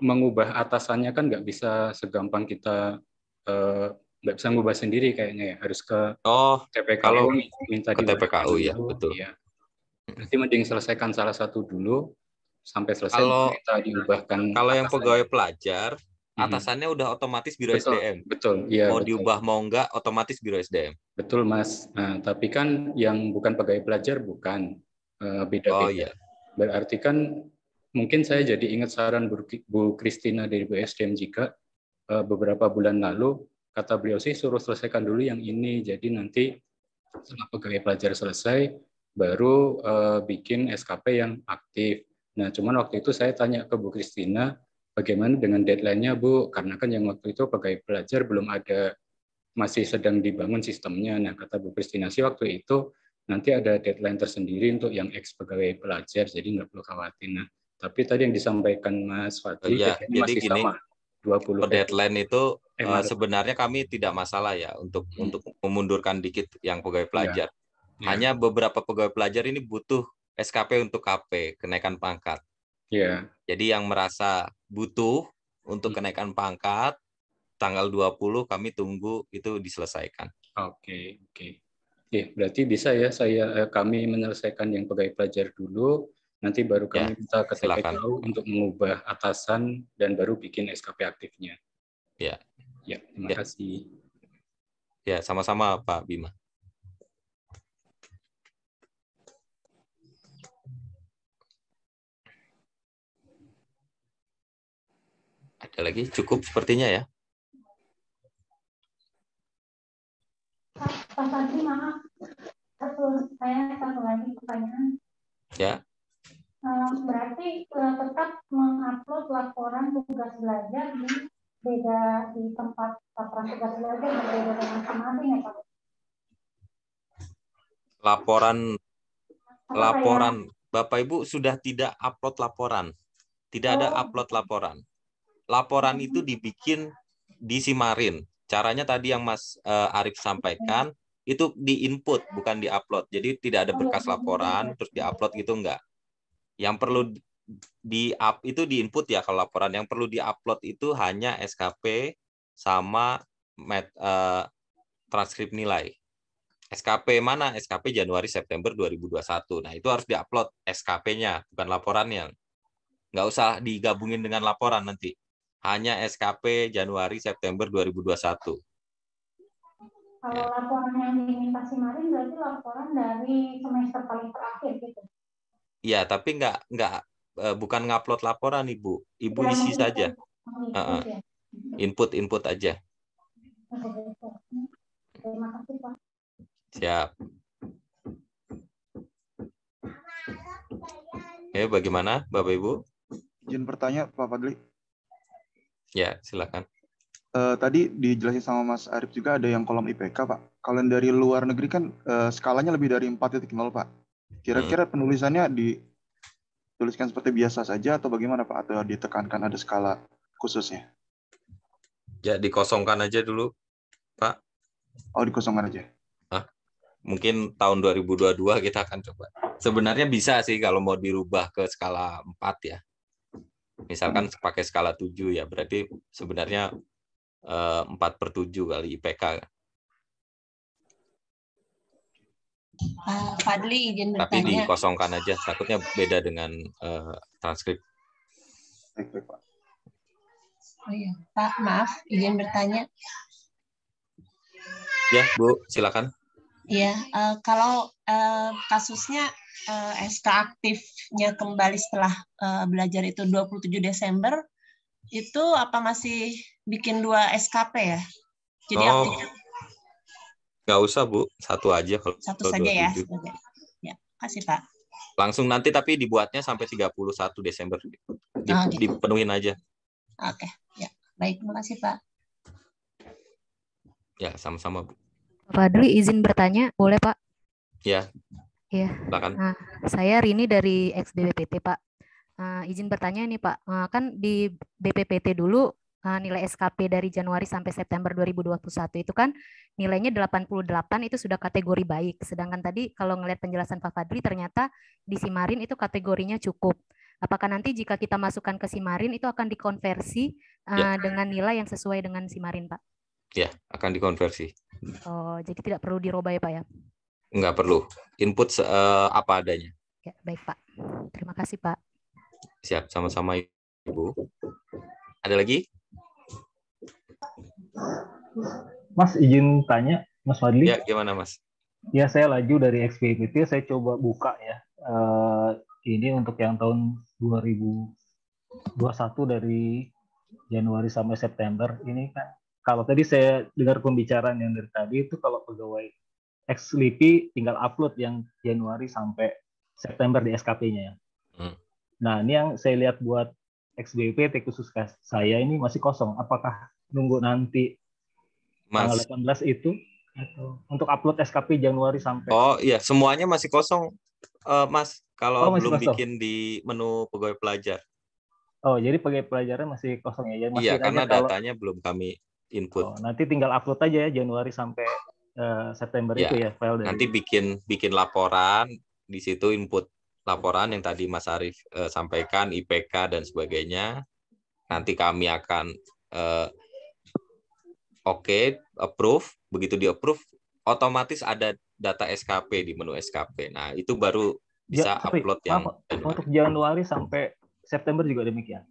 mengubah atasannya kan nggak bisa segampang kita uh, nggak bisa ngubah sendiri kayaknya ya harus ke oh TPKU kalau minta ke TPKU ya betul ya Hmm. berarti mending selesaikan salah satu dulu sampai selesai kalau, kita diubahkan. Kalau yang pegawai pelajar hmm. atasannya udah otomatis biro betul, SDM. Betul. Iya, mau betul. diubah mau enggak otomatis biro SDM. Betul, Mas. Nah, tapi kan yang bukan pegawai pelajar bukan eh, beda-beda. oh, iya. Berarti kan mungkin saya jadi ingat saran Bu, Christina Kristina dari Sdm jika uh, beberapa bulan lalu kata beliau sih suruh selesaikan dulu yang ini jadi nanti setelah pegawai pelajar selesai baru uh, bikin SKP yang aktif. Nah, cuman waktu itu saya tanya ke Bu Kristina, bagaimana dengan deadline-nya, Bu? Karena kan yang waktu itu pegawai pelajar belum ada, masih sedang dibangun sistemnya. Nah, kata Bu Kristina sih waktu itu, nanti ada deadline tersendiri untuk yang ex pegawai pelajar, jadi nggak perlu khawatir. Nah, tapi tadi yang disampaikan Mas Fadli, ya, jadi masih gini, sama. 20 deadline itu eh, eh, sebenarnya kami tidak masalah ya untuk hmm. untuk memundurkan dikit yang pegawai iya. pelajar. Ya Yeah. Hanya beberapa pegawai pelajar ini butuh SKP untuk KP, kenaikan pangkat. Yeah. Jadi yang merasa butuh untuk hmm. kenaikan pangkat tanggal 20 kami tunggu itu diselesaikan. Oke, okay, oke. Okay. berarti bisa ya saya eh, kami menyelesaikan yang pegawai pelajar dulu, nanti baru kami ya, minta ke TPKU untuk mengubah atasan dan baru bikin SKP aktifnya. Ya. Ya, terima ya. kasih. Ya, sama-sama Pak Bima. Ada lagi? Cukup sepertinya ya. Pak Santi, maaf. Satu, saya satu lagi pertanyaan. Ya. Ehm, berarti eh, tetap mengupload laporan tugas belajar di beda di tempat laporan tugas belajar berbeda dengan kemarin ya Pak? Laporan Apa laporan ya? Bapak Ibu sudah tidak upload laporan. Tidak oh. ada upload laporan laporan itu dibikin di Simarin. Caranya tadi yang Mas uh, eh, Arif sampaikan itu di input bukan di upload. Jadi tidak ada berkas oh, iya, iya, iya. laporan terus di upload gitu enggak. Yang perlu di up itu di input ya kalau laporan yang perlu di upload itu hanya SKP sama met, uh, transkrip nilai. SKP mana? SKP Januari September 2021. Nah, itu harus diupload SKP-nya, bukan laporannya. Nggak usah digabungin dengan laporan nanti hanya SKP Januari September 2021. Kalau ya. laporan yang diminta Simarin berarti laporan dari semester paling terakhir gitu. Iya, tapi nggak nggak eh, bukan ngupload laporan ibu, ibu ya, isi saja. Input, uh -uh. input aja. Terima kasih Pak. Siap. Oke, eh, bagaimana Bapak Ibu? Izin bertanya Pak Fadli. Ya, silakan. Uh, tadi dijelasin sama Mas Arif juga ada yang kolom IPK, Pak. Kalau dari luar negeri kan uh, skalanya lebih dari 4.0, Pak. Kira-kira hmm. penulisannya dituliskan seperti biasa saja atau bagaimana, Pak? Atau ditekankan ada skala khususnya? Ya, dikosongkan aja dulu, Pak. Oh, dikosongkan aja. Hah? Mungkin tahun 2022 kita akan coba. Sebenarnya bisa sih kalau mau dirubah ke skala 4 ya. Misalkan hmm. pakai skala 7 ya, berarti sebenarnya eh, empat per tujuh kali IPK. Uh, ah, Fadli izin bertanya. Tapi dikosongkan aja, takutnya beda dengan uh, transkrip. Oh iya. Pak, maaf, izin bertanya. Ya, Bu, silakan. Iya, uh, kalau uh, kasusnya uh, eh, SK aktifnya kembali setelah uh, belajar itu 27 Desember itu apa masih bikin dua SKP ya? Jadi oh. aktifnya nggak usah bu, satu aja kalau satu saja 27. ya. Ya, kasih pak. Langsung nanti tapi dibuatnya sampai 31 Desember Dip, oh, gitu. dipenuhin aja. Oke, okay. ya baik, terima kasih pak. Ya sama-sama bu. Dwi, izin bertanya, boleh pak? Ya, Iya. Silakan. Nah, saya Rini dari XBPPT, Pak. Uh, izin bertanya nih Pak, uh, kan di BPPT dulu uh, nilai SKP dari Januari sampai September 2021 itu kan nilainya 88 itu sudah kategori baik. Sedangkan tadi kalau ngelihat penjelasan Pak Fadli ternyata di Simarin itu kategorinya cukup. Apakah nanti jika kita masukkan ke Simarin itu akan dikonversi uh, ya. dengan nilai yang sesuai dengan Simarin Pak? Ya, akan dikonversi. Oh, jadi tidak perlu dirubah ya Pak ya? Enggak perlu. Input uh, apa adanya. Ya, baik Pak. Terima kasih Pak. Siap, sama-sama Ibu. Ada lagi? Mas izin tanya, Mas Fadli. Ya, gimana Mas? Ya, saya laju dari XPPT, saya coba buka ya. Uh, ini untuk yang tahun 2021 dari Januari sampai September. Ini kan kalau tadi saya dengar pembicaraan yang dari tadi itu kalau pegawai ex Lipi tinggal upload yang Januari sampai September di SKP-nya ya. Hmm. Nah, ini yang saya lihat buat XBP khusus saya ini masih kosong. Apakah nunggu nanti Mas. tanggal 18 itu atau untuk upload SKP Januari sampai Oh iya, semuanya masih kosong. Uh, mas, kalau oh, belum kosong. bikin di menu pegawai pelajar. Oh, jadi pegawai pelajarnya masih kosong ya. Iya, masih iya, karena datanya kalau... belum kami input. Oh, nanti tinggal upload aja ya Januari sampai Eh, September ya. itu iya. ya file dari... nanti bikin bikin laporan di situ input laporan yang tadi Mas Arief uh, sampaikan IPK dan sebagainya nanti kami akan uh, oke okay, approve begitu di approve otomatis ada data SKP di menu SKP nah itu baru ya, bisa ya, tapi, upload yang maaf, untuk Januari sampai September juga demikian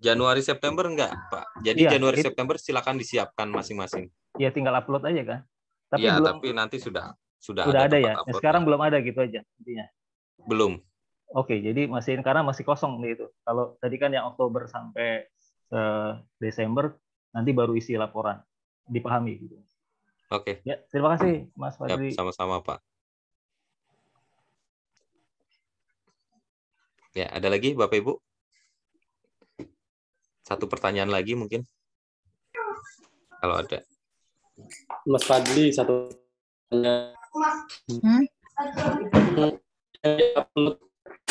Januari September enggak Pak jadi ya, Januari it, September silakan disiapkan masing-masing ya tinggal upload aja kan tapi ya, belum, tapi nanti sudah sudah, sudah ada, ada ya. Nah, sekarang belum ada gitu aja intinya. Belum. Oke, jadi masih karena masih kosong nih itu. Kalau tadi kan yang Oktober sampai uh, Desember nanti baru isi laporan. Dipahami gitu. Oke. Ya, terima kasih Mas Fadli. Ya, sama-sama, Pak. Ya, ada lagi Bapak Ibu? Satu pertanyaan lagi mungkin. Kalau ada. Mas Fadli satu hmm?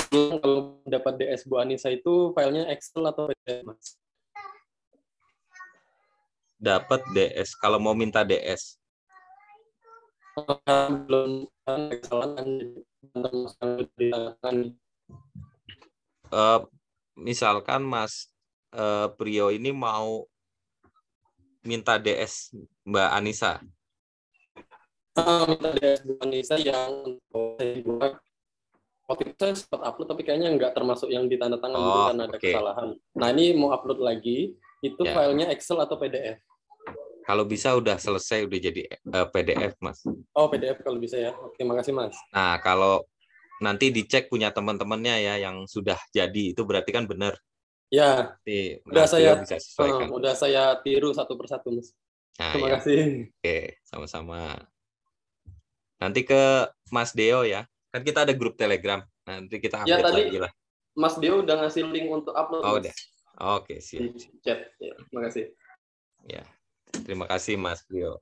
kalau dapat DS Bu Anissa itu filenya Excel atau PDF Mas? Dapat DS kalau mau minta DS. Uh, eh, misalkan Mas uh, eh, Prio ini mau minta DS Mbak Anissa? minta DS Mbak Anissa yang buat waktu itu saya sempat upload tapi kayaknya nggak termasuk yang ditanda tangan oh, gitu karena ada okay. kesalahan. Nah ini mau upload lagi, itu ya. filenya Excel atau PDF? Kalau bisa udah selesai udah jadi uh, eh, PDF mas. Oh PDF kalau bisa ya. Oke makasih mas. Nah kalau nanti dicek punya teman-temannya ya yang sudah jadi itu berarti kan benar. Ya. Nanti udah saya ya bisa udah saya tiru satu persatu, Mas. Nah, Terima ya. kasih. Oke, sama-sama. Nanti ke Mas Deo ya. Kan kita ada grup Telegram. Nanti kita ya, update ya, tadi lagi lah. Mas Deo udah ngasih link untuk upload. Oh, udah. Oke, siap. Di chat. Ya, terima kasih. Ya. Terima kasih Mas Deo.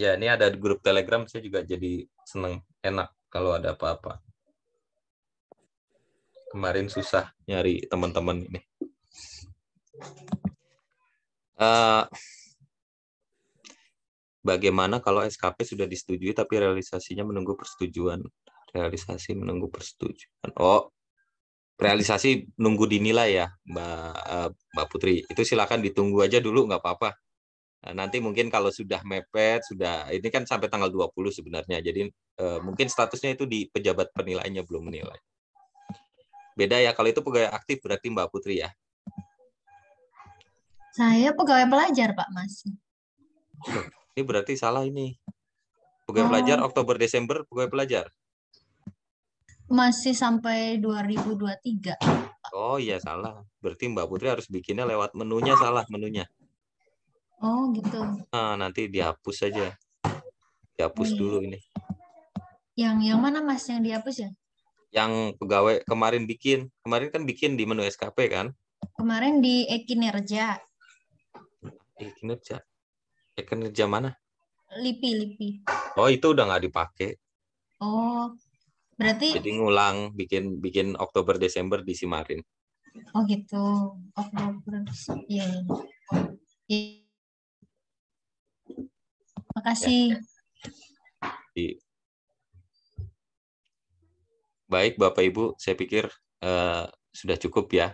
Ya, ini ada grup Telegram saya juga jadi seneng enak kalau ada apa-apa kemarin susah nyari teman-teman ini. Uh, bagaimana kalau SKP sudah disetujui tapi realisasinya menunggu persetujuan? Realisasi menunggu persetujuan. Oh, realisasi nunggu dinilai ya, Mbak uh, Mbak Putri. Itu silakan ditunggu aja dulu, nggak apa-apa. Nah, nanti mungkin kalau sudah mepet, sudah ini kan sampai tanggal 20 sebenarnya. Jadi eh, mungkin statusnya itu di pejabat penilainya belum menilai. Beda ya, kalau itu pegawai aktif berarti Mbak Putri ya. Saya pegawai pelajar, Pak Mas. ini berarti salah ini. Pegawai oh. pelajar Oktober Desember pegawai pelajar. Masih sampai 2023. Oh iya salah. Berarti Mbak Putri harus bikinnya lewat menunya salah menunya. Oh gitu. Nah, nanti dihapus saja. Dihapus oh, iya. dulu ini. Yang yang mana Mas yang dihapus ya? yang pegawai kemarin bikin. Kemarin kan bikin di menu SKP kan? Kemarin di ekinerja. Ekinerja. Ekinerja mana? Lipi, Lipi. Oh, itu udah nggak dipakai. Oh. Berarti Jadi ngulang bikin bikin Oktober Desember di Simarin. Oh gitu. Oktober. Iya. Yeah. Iya. Makasih. Ya. Baik, Bapak Ibu, saya pikir uh, sudah cukup ya.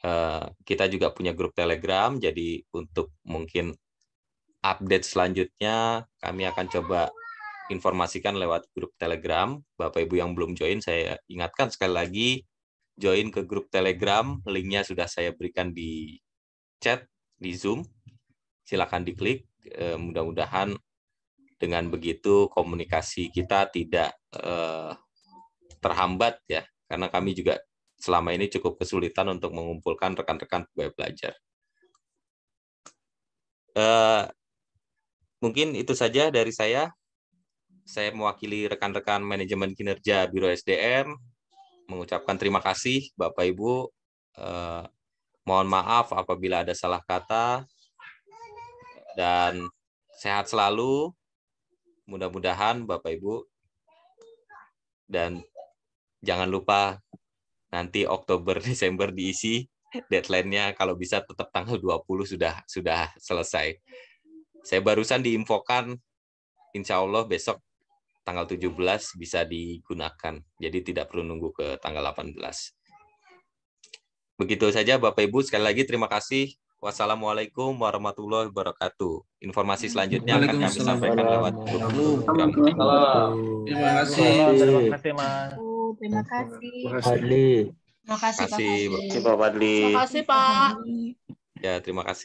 Uh, kita juga punya grup Telegram, jadi untuk mungkin update selanjutnya kami akan coba informasikan lewat grup Telegram. Bapak Ibu yang belum join, saya ingatkan sekali lagi join ke grup Telegram. Linknya sudah saya berikan di chat di Zoom. Silakan diklik. uh, Mudah-mudahan dengan begitu komunikasi kita tidak Uh, terhambat ya karena kami juga selama ini cukup kesulitan untuk mengumpulkan rekan-rekan pegawai belajar. Uh, mungkin itu saja dari saya. Saya mewakili rekan-rekan manajemen kinerja Biro SDM mengucapkan terima kasih Bapak Ibu. Uh, mohon maaf apabila ada salah kata dan sehat selalu. Mudah-mudahan Bapak Ibu dan jangan lupa nanti Oktober Desember diisi deadline-nya kalau bisa tetap tanggal 20 sudah sudah selesai. Saya barusan diinfokan insya Allah besok tanggal 17 bisa digunakan. Jadi tidak perlu nunggu ke tanggal 18. Begitu saja Bapak Ibu sekali lagi terima kasih. Wassalamualaikum warahmatullahi wabarakatuh. Informasi selanjutnya akan kami sampaikan lewat grup. Terima kasih. Terima kasih, Mas. Terima kasih. Pak Terima kasih, Pak Terima kasih, Pak Fadli. Terima kasih, Pak. Ya, terima kasih.